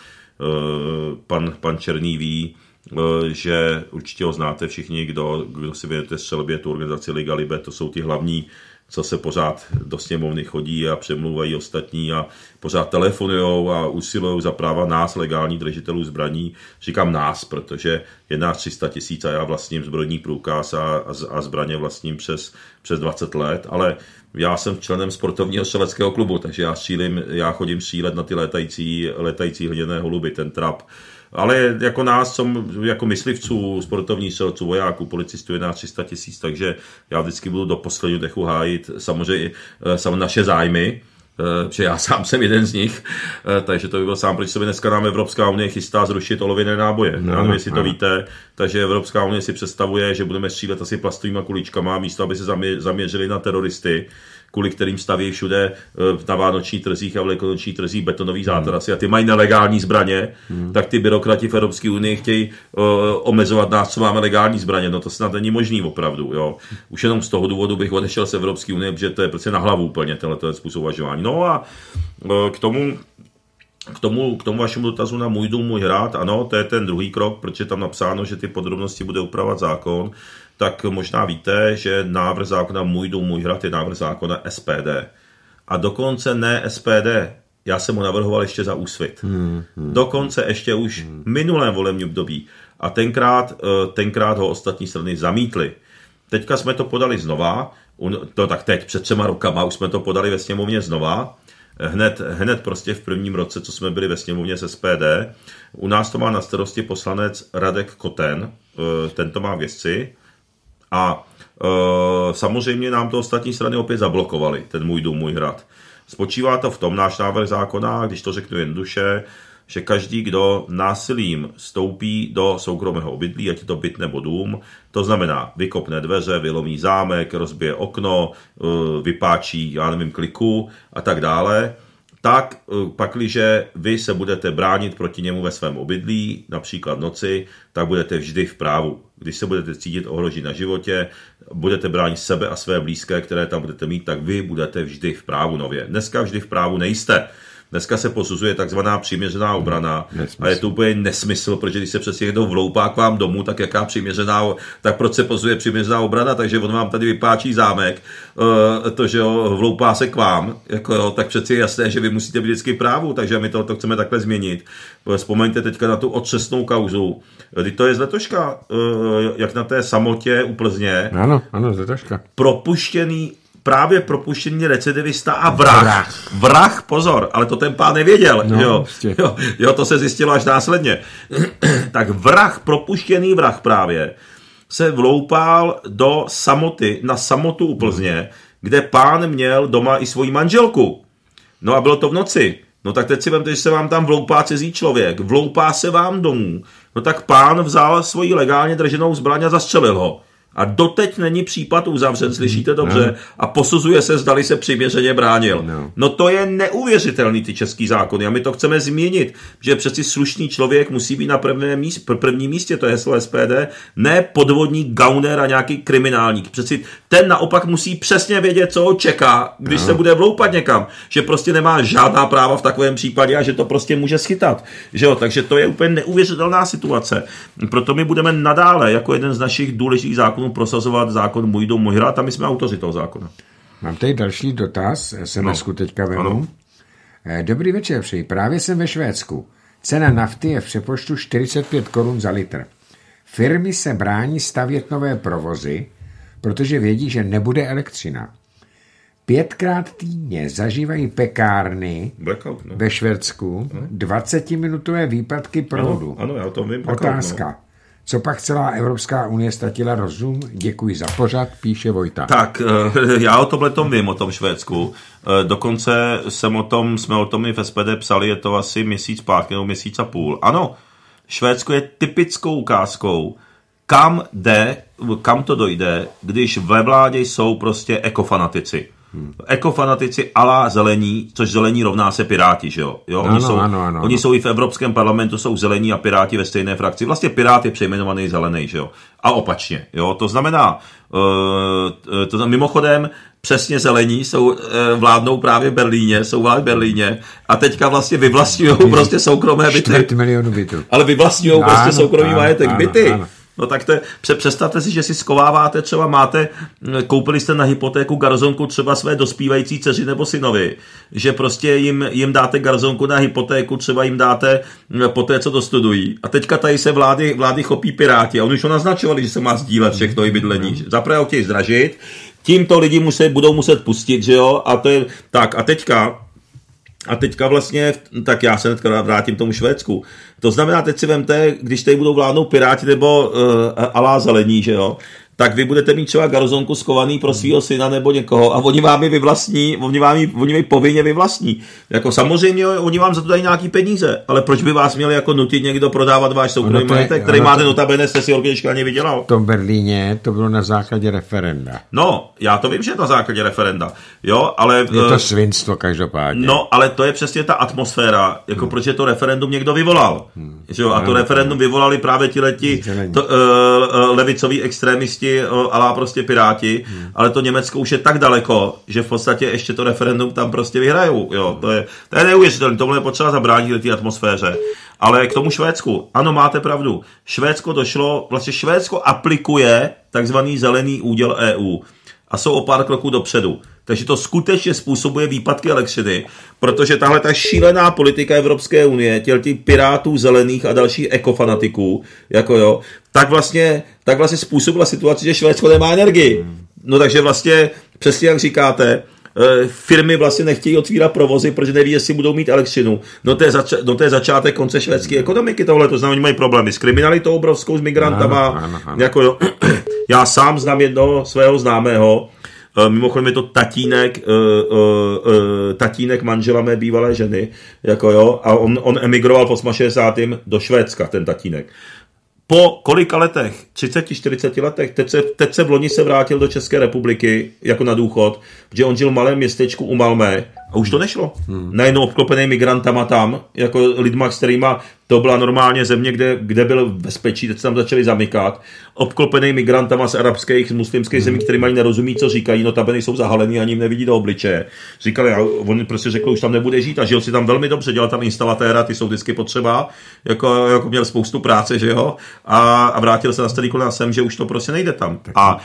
pan, pan Černý ví, e, že určitě ho znáte všichni, kdo, kdo si věnujete střelbě, tu organizaci Liga Libe, to jsou ty hlavní, co se pořád do sněmovny chodí a přemlouvají ostatní a pořád telefonují a usilují za práva nás, legální držitelů zbraní. Říkám nás, protože je nás 300 tisíc a já vlastním zbrojní průkaz a, a, a zbraně vlastním přes, přes 20 let, ale já jsem členem sportovního střeleckého klubu, takže já střílim, já chodím střílet na ty letající, letající hliněné holuby, ten trap. Ale jako nás, som, jako myslivců, sportovní střelců, vojáků, policistů je nás 300 tisíc, takže já vždycky budu do posledního dechu hájit samozřejmě eh, sam naše zájmy, Eh, že já sám jsem jeden z nich, eh, takže to by byl sám proč sobě. Dneska nám Evropská unie chystá zrušit olověné náboje. No, já nevím, no, jestli no. to víte. Takže Evropská unie si představuje, že budeme střílet asi plastovými kuličkama, místo aby se zaměřili na teroristy kvůli kterým staví všude eh, na vánoční trzích a velikonoční trzích betonový zátrasy hmm. a ty mají nelegální zbraně, hmm. tak ty byrokrati v Evropské unii chtějí uh, omezovat nás, co máme legální zbraně. No to snad není možný opravdu. Jo. Už jenom z toho důvodu bych odešel z Evropské unie, protože to je prostě na hlavu úplně tenhle ten způsob uvažování. No a uh, k tomu k tomu, k tomu vašemu dotazu na můj dům, můj hrad, ano, to je ten druhý krok, protože tam napsáno, že ty podrobnosti bude upravovat zákon tak možná víte, že návrh zákona Můj dům, můj hrad je návrh zákona SPD. A dokonce ne SPD, já jsem ho navrhoval ještě za úsvit. Hmm, hmm, dokonce ještě už hmm. minulém volebním období. A tenkrát, eh, tenkrát ho ostatní strany zamítly. Teďka jsme to podali znova, to no tak teď, před třema rokama, už jsme to podali ve sněmovně znova, hned, hned prostě v prvním roce, co jsme byli ve sněmovně s SPD. U nás to má na starosti poslanec Radek Koten, eh, ten to má v a e, samozřejmě nám to ostatní strany opět zablokovali, ten můj dům, můj hrad. Spočívá to v tom náš návrh zákona, když to řeknu jednoduše, že každý, kdo násilím stoupí do soukromého obydlí, ať je to byt nebo dům, to znamená vykopne dveře, vylomí zámek, rozbije okno, e, vypáčí, já nevím, kliku a tak dále, tak e, pakliže vy se budete bránit proti němu ve svém obydlí, například noci, tak budete vždy v právu když se budete cítit ohrožit na životě, budete bránit sebe a své blízké, které tam budete mít, tak vy budete vždy v právu nově. Dneska vždy v právu nejste. Dneska se posuzuje takzvaná přiměřená obrana nesmysl. a je to úplně nesmysl, protože když se přesně někdo vloupá k vám domů, tak jaká přiměřená, tak proč se posuzuje přiměřená obrana, takže on vám tady vypáčí zámek, eh, to, že vloupá se k vám, jako jo, tak přeci je jasné, že vy musíte být vždycky právu, takže my to, to chceme takhle změnit. Eh, vzpomeňte teďka na tu otřesnou kauzu, kdy to je z letoška, eh, jak na té samotě u Plzně. Ano, ano, z letoška. Propuštěný právě propuštěný recidivista a vrah. Vrah, vrah pozor, ale to ten pán nevěděl. No, jo, prostě. jo, jo, to se zjistilo až následně. tak vrah, propuštěný vrah právě, se vloupal do samoty, na samotu u Plzně, kde pán měl doma i svoji manželku. No a bylo to v noci. No tak teď si vemte, že se vám tam vloupá cizí člověk, vloupá se vám domů. No tak pán vzal svoji legálně drženou zbraň a zastřelil ho. A doteď není případ uzavřen, slyšíte dobře, no. a posuzuje se, zdali se přiměřeně bránil. No. no to je neuvěřitelný ty český zákony a my to chceme změnit, že přeci slušný člověk musí být na prvním místě, první místě to je heslo SPD, ne podvodní gauner a nějaký kriminálník. Přeci ten naopak musí přesně vědět, co ho čeká, když no. se bude vloupat někam, že prostě nemá žádná práva v takovém případě a že to prostě může schytat. Že jo? Takže to je úplně neuvěřitelná situace. Proto my budeme nadále jako jeden z našich důležitých zákonů zákonu prosazovat zákon Můj dům, můj hrát a my jsme autoři toho zákona. Mám tady další dotaz, SMS no. teďka vemu. Ano. Eh, dobrý večer, přeji. Právě jsem ve Švédsku. Cena nafty je v přepoštu 45 korun za litr. Firmy se brání stavět nové provozy, protože vědí, že nebude elektřina. Pětkrát týdně zažívají pekárny Blackout, no. ve Švédsku 20-minutové výpadky proudu. Ano, ano, já tom vím. No. Otázka. Co pak celá Evropská unie ztratila rozum? Děkuji za pořad, píše Vojta. Tak, eh, já o tomhle tom vím, o tom Švédsku. Eh, dokonce jsem o tom, jsme o tom i v SPD psali, je to asi měsíc zpátky nebo měsíc a půl. Ano, Švédsko je typickou ukázkou, kam jde, kam to dojde, když ve vládě jsou prostě ekofanatici. Hmm. Ekofanatici ala zelení, což zelení rovná se piráti, že jo? jo? Oni, ano, jsou, ano, ano, oni ano. jsou i v Evropském parlamentu, jsou zelení a piráti ve stejné frakci. Vlastně pirát je přejmenovaný zelený, že jo? A opačně, jo? To znamená, uh, to, mimochodem, přesně zelení jsou, uh, vládnou právě v Berlíně, jsou vlád v Berlíně a teďka vlastně vyvlastňují hmm. prostě soukromé byty. milionů bytů. Ale vyvlastňují prostě soukromý ano, majetek ano, byty. Ano. No tak to je, představte si, že si skováváte, třeba máte, koupili jste na hypotéku garzonku třeba své dospívající dceři nebo synovi, že prostě jim, jim dáte garzonku na hypotéku, třeba jim dáte po té, co dostudují. A teďka tady se vlády, vlády chopí piráti a oni už ho naznačovali, že se má sdílet všechno i bydlení. Zaprvé ho chtějí zdražit, tímto lidi musí, budou muset pustit, že jo, a to je, tak a teďka a teďka vlastně, tak já se hnedka vrátím tomu Švédsku. To znamená, teď si vemte, když tady budou vládnout Piráti nebo uh, Alá zelení, že jo, tak vy budete mít třeba garzonku skovaný pro svého syna nebo někoho a oni vám ji vyvlastní, oni vám ji, oni ji povinně vyvlastní. Jako samozřejmě oni vám za to dají nějaký peníze, ale proč by vás měli jako nutit někdo prodávat váš soukromý majetek, který máte to, notabene, jste si organičky ani vydělal. To v Berlíně to bylo na základě referenda. No, já to vím, že je na základě referenda, jo, ale... Je to eh, svinstvo každopádně. No, ale to je přesně ta atmosféra, jako hmm. proč je to referendum někdo vyvolal. Hmm. Že jo? A to referendum vyvolali právě ti leti to, uh, eh, eh, levicoví extrémisti komunisti eh, ale prostě piráti, hmm. ale to Německo už je tak daleko, že v podstatě ještě to referendum tam prostě vyhrajou. Jo, to je, to je neuvěřitelné, tohle je potřeba zabránit té atmosféře. Ale k tomu Švédsku, ano, máte pravdu. Švédsko došlo, vlastně Švédsko aplikuje takzvaný zelený úděl EU a jsou o pár kroků dopředu. Takže to skutečně způsobuje výpadky elektřiny, protože tahle ta šílená politika Evropské unie, těch pirátů, zelených a dalších ekofanatiků, jako jo, tak vlastně, tak vlastně způsobila situaci, že Švédsko nemá energii. No takže vlastně, přesně jak říkáte, eh, firmy vlastně nechtějí otvírat provozy, protože neví, jestli budou mít elektřinu. No to je, zač- no to je začátek konce švédské ekonomiky tohle, to znamená, oni mají problémy s kriminalitou obrovskou, s migrantama. Ano, ano, ano. Jako, jo. Já sám znám jednoho svého známého, Eh, mimochodem je to tatínek, eh, eh, tatínek manžela mé bývalé ženy, jako jo, a on, on emigroval po 60. do Švédska, ten tatínek. Po kolika letech, 30-40 letech, teď se, teď se v loni se vrátil do České republiky jako na důchod, že on žil v malém městečku u Malmé, a už to nešlo. Hmm. Najednou obklopený migrantama tam, jako lidma, s kterýma to byla normálně země, kde, kde byl bezpečí, teď se tam začali zamykat. Obklopený migrantama z arabských, z muslimských hmm. zemí, kterým ani nerozumí, co říkají, no tabeny jsou zahalení, ani jim nevidí do obličeje. Říkali, a on prostě řekl, už tam nebude žít a žil si tam velmi dobře, dělal tam instalatéra, ty jsou vždycky potřeba, jako, jako měl spoustu práce, že jo, a, a vrátil se na starý kolena sem, že už to prostě nejde tam. A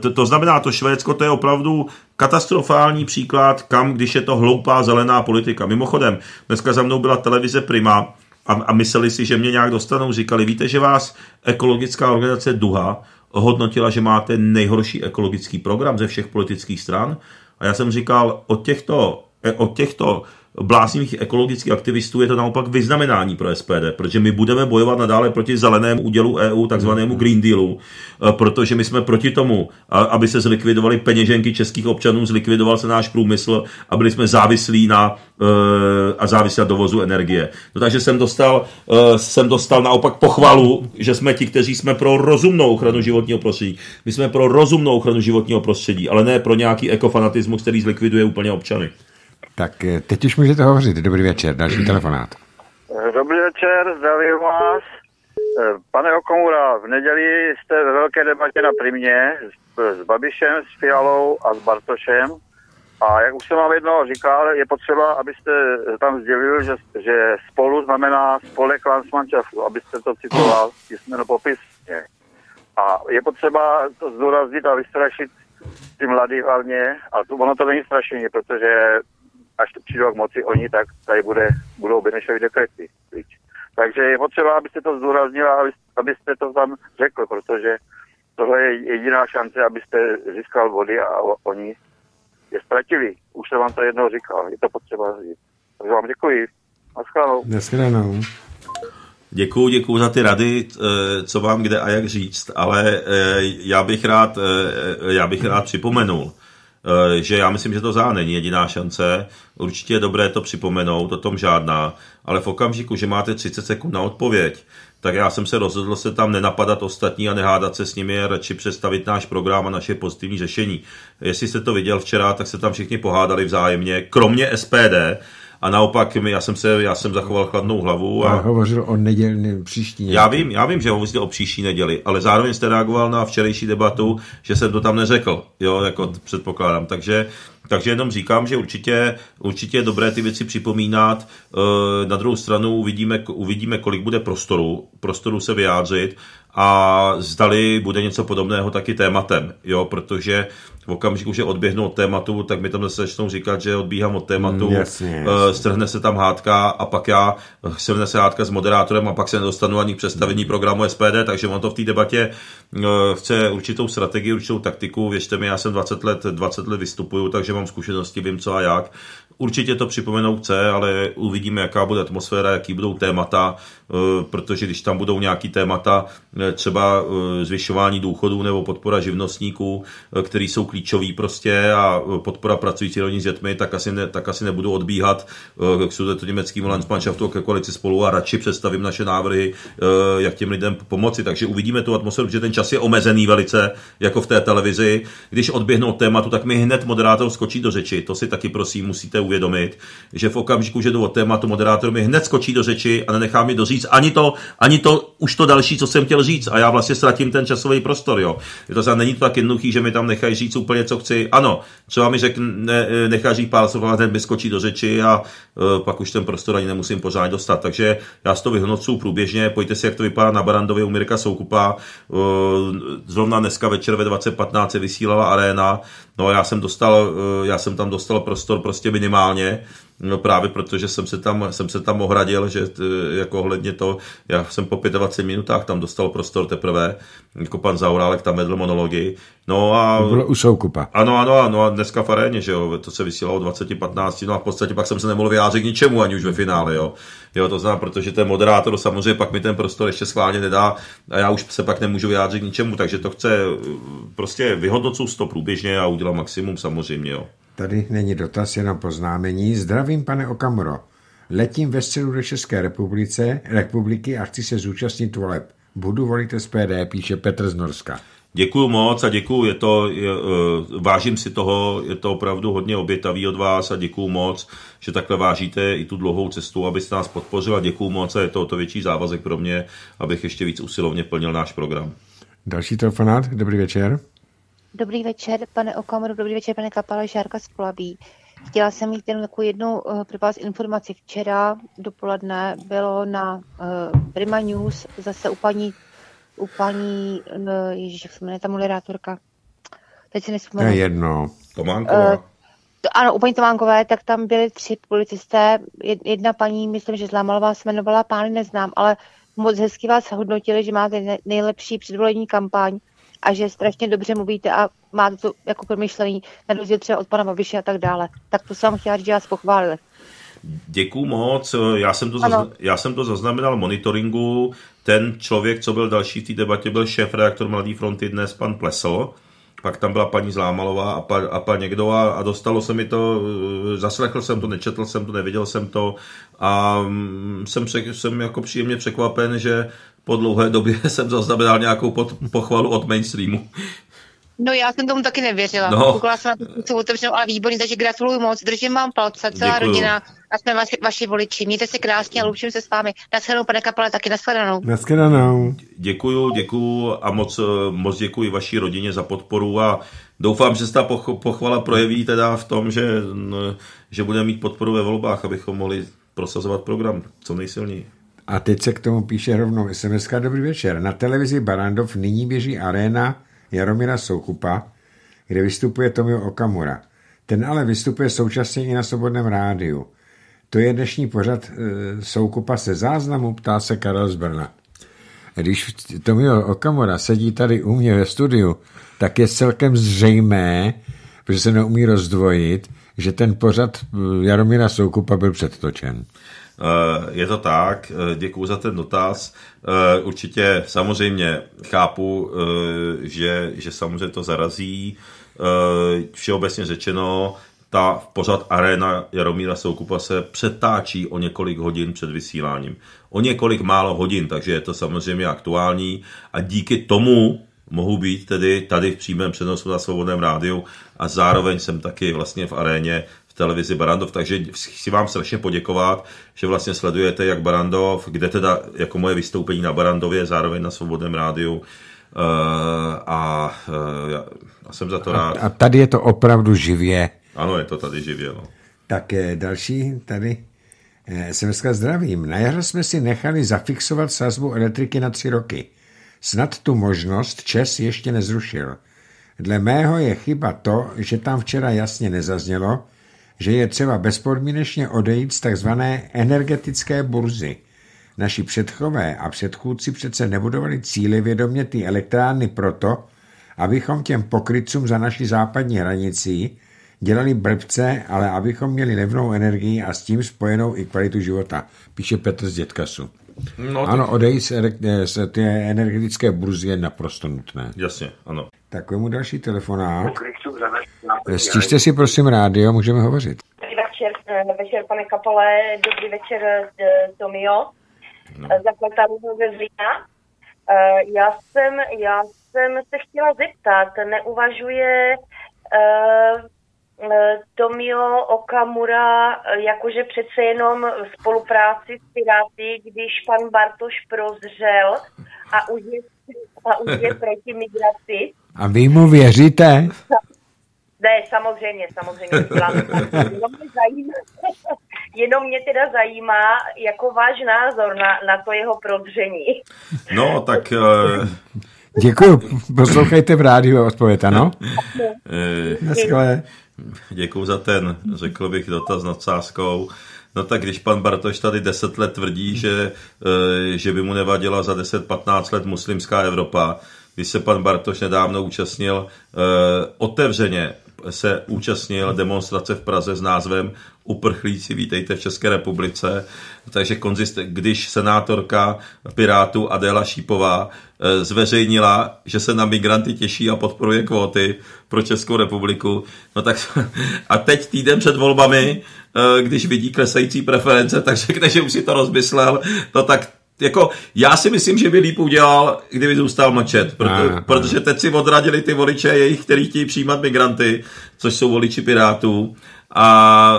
to, to znamená, to Švédsko, to je opravdu Katastrofální příklad, kam, když je to hloupá zelená politika. Mimochodem, dneska za mnou byla televize Prima a, a mysleli si, že mě nějak dostanou. Říkali, víte, že vás ekologická organizace Duha hodnotila, že máte nejhorší ekologický program ze všech politických stran. A já jsem říkal, od těchto, od těchto bláznivých ekologických aktivistů je to naopak vyznamenání pro SPD, protože my budeme bojovat nadále proti zelenému údělu EU, takzvanému mhm. Green Dealu, eh, protože my jsme proti tomu, aby se zlikvidovaly peněženky českých občanů, zlikvidoval se náš průmysl a byli jsme závislí na eh, a závislí na dovozu energie. No takže jsem dostal, eh, jsem dostal naopak pochvalu, že jsme ti, kteří jsme pro rozumnou ochranu životního prostředí. My jsme pro rozumnou ochranu životního prostředí, ale ne pro nějaký ekofanatismus, který zlikviduje úplně občany. Tak eh, teď už můžete hovořit. Dobrý večer, další mm. telefonát. Eh, dobrý večer, zdravím vás. Eh, pane Okomura, v neděli jste ve velké debatě na Primě s, s Babišem, s Fialou a s Bartošem. A jak už jsem vám jedno říkal, je potřeba, abyste tam sdělil, že, že spolu znamená spolek Lansmančafu, abyste to citoval písmeno popisně. A je potřeba to zdůraznit a vystrašit ty mladý hlavně. A to, ono to není strašení, protože až přijdou k moci oni, tak tady bude, budou Benešovi dekrety. Takže je potřeba, abyste to zdůraznila, abyste to tam řekl, protože tohle je jediná šance, abyste získal vody a oni je ztratili. Už jsem vám to jednou říkal, je to potřeba říct. Takže vám děkuji. Naschledanou. Naschledanou. Děkuju, děkuju za ty rady, e, co vám kde a jak říct, ale e, já bych rád, e, já bych rád připomenul, Eh, že já myslím, že to zá není jediná šance. Určitě je dobré to připomenout, o tom žádná, ale v okamžiku, že máte 30 sekund na odpověď, tak já jsem se rozhodl se tam nenapadat ostatní a nehádat se s nimi a radši představit náš program a naše pozitivní řešení. Jestli jste to viděl včera, tak se tam všichni pohádali vzájemně, kromě SPD, a naopak, já jsem, se, já jsem zachoval chladnou hlavu. A, a hovořil o neděli příští neděli. Já vím, já vím, že hovořil o příští neděli, ale zároveň jste reagoval na včerejší debatu, že jsem to tam neřekl, jo, jako předpokládám. Takže, takže jenom říkám, že určitě, určitě je dobré ty věci připomínat. Eh, na druhou stranu uvidíme, uvidíme kolik bude prostoru, prostoru se vyjádřit a zdali bude něco podobného taky tématem, jo, protože v okamžiku, že odběhnu od tématu, tak mi tam zase začnou říkat, že odbíhám od tématu, mm, jasně, eh, jasně. strhne se tam hádka a pak já eh, strhne se hádka s moderátorem a pak se nedostanu ani k představení mm. programu SPD, takže on to v té debatě eh, chce určitou strategii, určitou taktiku. Věřte mi, já jsem 20 let, 20 let vystupuju, takže mám zkušenosti, vím co a jak. Určitě to připomenou chce, ale uvidíme, jaká bude atmosféra, jaký budou témata. Eh, protože když tam budou nějaký témata, eh, třeba eh, zvyšování důchodů nebo podpora živnostníků, který jsou klíčový prostě a podpora pracující rodin s dětmi, tak asi, ne, tak asi nebudu odbíhat k sudeto německým Landsmannschaftu ke koalici spolu a radši představím naše návrhy, jak těm lidem pomoci. Takže uvidíme tu atmosféru, že ten čas je omezený velice, jako v té televizi. Když odběhnou tématu, tak mi hned moderátor skočí do řeči. To si taky prosím musíte uvědomit, že v okamžiku, že jdu od tématu, moderátor mi hned skočí do řeči a nenechá mi doří říct ani to, ani to, už to další, co jsem chtěl říct. A já vlastně ztratím ten časový prostor, jo. Je to znamená, není to tak jednoduchý, že mi tam nechají říct úplně, co chci. Ano, co mi řekne, nechá říct pár slov, ale ten mi skočí do řeči a uh, pak už ten prostor ani nemusím pořád dostat. Takže já si to vyhnocu průběžně, pojďte si, jak to vypadá na Barandově u Mirka Soukupa. Uh, zrovna dneska večer ve 2015 se vysílala Arena, no já jsem dostal, uh, já jsem tam dostal prostor prostě minimálně, No právě protože jsem se tam, jsem se tam ohradil, že jako ohledně to, já jsem po 25 minutách tam dostal prostor teprve, jako pan Zaurálek tam vedl monology. No a... Bylo u Soukupa. Ano, ano, ano, a dneska v aréně, že jo, to se vysílalo 20.15, no a v podstatě pak jsem se nemohl vyjádřit k ničemu, ani už ve finále, jo. Jo, to znám, protože ten moderátor samozřejmě pak mi ten prostor ještě schválně nedá a já už se pak nemůžu vyjádřit k ničemu, takže to chce prostě vyhodnocu to průběžně a udělám maximum samozřejmě, jo. Tady není dotaz, jenom poznámení. Zdravím, pane Okamuro. Letím ve středu do České republice, republiky a chci se zúčastnit voleb. Budu volit SPD, píše Petr z Norska. Děkuju moc a děkuju, je to, je, eh, vážím si toho, je to opravdu hodně obětavý od vás a děkuju moc, že takhle vážíte i tu dlouhou cestu, abyste nás podpořila. Děkuju moc a je to o to větší závazek pro mě, abych ještě víc usilovně plnil náš program. Další telefonát, dobrý večer. Dobrý večer, pane Okamoru, dobrý večer, pane Kapala, Žárka z Plaví. Chtěla jsem mít jenom takovou jednu uh, pro vás informaci. Včera dopoledne bylo na uh, eh, Prima News zase u paní, u paní uh, ježiš, jak se jmenuje ta moderátorka. Teď si nespomenu. Ne jedno. Tománkové. Uh, to, ano, u paní Tománkové, tak tam byli tři policisté. Jedna paní, myslím, že Zlámalová se jmenovala, pány neznám, ale moc hezky vás hodnotili, že máte nejlepší předvolení kampaň a že strašně dobře mluvíte a máte to jako promyšlený na rozdíl třeba od pana Babiše a tak dále. Tak to jsem chtěla říct, že vás pochválili. Děkuju moc, já jsem, to zazna- já jsem to zaznamenal monitoringu, ten člověk, co byl další v té debatě, byl šéf redaktor Mladý fronty dnes, pan Pleso, pak tam byla paní Zlámalová a pan, a pan někdo a, a dostalo se mi to, eh, zaslechl jsem to, nečetl jsem to, neviděl jsem to a mm, jsem, jsem jako příjemně překvapen, že po dlouhé době jsem zaznamenal nějakou pod, pochvalu od mainstreamu. No já jsem tomu taky nevěřila. No. Koukala jsem na co otevřenou, ale výborný, takže gratuluju moc, držím vám palce, celá Děkuju. rodina a jsme vaši, vaši voliči. Mějte se krásně a loučím se s vámi. Naschledanou, pane Kapale, taky naschledanou. Naschledanou. Děkuju, děkuju a moc, moc děkuji vaší rodině za podporu a doufám, že se ta pochvala projeví teda v tom, že, že budeme mít podporu ve volbách, abychom mohli prosazovat program co nejsilněji. A teď se k tomu píše rovnou sms Dobrý večer. Na televizi Barandov nyní běží arena Jaromira Soukupa, kde vystupuje Tomio Okamura. Ten ale vystupuje současně i na Svobodném rádiu. To je dnešní pořad e, Soukupa se záznamu, ptá se Karel z Brna. Když Tomio Okamura sedí tady u mě ve studiu, tak je celkem zřejmé, protože se neumí rozdvojit, že ten pořad eh, Jaromíra Soukupa byl předtočen. Eh, je to tak, eh, děkuji za ten dotaz. Eh, určitě samozřejmě chápu, že, že samozřejmě to zarazí. Všeobecně řečeno, ta pořad Arena Jaromíra Soukupa se přetáčí o několik hodin před vysíláním. O několik málo hodin, takže je to samozřejmě aktuální a díky tomu mohu být tedy tady v přímém přenosu na Svobodném rádiu a zároveň jsem taky vlastně v aréně televizi Barandov, takže chci vám strašně poděkovat, že vlastně sledujete jak Barandov, kde teda jako moje vystoupení na Barandově, zároveň na Svobodném rádiu, Uh, a, uh, eh, a jsem za to rád. A, a tady je to opravdu živě. Ano, je to tady živě. No. Tak eh, další tady. SMSka zdravím. Na jaře jsme si nechali zafixovat sazbu elektriky na tři roky. Snad tu možnost Čes ještě nezrušil. Dle mého je chyba to, že tam včera jasně nezaznělo, že je třeba bezpodmínečně odejít z tzv. energetické burzy. Naši předchové a předchůdci přece nebudovali cíly vědomě ty elektrárny proto, abychom těm pokrytcům za naší západní hranicí dělali brbce, ale abychom měli levnou energii a s tím spojenou i kvalitu života, píše Petr z Dětkasu. No, ano, odejít z, eh, z té energetické burzy je naprosto nutné. Jasně, ano. Tak mu další telefonát. Stižte si prosím rádio, můžeme hovořit. Dobrý večer, eh, večer pane Kapole, dobrý večer eh, Tomio. No. Eh, Zakladaru ze Zlína. Já jsem, já jsem se chtěla zeptat, neuvažuje uh, Tomio Okamura jakože přece jenom spolupráci s Piráty, když pan Bartoš prozřel a už je, a už je proti migraci, a vy mu věříte? Ne, samozřejmě, samozřejmě. Jenom mě, zajímá, jenom mě teda zajímá jako váš názor na, na to jeho prodření. No, tak... Uh... Eh, Děkuji, poslouchejte v rádiu odpověď, ano? Eh, Dneska Děkuji za ten, řekl bych, dotaz nad sáskou. No tak když pan Bartoš tady deset let tvrdí, že, eh, že by mu nevadila za 10-15 let muslimská Evropa, když se pan Bartoš nedávno účastnil uh, otevřeně se účastnil demonstrace v Praze s názvem Uprchlíci, vítejte v České republice. Takže konzist, když senátorka pirátu Adela Šípová eh, zveřejnila, že se na migranty těší a podporuje kvóty pro Českou republiku, no tak a teď týden před volbami, eh, když vidí klesající preference, tak řekne, že už si to rozmyslel, no tak jako, já si myslím, že by líp udělal, kdyby zůstal mlčet, proto, ne, ne. protože teď si odradili ty voliče jejich, kteří chtějí přijímat migranty, což jsou voliči Pirátů. A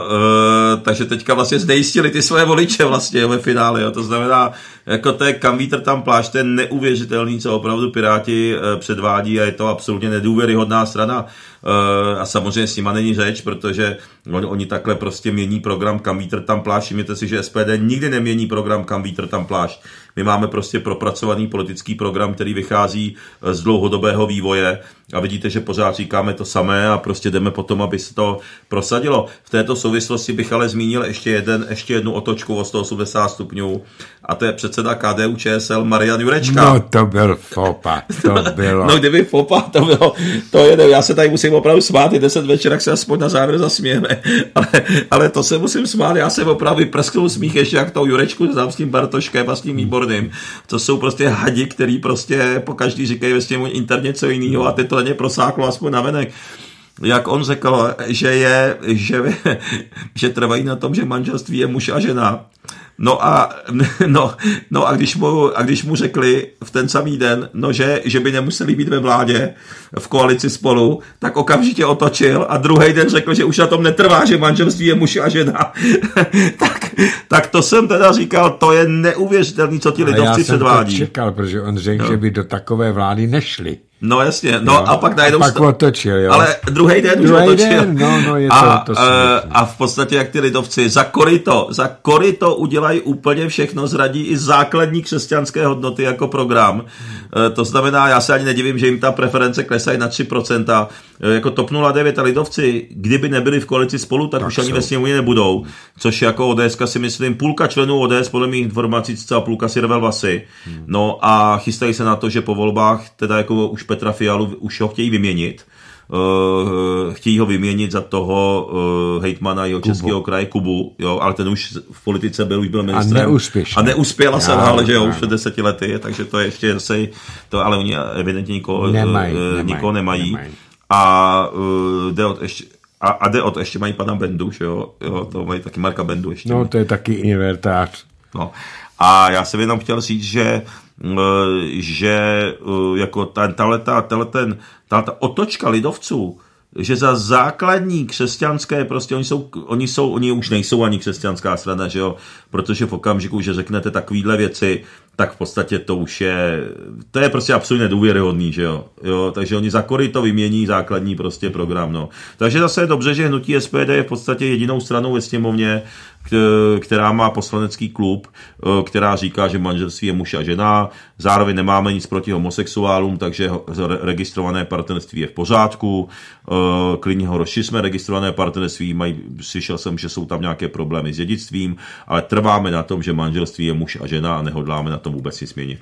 e, takže teďka vlastně znejistili ty své voliče vlastně jo, ve finále. Jo. To znamená, jako to je kam vítr tam pláš, to je neuvěřitelný, co opravdu Piráti e, předvádí a je to absolutně nedůvěryhodná strana. Eh, a samozřejmě s nima není řeč, protože on, oni takhle prostě mění program kam vítr tam pláš. Všimněte si, že SPD nikdy nemění program kam vítr tam pláš. My máme prostě propracovaný politický program, který vychází eh, z dlouhodobého vývoje a vidíte, že pořád říkáme to samé a prostě jdeme potom, aby se to prosadilo. V této souvislosti bych ale zmínil ještě, jeden, ještě jednu otočku o 180 stupňů a to je předseda KDU ČSL Marian Jurečka. No to byl fopa, to bylo. no kdyby fopa, to bylo, to je, já se tady musím opravdu smát, i 10 večer, jak se aspoň na závěr zasmějeme, ale, ale to se musím smát, já se opravdu prsknu smích ještě jak tou Jurečku s tím Bartoškem a s tím Výborným, to jsou prostě hadi, který prostě po každý říkají ve sněmu interně co jiného a ty to na ně prosáklo aspoň na venek jak on řekl, že, je, že, že trvají na tom, že manželství je muž a žena No a, no, no a, když mu, a když mu řekli v ten samý den, no že, že by nemuseli být ve vládě, v koalici spolu, tak okamžitě otočil a druhý den řekl, že už na tom netrvá, že manželství je muž a žena. tak, tak to jsem teda říkal, to je neuvěřitelný, co ti lidovci předvádí. Já jsem předvádí. to čekal, protože on řekl, no. že by do takové vlády nešli. No jasně, no, no a pak najednou... A pak otočil, jo. Ale druhý den druhý otočil. Den, no, no, je to, a, to, to eh, a v podstatě jak ty lidovci, za korito, za korito udělají úplně všechno, zradí i základní křesťanské hodnoty jako program. Eh, to znamená, já se ani nedivím, že jim ta preference klesají na 3%. Eh, jako TOP 09 a lidovci, kdyby nebyli v koalici spolu, tak, tak už jsou. ani ve sněmovně nebudou. Což jako ODS si myslím, půlka členů ODS, podle mých informací, celá půlka si rve vasy. Hmm. No a chystají se na to, že po volbách teda jako už Petra Fialu, už ho chtějí vyměnit. Uh, chtějí ho vyměnit za toho uh, hejtmana jeho Kubu. českého kraje Kubu, jo, ale ten už v politice byl, už byl ministrem. A neuspěšně. A neuspěla se, ale že jo, už před deseti lety, takže to je ještě zase, to, ale oni evidentně nikoho eh, nemají. Uh, nikoho nemají. nemají. A uh, jde od ještě, a, a jde o to, ještě mají pana Bendu, že jo? jo to mají taky Marka Bendu ještě. No, to je taky invertář. No. A já jsem jenom chtěl říct, že Eh, že eh, jako ta, ten, ta otočka lidovců, že za základní křesťanské, prostě oni jsou, oni jsou, oni už nejsou ani křesťanská strana, že jo, protože v okamžiku, že řeknete takovýhle věci, tak v podstatě to už je, to je prostě absolutně nedůvěryhodný, že jo, jo, takže oni za to vymění základní prostě program, no. Takže zase je dobře, že hnutí SPD je v podstatě jedinou stranou ve sněmovně, která má poslanecký klub, eh, která říká, že manželství je muž a žena, zároveň nemáme nic proti homosexuálům, takže registrované partnerství je v pořádku, eh, klidně ho rozšiřme, registrované partnerství, mají, slyšel jsem, že jsou tam nějaké problémy s dědictvím, ale trváme na tom, že manželství je muž a žena a nehodláme na tom vůbec nic změnit.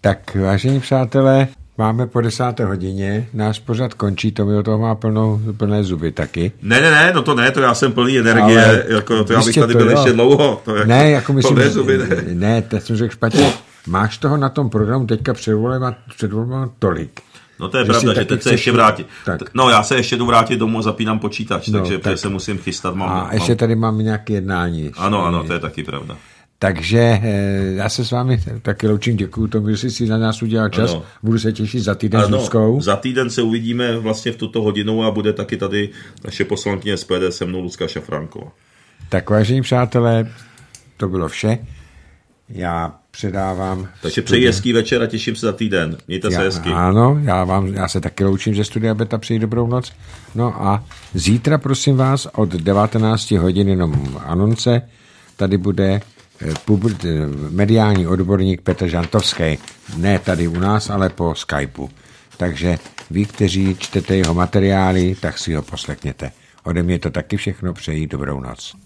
Tak, vážení přátelé, Máme po desáté hodině, nás pořád končí, to mi o toho má plnou, plné zuby taky. Ne, ne, ne, no to ne, to já jsem plný energie, Ale jako to já bych tady to, byl jo. ještě dlouho. To jako, ne, jako myslím, plné zuby, ne. ne, to jsem řekl špatně. Máš toho na tom programu teďka před volbama tolik, No to je že pravda, že teď se ještě vrátit. Tak. No já se ještě jdu vrátit domů a zapínám počítač, no, takže tak. se musím chystat. Mám, a mám. ještě tady mám nějaké jednání. Ještě. Ano, ano, to je taky pravda. Takže eh, já se s vámi taky loučím, děkuji tomu, že jsi si na nás udělal čas. Ano. Budu se těšit za týden ano, s Luzkou. Za týden se uvidíme vlastně v tuto hodinu a bude taky tady naše poslankyně SPD se mnou Luzka Šafránková. Tak vážení přátelé, to bylo vše. Já předávám. Takže přeji hezký večer a těším se za týden. Mějte já, se hezky. Ano, já, vám, já se taky loučím ze studia Beta, přeji dobrou noc. No a zítra, prosím vás, od 19 hodin jenom Anonce tady bude Eh, eh, mediální odborník Petr Žantovský, ne tady u nás, ale po Skypeu. Takže vy, kteří čtete jeho materiály, tak si ho poslechněte. Ode mě to taky všechno přeji dobrou noc.